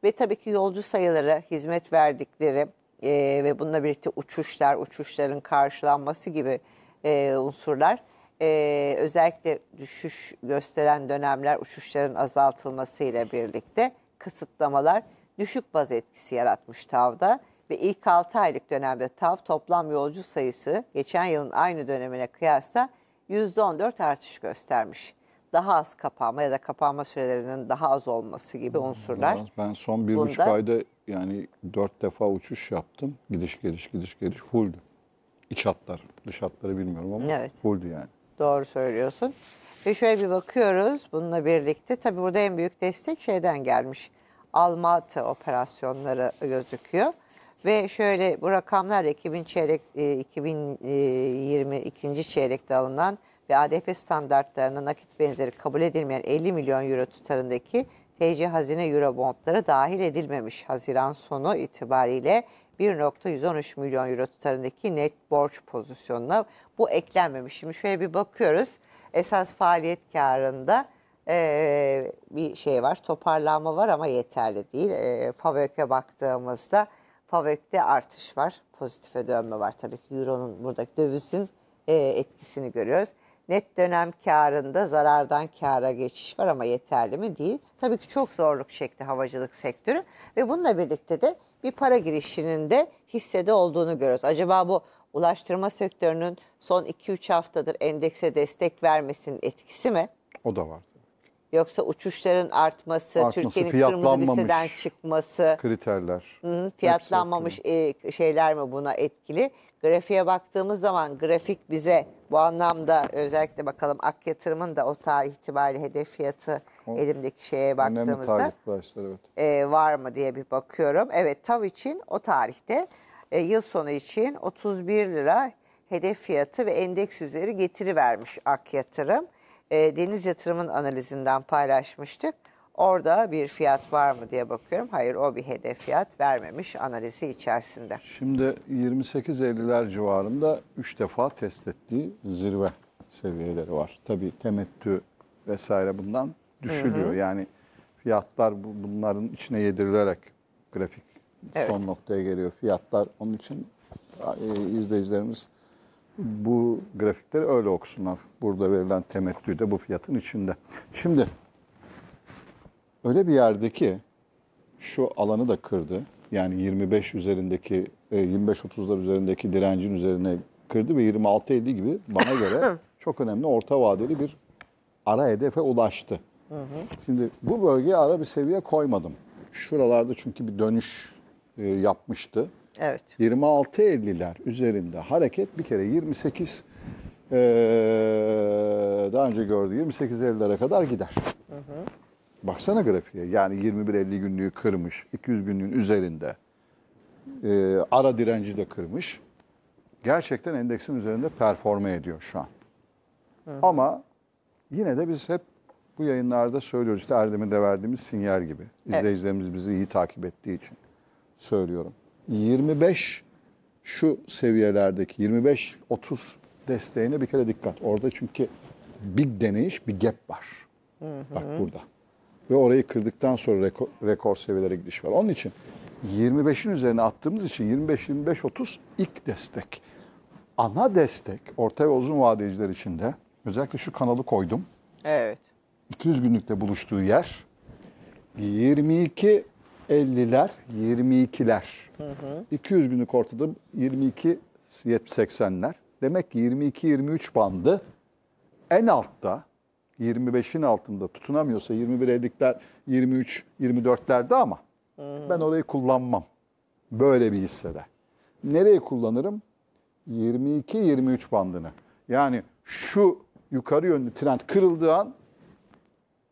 Ve tabii ki yolcu sayıları hizmet verdikleri e, ve bununla birlikte uçuşlar, uçuşların karşılanması gibi e, unsurlar e, özellikle düşüş gösteren dönemler uçuşların azaltılmasıyla birlikte kısıtlamalar düşük baz etkisi yaratmış TAV'da ve ilk 6 aylık dönemde TAV toplam yolcu sayısı geçen yılın aynı dönemine kıyasla %14 artış göstermiş daha az kapanma ya da kapanma sürelerinin daha az olması gibi unsurlar. Ben son bir Bunda, buçuk ayda yani dört defa uçuş yaptım. Gidiş geliş gidiş geliş fulldü. İç hatlar, dış hatları bilmiyorum ama evet. fulldü yani. Doğru söylüyorsun. Ve şöyle bir bakıyoruz bununla birlikte. Tabi burada en büyük destek şeyden gelmiş. Almatı operasyonları gözüküyor. Ve şöyle bu rakamlar 2000 çeyrek, 2022. E, e, çeyrekte alınan ve ADP standartlarına nakit benzeri kabul edilmeyen 50 milyon euro tutarındaki TC hazine Euro eurobondları dahil edilmemiş. Haziran sonu itibariyle 1.113 milyon euro tutarındaki net borç pozisyonuna bu eklenmemiş. Şimdi şöyle bir bakıyoruz. Esas faaliyet karında e, bir şey var, toparlanma var ama yeterli değil. E, FAVÖK'e baktığımızda FAVÖK'te artış var, pozitife dönme var tabii ki. Euro'nun buradaki dövizin e, etkisini görüyoruz. Net dönem karında zarardan kara geçiş var ama yeterli mi? Değil. Tabii ki çok zorluk çekti havacılık sektörü ve bununla birlikte de bir para girişinin de hissede olduğunu görüyoruz. Acaba bu ulaştırma sektörünün son 2-3 haftadır endekse destek vermesinin etkisi mi? O da var. Yoksa uçuşların artması, Artması, Türkiye'nin kırmızı fiyatlanmamış listeden çıkması, Kriterler. hı, fiyatlanmamış e, şeyler mi buna etkili? Grafiğe baktığımız zaman grafik bize bu anlamda özellikle bakalım ak yatırımın da o tarih itibariyle hedef fiyatı o, elimdeki şeye baktığımızda başlar, evet. e, var mı diye bir bakıyorum. Evet TAV için o tarihte e, yıl sonu için 31 lira hedef fiyatı ve endeks üzeri getiri vermiş ak yatırım. E, deniz yatırımın analizinden paylaşmıştık. Orada bir fiyat var mı diye bakıyorum. Hayır o bir hedef fiyat vermemiş analizi içerisinde. Şimdi 28.50'ler civarında 3 defa test ettiği zirve seviyeleri var. Tabii temettü vesaire bundan düşülüyor. Hı hı. Yani fiyatlar bunların içine yedirilerek grafik evet. son noktaya geliyor. Fiyatlar onun için e, izleyicilerimiz bu grafikleri öyle okusunlar. Burada verilen temettü de bu fiyatın içinde. Şimdi öyle bir yerde ki şu alanı da kırdı. Yani 25 üzerindeki, 25-30'lar e, üzerindeki direncin üzerine kırdı ve 26-50 gibi bana göre çok önemli orta vadeli bir ara hedefe ulaştı. Şimdi bu bölgeye ara bir seviye koymadım. Şuralarda çünkü bir dönüş e, yapmıştı. Evet. 26.50'ler üzerinde hareket bir kere 28 e, daha önce gördü 28.50'lere kadar gider. Hı hı baksana grafiğe. Yani 21-50 günlüğü kırmış. 200 günlüğün üzerinde. E, ara direnci de kırmış. Gerçekten endeksin üzerinde performe ediyor şu an. Hı. Ama yine de biz hep bu yayınlarda söylüyoruz. İşte de verdiğimiz sinyal gibi. İzleyicilerimiz evet. bizi iyi takip ettiği için söylüyorum. 25 şu seviyelerdeki 25-30 desteğine bir kere dikkat. Orada çünkü bir deneyiş, bir gap var. Hı hı. Bak burada ve orayı kırdıktan sonra rekor, rekor seviyelere gidiş var. Onun için 25'in üzerine attığımız için 25-25-30 ilk destek. Ana destek orta ve uzun vadeciler için de özellikle şu kanalı koydum. Evet. 200 günlükte buluştuğu yer 22 50'ler 22'ler. 200 günlük ortada 22 80'ler. Demek ki 22-23 bandı en altta 25'in altında tutunamıyorsa 21.50'ler 23 24'lerde ama hmm. ben orayı kullanmam. Böyle bir hissede. Nereye kullanırım? 22 23 bandını. Yani şu yukarı yönlü trend kırıldığı an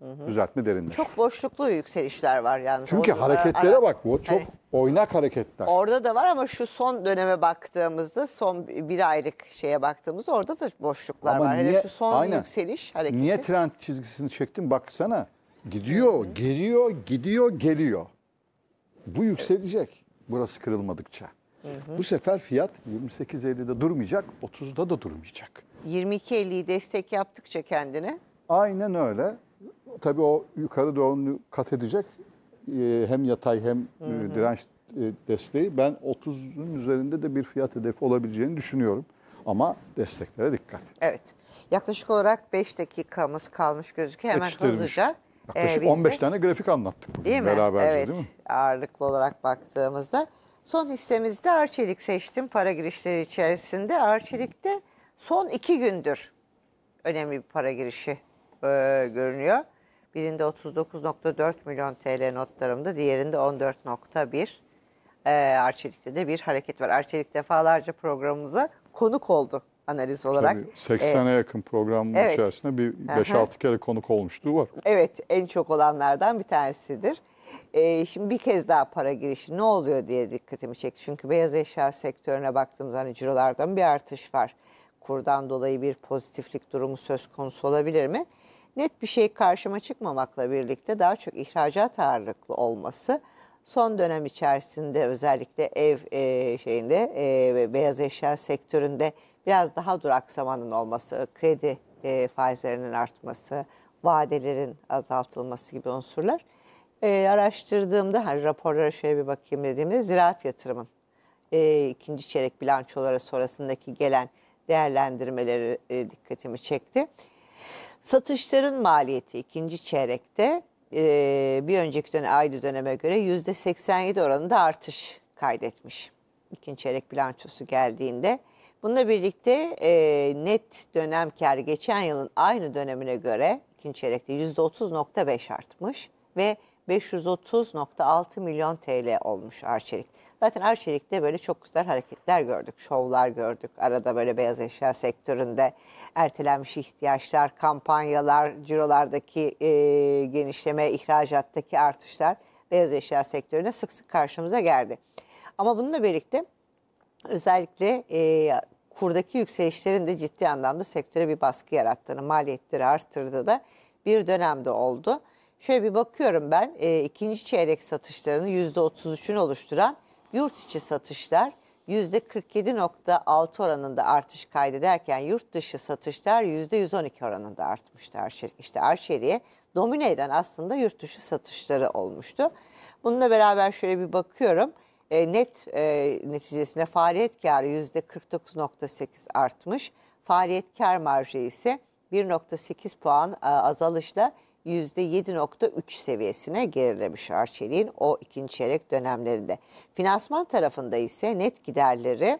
hı. düzeltme derinleşir. Çok boşluklu yükselişler var yani. Çünkü hareketlere da, hani bak bu çok hani, oynak hareketler. Orada da var ama şu son döneme baktığımızda son bir aylık şeye baktığımızda orada da boşluklar ama var. Niye, şu son aynen. yükseliş hareketi. Niye trend çizgisini çektim baksana. Gidiyor, Hı-hı. geliyor, gidiyor, geliyor. Bu yükselecek. Burası kırılmadıkça. Hı-hı. Bu sefer fiyat 28.50'de durmayacak, 30'da da durmayacak. 22.50'yi destek yaptıkça kendine. Aynen öyle tabii o yukarı doğru kat edecek e, hem yatay hem Hı-hı. E, direnç e, desteği ben 30'un üzerinde de bir fiyat hedefi olabileceğini düşünüyorum. Ama desteklere dikkat. Evet. Yaklaşık olarak 5 dakikamız kalmış gözüküyor. Hemen Yetiştirmiş. hızlıca. Yaklaşık ee, 15 de... tane grafik anlattık bugün değil mi? beraberce evet. değil mi? Ağırlıklı olarak baktığımızda. Son hissemizde Arçelik seçtim para girişleri içerisinde. Arçelik'te son iki gündür önemli bir para girişi e, görünüyor. Birinde 39.4 milyon TL notlarımda, diğerinde 14.1. Ee, Arçelik'te de bir hareket var. Arçelik defalarca programımıza konuk oldu analiz olarak. Tabii 80'e ee, yakın programın evet. içerisinde bir 5-6 kere konuk olmuşluğu var. Evet en çok olanlardan bir tanesidir. Ee, şimdi bir kez daha para girişi ne oluyor diye dikkatimi çekti. Çünkü beyaz eşya sektörüne baktığımızda hani cirolardan bir artış var. Kurdan dolayı bir pozitiflik durumu söz konusu olabilir mi? net bir şey karşıma çıkmamakla birlikte daha çok ihracat ağırlıklı olması son dönem içerisinde özellikle ev e, şeyinde e, beyaz eşya sektöründe biraz daha duraksamanın olması, kredi e, faizlerinin artması, vadelerin azaltılması gibi unsurlar. E, araştırdığımda hani raporlara şöyle bir bakayım dediğimde ziraat yatırımın e, ikinci çeyrek bilançoları sonrasındaki gelen değerlendirmeleri e, dikkatimi çekti. Satışların maliyeti ikinci çeyrekte e, bir önceki dönem, aynı döneme göre yüzde %87 oranında artış kaydetmiş. İkinci çeyrek bilançosu geldiğinde. Bununla birlikte e, net dönem karı geçen yılın aynı dönemine göre ikinci çeyrekte %30.5 artmış ve 530.6 milyon TL olmuş Arçelik. Zaten Arçelik'te böyle çok güzel hareketler gördük, şovlar gördük. Arada böyle beyaz eşya sektöründe ertelenmiş ihtiyaçlar, kampanyalar, cirolardaki e, genişleme, ihracattaki artışlar beyaz eşya sektörüne sık sık karşımıza geldi. Ama bununla birlikte özellikle e, kurdaki yükselişlerin de ciddi anlamda sektöre bir baskı yarattığını, maliyetleri arttırdığı da bir dönemde oldu. Şöyle bir bakıyorum ben e, ikinci çeyrek satışlarını %33'ünü oluşturan yurt içi satışlar %47.6 oranında artış kaydederken yurt dışı satışlar %112 oranında artmıştı Arçelik. Şey. İşte Arçelik'e domine eden aslında yurt dışı satışları olmuştu. Bununla beraber şöyle bir bakıyorum. E, net e, neticesinde faaliyet karı %49.8 artmış. Faaliyet kar marjı ise 1.8 puan e, azalışla %7.3 seviyesine gerilemiş Arçelik'in o ikinci çeyrek dönemlerinde. Finansman tarafında ise net giderleri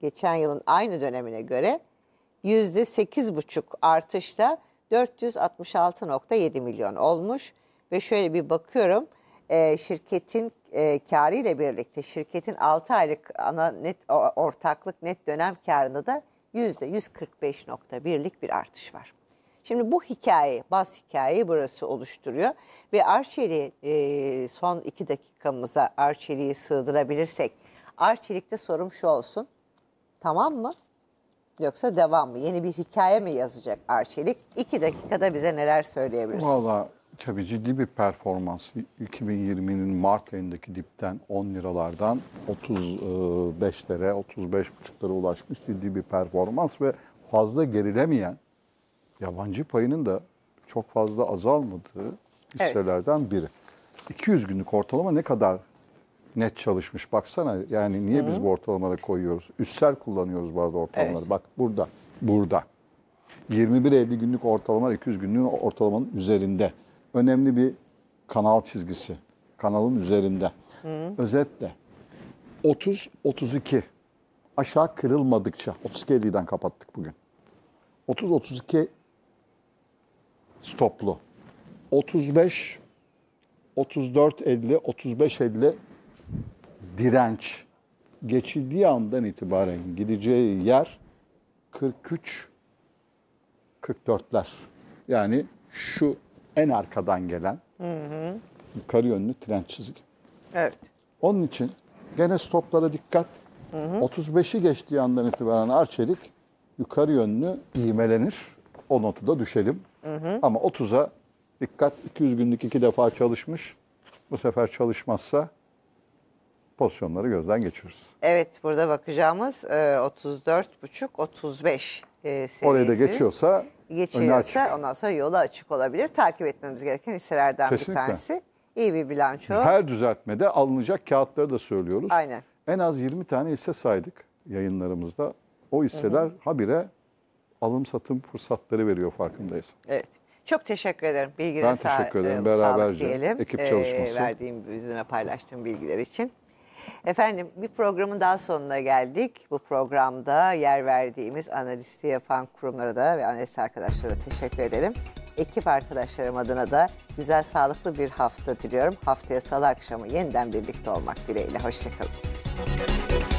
geçen yılın aynı dönemine göre %8.5 artışla 466.7 milyon olmuş. Ve şöyle bir bakıyorum e, şirketin e, karı ile birlikte şirketin 6 aylık ana net ortaklık net dönem karında da %145.1'lik bir artış var. Şimdi bu hikaye, bas hikayeyi burası oluşturuyor. Ve Arçeli e, son iki dakikamıza Arçeli'yi sığdırabilirsek. Arçelik'te sorum şu olsun. Tamam mı? Yoksa devam mı? Yeni bir hikaye mi yazacak Arçelik? İki dakikada bize neler söyleyebilirsin? Valla tabii ciddi bir performans. 2020'nin Mart ayındaki dipten 10 liralardan 35 lira, 35,5 lira ulaşmış ciddi bir performans ve fazla gerilemeyen yabancı payının da çok fazla azalmadığı hisselerden evet. biri. 200 günlük ortalama ne kadar net çalışmış baksana. Yani niye Hı. biz bu ortalamaları koyuyoruz? Üstsel kullanıyoruz bu ortalamaları. Evet. Bak burada, burada. 21-50 günlük ortalama 200 günlüğün ortalamanın üzerinde. Önemli bir kanal çizgisi. Kanalın üzerinde. Hı. Özetle 30-32 aşağı kırılmadıkça 32.50'den kapattık bugün. 30-32 stoplu. 35 34 50 35 50 direnç geçildiği andan itibaren gideceği yer 43 44'ler. Yani şu en arkadan gelen hı hı. yukarı yönlü tren çizgi. Evet. Onun için gene stoplara dikkat. 35'i geçtiği andan itibaren arçelik yukarı yönlü iğmelenir. O notu da düşelim. Hı Ama 30'a dikkat 200 günlük iki defa çalışmış. Bu sefer çalışmazsa pozisyonları gözden geçiririz. Evet burada bakacağımız e, 34,5-35 e, seviyesi. Orayı da geçiyorsa Geçiyorsa ondan sonra yola açık olabilir. Takip etmemiz gereken hisselerden Kesinlikle. bir tanesi. İyi bir bilanço. Her düzeltmede alınacak kağıtları da söylüyoruz. Aynen. En az 20 tane hisse saydık yayınlarımızda. O hisseler Hı -hı. habire alım satım fırsatları veriyor farkındayız. Evet. Çok teşekkür ederim. Bilgine ben teşekkür ederim. E, Beraberce diyelim. ekip çalışması. Ee, verdiğim, bizimle paylaştığım bilgiler için. Efendim bir programın daha sonuna geldik. Bu programda yer verdiğimiz analisti yapan kurumlara da ve analist arkadaşlara teşekkür edelim. Ekip arkadaşlarım adına da güzel sağlıklı bir hafta diliyorum. Haftaya salı akşamı yeniden birlikte olmak dileğiyle. Hoşçakalın.